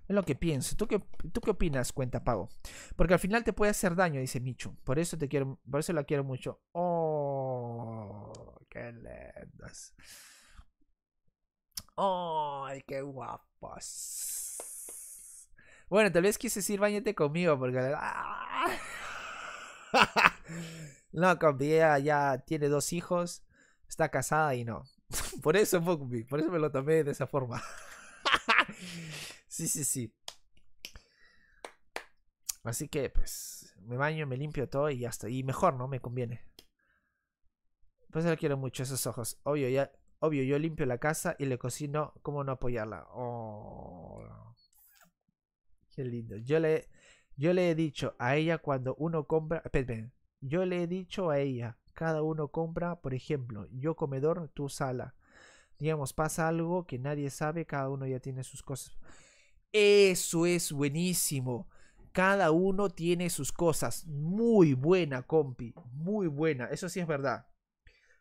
Es lo que pienso. ¿Tú qué, ¿Tú qué opinas, cuenta pago? Porque al final te puede hacer daño, dice Michu. Por eso te quiero, por eso la quiero mucho. Oh, qué lindas. Oh, qué guapas! Bueno, tal vez quise decir bañete conmigo porque... Ah, No, compi, ella ya tiene dos hijos, está casada y no. Por eso, por eso me lo tomé de esa forma. sí, sí, sí. Así que, pues, me baño, me limpio todo y ya está. Y mejor, ¿no? Me conviene. Pues la quiero mucho esos ojos. Obvio, ya, obvio, yo limpio la casa y le cocino. ¿Cómo no apoyarla? Oh, qué lindo. Yo le, yo le he dicho a ella cuando uno compra. Yo le he dicho a ella, cada uno compra, por ejemplo, yo comedor, tú sala. Digamos, pasa algo que nadie sabe, cada uno ya tiene sus cosas. Eso es buenísimo. Cada uno tiene sus cosas. Muy buena, compi. Muy buena. Eso sí es verdad.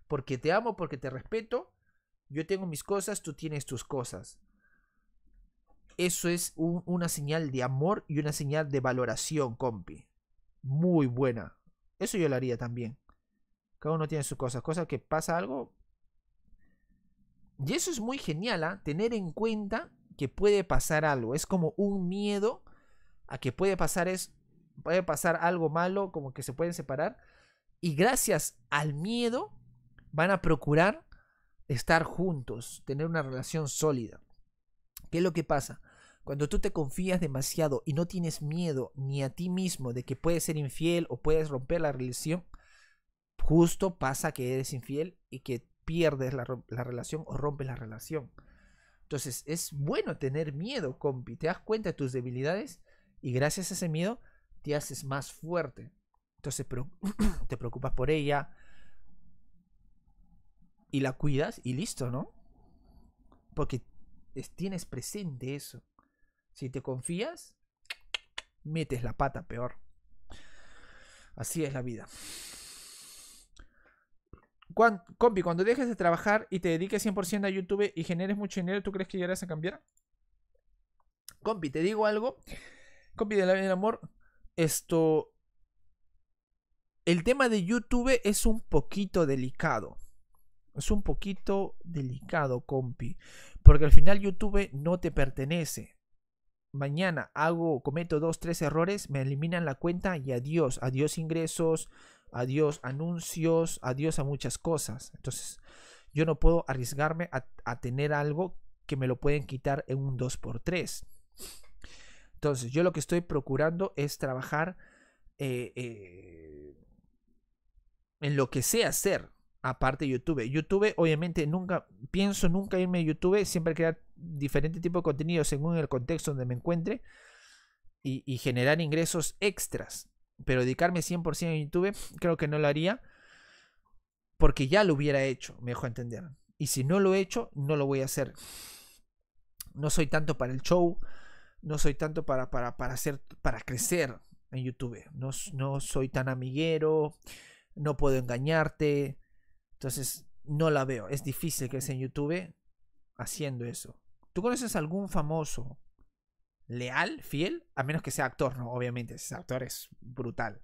Porque te amo, porque te respeto. Yo tengo mis cosas, tú tienes tus cosas. Eso es una señal de amor y una señal de valoración, compi. Muy buena. Eso yo lo haría también. Cada uno tiene sus cosas. Cosa que pasa algo. Y eso es muy genial, a ¿ah? tener en cuenta que puede pasar algo. Es como un miedo a que puede pasar, es, puede pasar algo malo, como que se pueden separar. Y gracias al miedo van a procurar estar juntos, tener una relación sólida. ¿Qué es lo que pasa? Cuando tú te confías demasiado y no tienes miedo ni a ti mismo de que puedes ser infiel o puedes romper la relación, justo pasa que eres infiel y que pierdes la, relación o rompes la relación. Entonces es bueno tener miedo, compi. Te das cuenta de tus debilidades y gracias a ese miedo te haces más fuerte. Entonces te preocupas por ella y la cuidas y listo, ¿no? Porque tienes presente eso. Si te confías, metes la pata peor. Así es la vida. compi, cuando dejes de trabajar y te dediques 100% a YouTube y generes mucho dinero, ¿tú crees que llegarás a cambiar? Compi, te digo algo. Compi del amor, esto... El tema de YouTube es un poquito delicado. Es un poquito delicado, compi. Porque al final YouTube no te pertenece mañana hago, cometo dos, tres errores, me eliminan la cuenta y adiós, adiós ingresos, adiós anuncios, adiós a muchas cosas. Entonces, yo no puedo arriesgarme a, tener algo que me lo pueden quitar en un 2x3. Entonces, yo lo que estoy procurando es trabajar eh, eh, en lo que sé hacer, aparte de YouTube. YouTube, obviamente, nunca pienso nunca irme a YouTube, siempre crear diferente tipo de contenido según el contexto donde me encuentre y, generar ingresos extras. Pero dedicarme 100% a YouTube creo que no lo haría porque ya lo hubiera hecho, me dejo entender. Y si no lo he hecho, no lo voy a hacer. No soy tanto para el show, no soy tanto para, para, hacer, para crecer en YouTube. No, no soy tan amiguero, no puedo engañarte. Entonces, no la veo. Es difícil crecer en YouTube haciendo eso. ¿Tú conoces algún famoso leal, fiel? A menos que sea actor, ¿no? Obviamente, ese actor es brutal.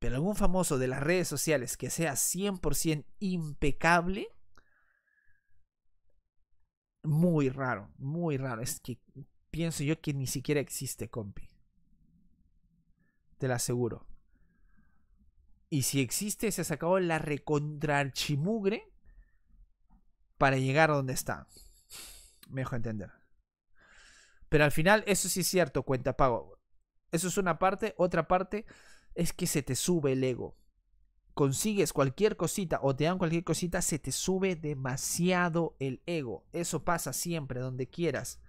Pero algún famoso de las redes sociales que sea 100% impecable. Muy raro, muy raro. Es que pienso yo que ni siquiera existe, compi. Te lo aseguro. Y si existe, se ha sacado la recontrarchimugre para llegar a donde está. Mejor entender. Pero al final, eso sí es cierto, cuenta pago. Eso es una parte. Otra parte es que se te sube el ego. Consigues cualquier cosita o te dan cualquier cosita, se te sube demasiado el ego. Eso pasa siempre, donde quieras.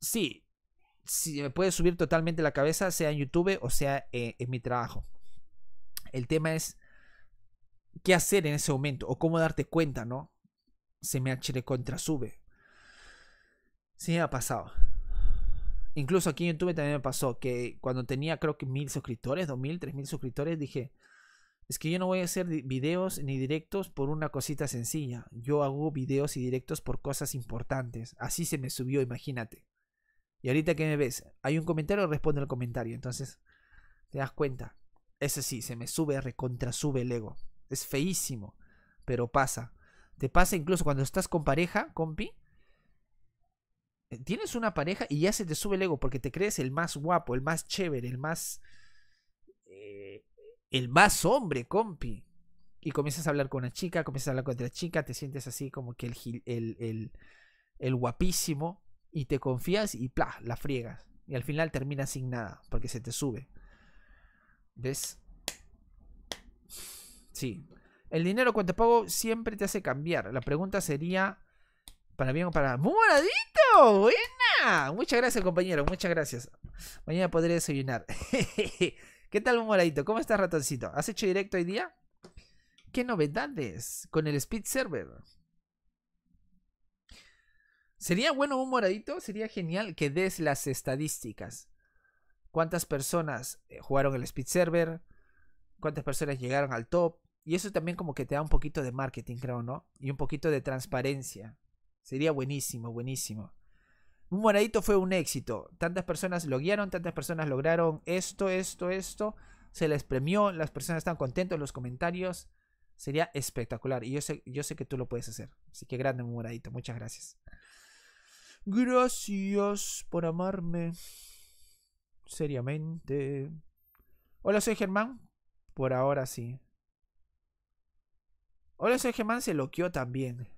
Sí, si me puede subir totalmente la cabeza, sea en YouTube o sea eh, en mi trabajo. El tema es qué hacer en ese momento o cómo darte cuenta, ¿no? Se me ha contra sube Sí, ha pasado. Incluso aquí en YouTube también me pasó que cuando tenía creo que mil suscriptores, dos mil, tres mil suscriptores, dije, es que yo no voy a hacer videos ni directos por una cosita sencilla. Yo hago videos y directos por cosas importantes. Así se me subió, imagínate. Y ahorita que me ves, hay un comentario, responde al comentario. Entonces, te das cuenta. Ese sí, se me sube, recontra sube el ego. Es feísimo, pero pasa. Te pasa incluso cuando estás con pareja, compi. Eh, tienes una pareja y ya se te sube el ego porque te crees el más guapo, el más chévere, el más... Eh, el más hombre, compi. Y comienzas a hablar con una chica, comienzas a hablar con otra chica, te sientes así como que el, el, el, el guapísimo y te confías y ¡plah! la friegas. Y al final terminas sin nada porque se te sube. ¿Ves? Sí. El dinero cuenta pago siempre te hace cambiar. La pregunta sería, para bien o para... ¡Muy moradito! ¡Buena! Muchas gracias, compañero. Muchas gracias. Mañana podré desayunar. ¿Qué tal, moradito? ¿Cómo estás, ratoncito? ¿Has hecho directo hoy día? ¿Qué novedades con el Speed Server? Sería bueno un moradito, sería genial que des las estadísticas. ¿Cuántas personas eh, jugaron el Speed Server? ¿Cuántas personas llegaron al top? Y eso también como que te da un poquito de marketing, creo, ¿no? Y un poquito de transparencia. Sería buenísimo, buenísimo. Un moradito fue un éxito. Tantas personas lo guiaron, tantas personas lograron esto, esto, esto. Se les premió, las personas están contentos, los comentarios. Sería espectacular. Y yo sé, yo sé que tú lo puedes hacer. Así que grande, un moradito. Muchas gracias. Gracias por amarme. Seriamente. Hola, soy Germán. Por ahora sí. Ahora soy Geman se loqueó también.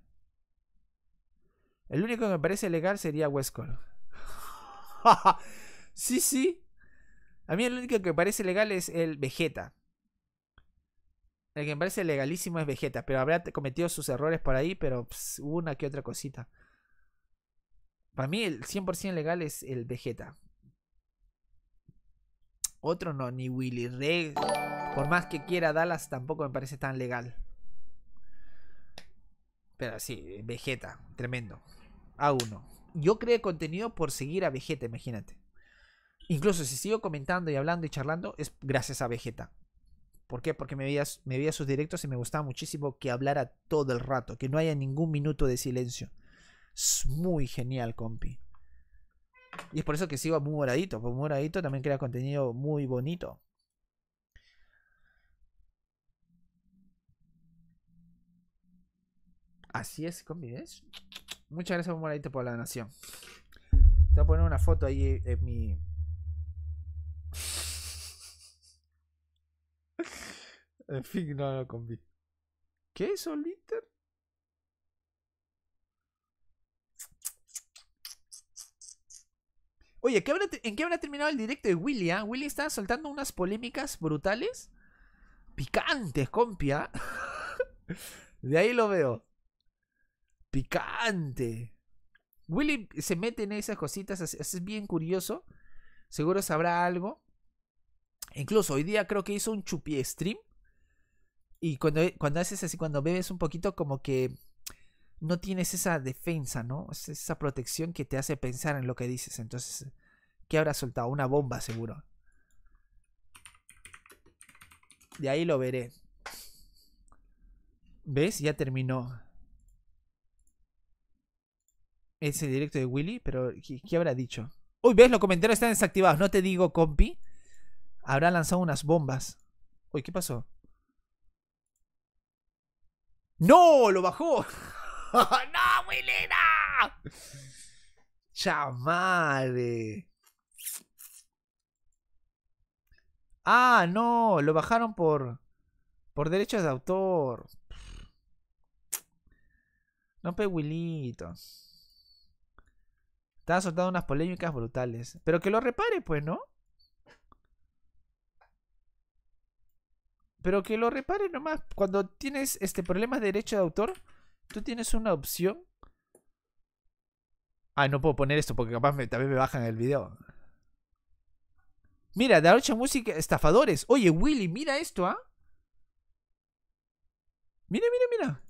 El único que me parece legal sería Westcott. sí, sí. A mí el único que me parece legal es el Vegeta. El que me parece legalísimo es Vegeta, pero habrá cometido sus errores por ahí, pero pues, una que otra cosita. Para mí el 100% legal es el Vegeta. Otro no, ni Willy Reg. Por más que quiera Dallas, tampoco me parece tan legal. Pero sí, Vegeta, tremendo. a uno Yo creé contenido por seguir a Vegeta, imagínate. Incluso si sigo comentando y hablando y charlando, es gracias a Vegeta. ¿Por qué? Porque me veía, me veía sus directos y me gustaba muchísimo que hablara todo el rato, que no haya ningún minuto de silencio. Es muy genial, compi. Y es por eso que sigo muy Moradito, porque Moradito también crea contenido muy bonito. Así es, convives. Muchas gracias, Moradito, por la donación. Te voy a poner una foto ahí eh, en mi. en fin, no, no ¿Qué es Litter? Oye, ¿en qué habrá terminado el directo de William? william Willy ah? está soltando unas polémicas brutales. Picantes, compia. Ah. de ahí lo veo. Picante. Willy se mete en esas cositas, es bien curioso. Seguro sabrá algo. Incluso hoy día creo que hizo un chupi stream. Y cuando, cuando haces así, cuando bebes un poquito, como que no tienes esa defensa, ¿no? esa protección que te hace pensar en lo que dices. Entonces, ¿qué habrá soltado? Una bomba, seguro. De ahí lo veré. ¿Ves? Ya terminó. Es el directo de Willy, pero ¿qué, habrá dicho? Uy, ¿ves? Los comentarios están desactivados. No te digo, compi. Habrá lanzado unas bombas. Uy, ¿qué pasó? ¡No! ¡Lo bajó! ¡No, ¡No! ¡Chamade! Ah, no, lo bajaron por por derechos de autor. No pe Willy. Te ha soltado unas polémicas brutales. Pero que lo repare, pues, ¿no? Pero que lo repare nomás. Cuando tienes este problemas de derecho de autor, tú tienes una opción. Ah, no puedo poner esto porque capaz también me bajan el video. Mira, ocho Music estafadores. Oye, Willy, mira esto, ¿ah? Mira, mira, mira.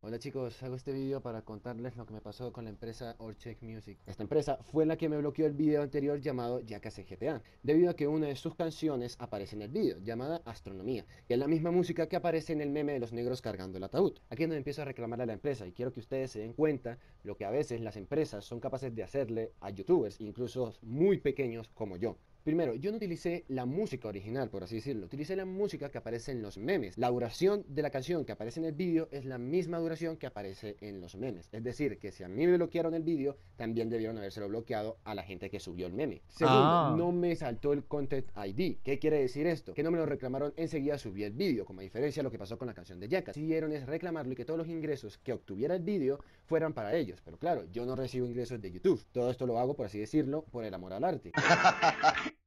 Hola chicos, hago este video para contarles lo que me pasó con la empresa Orcheck Music. Esta empresa fue la que me bloqueó el video anterior llamado Jackass GTA, debido a que una de sus canciones aparece en el video, llamada Astronomía, que es la misma música que aparece en el meme de los negros cargando el ataúd. Aquí es donde empiezo a reclamar a la empresa y quiero que ustedes se den cuenta lo que a veces las empresas son capaces de hacerle a youtubers, incluso muy pequeños como yo. Primero, yo no utilicé la música original, por así decirlo. Utilicé la música que aparece en los memes. La duración de la canción que aparece en el vídeo es la misma duración que aparece en los memes. Es decir, que si a mí me bloquearon el vídeo, también debieron habérselo bloqueado a la gente que subió el meme. Segundo, ah. no me saltó el Content ID. ¿Qué quiere decir esto? Que no me lo reclamaron enseguida subí el vídeo, como diferencia a lo que pasó con la canción de Jackass. Hicieron es reclamarlo y que todos los ingresos que obtuviera el vídeo fueran para ellos. Pero claro, yo no recibo ingresos de YouTube. Todo esto lo hago, por así decirlo, por el amor al arte.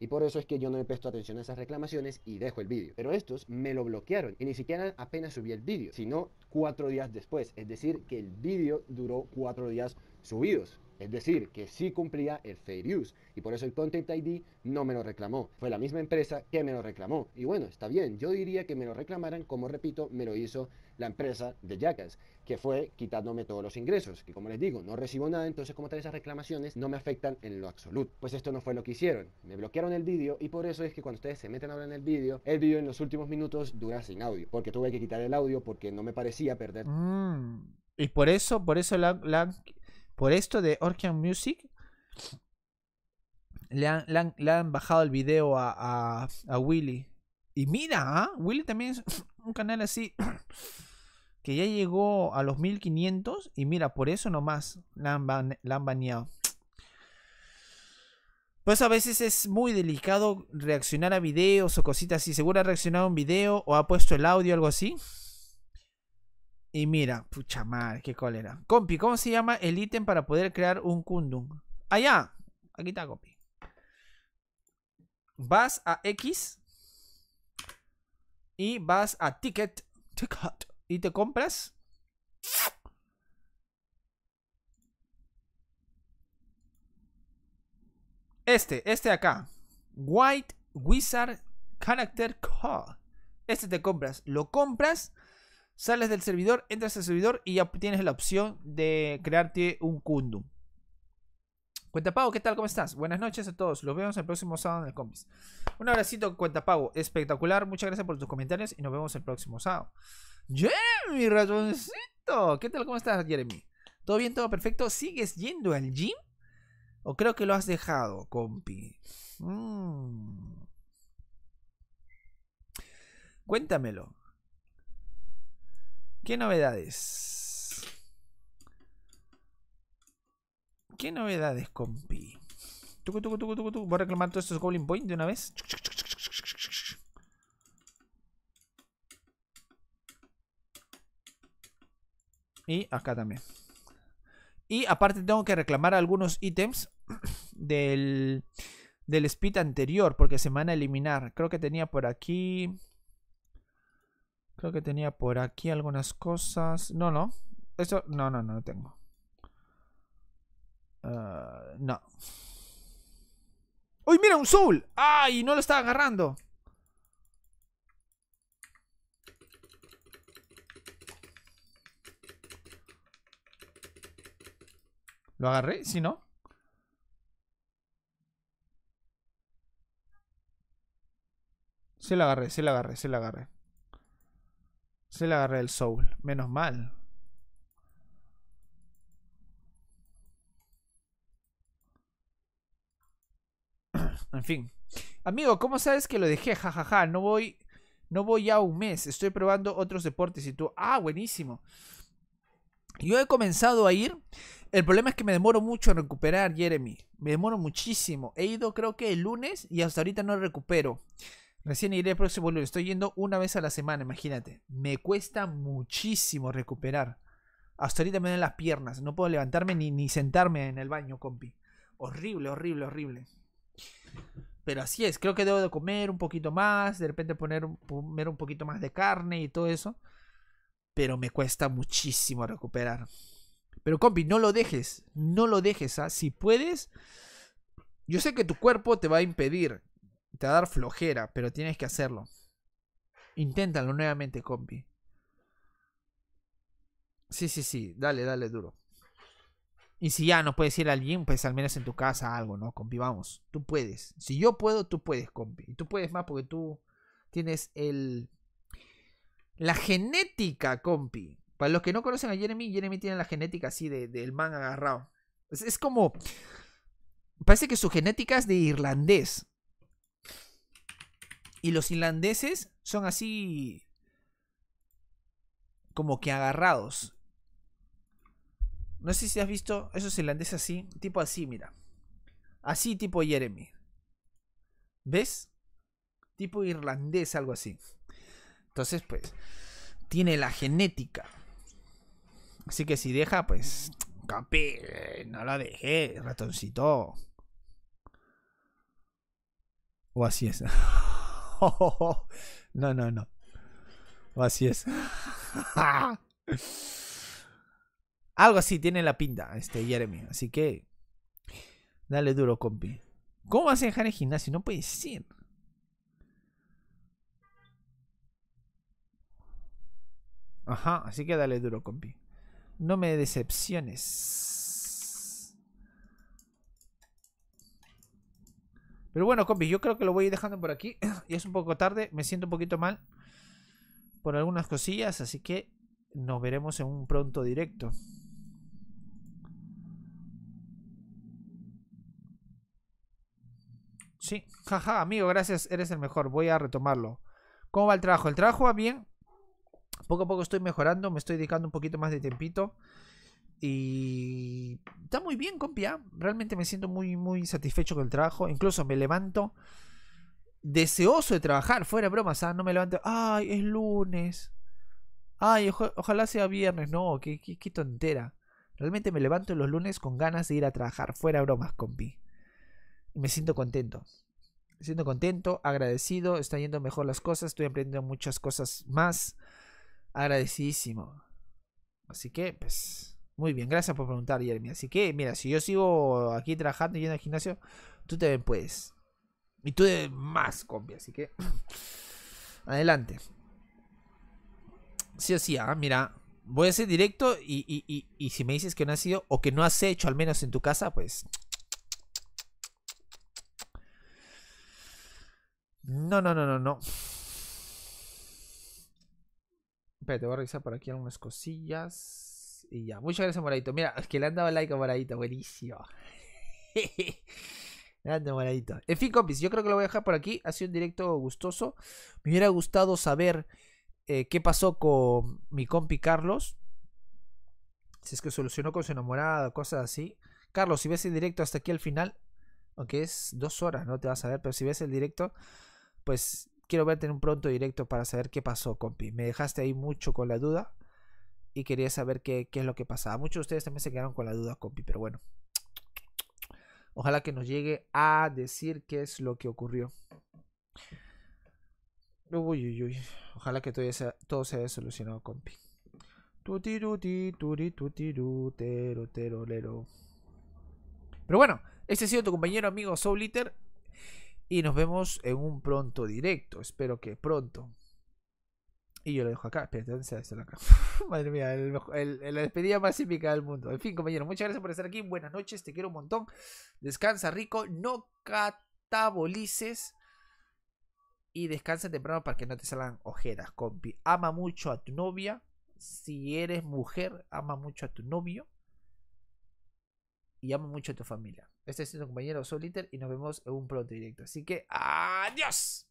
Y por eso es que yo no le presto atención a esas reclamaciones y dejo el vídeo. Pero estos me lo bloquearon y ni siquiera apenas subí el vídeo, sino cuatro días después. Es decir, que el vídeo duró cuatro días subidos. Es decir, que sí cumplía el fair use y por eso el Content ID no me lo reclamó. Fue la misma empresa que me lo reclamó. Y bueno, está bien, yo diría que me lo reclamaran, como repito, me lo hizo la empresa de Jackass, que fue quitándome todos los ingresos, que como les digo, no recibo nada, entonces como tal esas reclamaciones no me afectan en lo absoluto. Pues esto no fue lo que hicieron, me bloquearon el vídeo y por eso es que cuando ustedes se meten ahora en el vídeo, el vídeo en los últimos minutos dura sin audio, porque tuve que quitar el audio porque no me parecía perder. Mm. Y por eso, por eso por esto de Orkian Music le han, bajado el video a, Willy. Y mira, ¿ah? Willy también es un canal así que ya llegó a los 1500 y mira, por eso nomás la han, la baneado. Pues a veces es muy delicado reaccionar a videos o cositas así. Seguro ha reaccionado a un video o ha puesto el audio o algo así. Y mira, pucha madre, qué cólera. Compi, ¿cómo se llama el ítem para poder crear un Kundum? Allá, aquí está, Compi. Vas a X y vas a Ticket. Ticket y te compras. Este, este de acá. White Wizard Character Call. Este te compras. Lo compras, sales del servidor, entras al servidor y ya tienes la opción de crearte un Kundum. Cuentapago, ¿qué tal? ¿Cómo estás? Buenas noches a todos. Los vemos el próximo sábado en el Combis. Un abracito, Cuentapago. Espectacular. Muchas gracias por tus comentarios y nos vemos el próximo sábado. Jeremy Ratoncito, ¿qué tal? ¿Cómo estás, Jeremy? ¿Todo bien? ¿Todo perfecto? ¿Sigues yendo al gym? ¿O creo que lo has dejado, compi? Mm. Cuéntamelo. ¿Qué novedades? ¿Qué novedades, compi? Tucu, Voy a reclamar todos estos Goblin Point de una vez. Y acá también. Y aparte tengo que reclamar algunos ítems del, del speed anterior. Porque se me van a eliminar. Creo que tenía por aquí... Creo que tenía por aquí algunas cosas. No, no. Eso, no, no, no, no tengo. Ah, no. ¡Uy, mira, un soul! ¡Ay, no lo estaba agarrando! ¿Lo agarré? ¿Si no? Se la agarré, se la agarré, se la agarré. Se la agarré el soul. Menos mal. En fin. Amigo, ¿cómo sabes que lo dejé? Ja, ja, ja. no voy. No voy ya un mes. Estoy probando otros deportes y tú. Ah, buenísimo. Yo he comenzado a ir. El problema es que me demoro mucho en recuperar, Jeremy. Me demoro muchísimo. He ido creo que el lunes y hasta ahorita no recupero. Recién iré el próximo lunes. Estoy yendo una vez a la semana, imagínate. Me cuesta muchísimo recuperar. Hasta ahorita me dan las piernas. No puedo levantarme ni, ni sentarme en el baño, compi. Horrible, horrible, horrible. Pero así es. Creo que debo de comer un poquito más. De repente poner, poner un poquito más de carne y todo eso pero me cuesta muchísimo recuperar. Pero compi, no lo dejes, no lo dejes, ¿ah? Si puedes, yo sé que tu cuerpo te va a impedir, te va a dar flojera, pero tienes que hacerlo. Inténtalo nuevamente, compi. Sí, sí, sí, dale, dale duro. Y si ya no puedes ir a alguien, pues al menos en tu casa algo, ¿no? Compi, vamos, tú puedes. Si yo puedo, tú puedes, compi. Y tú puedes más porque tú tienes el la genética, compi. Para los que no conocen a Jeremy, Jeremy tiene la genética así del man agarrado. Es, es, como. Parece que su genética es de irlandés. Y los irlandeses son así. Como que agarrados. No sé si has visto esos irlandeses así. Tipo así, mira. Así, tipo Jeremy. ¿Ves? Tipo irlandés, algo así. Entonces, pues, tiene la genética. Así que si deja, pues, capi, eh, no la dejé, ratoncito. O así es. No, no, no. O así es. Algo así tiene la pinta, este Jeremy. Así que, dale duro, compi. ¿Cómo vas a dejar el gimnasio? No puede ser. Ajá, así que dale duro, compi. No me decepciones. Pero bueno, compi, yo creo que lo voy a ir dejando por aquí. ya es un poco tarde, me siento un poquito mal por algunas cosillas, así que nos veremos en un pronto directo. Sí, jaja, amigo, gracias, eres el mejor, voy a retomarlo. ¿Cómo va el trabajo? El trabajo va bien, poco a poco estoy mejorando, me estoy dedicando un poquito más de tiempito. Y está muy bien, compi. ¿ah? Realmente me siento muy, muy satisfecho con el trabajo. Incluso me levanto deseoso de trabajar, fuera bromas, ¿ah? no me levanto, ay, es lunes, ay, ojalá sea viernes, no, qué, qué, tontera. Realmente me levanto los lunes con ganas de ir a trabajar, fuera bromas, compi. Y me siento contento. Me siento contento, agradecido, está yendo mejor las cosas, estoy aprendiendo muchas cosas más. Agradecidísimo. Así que, pues, muy bien, gracias por preguntar, Jeremy. Así que, mira, si yo sigo aquí trabajando y yendo al gimnasio, tú también puedes. Y tú de más, compi, así que. Adelante. Sí o sí, ¿ah? mira, voy a ser directo y, y, y, si me dices que no has sido o que no has hecho al menos en tu casa, pues... No, no, no, no, no. Espérate, voy a revisar por aquí algunas cosillas. Y ya, muchas gracias, Moradito. Mira, es que le han dado like a Moradito, buenísimo. Grande, Moradito. En fin, compis, yo creo que lo voy a dejar por aquí. Ha sido un directo gustoso. Me hubiera gustado saber eh, qué pasó con mi compi Carlos. Si es que solucionó con su enamorada, cosas así. Carlos, si ves el directo hasta aquí al final, aunque es dos horas, no te vas a ver, pero si ves el directo, pues quiero verte en un pronto directo para saber qué pasó, compi. Me dejaste ahí mucho con la duda y quería saber qué, es lo que pasaba. Muchos de ustedes también se quedaron con la duda, compi, pero bueno. Ojalá que nos llegue a decir qué es lo que ocurrió. Uy, uy, uy. Ojalá que todo, todo se haya solucionado, compi. Pero bueno, este ha sido tu compañero amigo Soul Liter. Y nos vemos en un pronto directo. Espero que pronto. Y yo lo dejo acá. Espérate, ¿dónde acá? Madre mía, la despedida más épica del mundo. En fin, compañero, muchas gracias por estar aquí. Buenas noches, te quiero un montón. Descansa rico, no catabolices. Y descansa temprano para que no te salgan ojeras, compi. Ama mucho a tu novia. Si eres mujer, ama mucho a tu novio. Y ama mucho a tu familia. Este es nuestro compañero Soliter. y nos vemos en un pronto directo. Así que, adiós.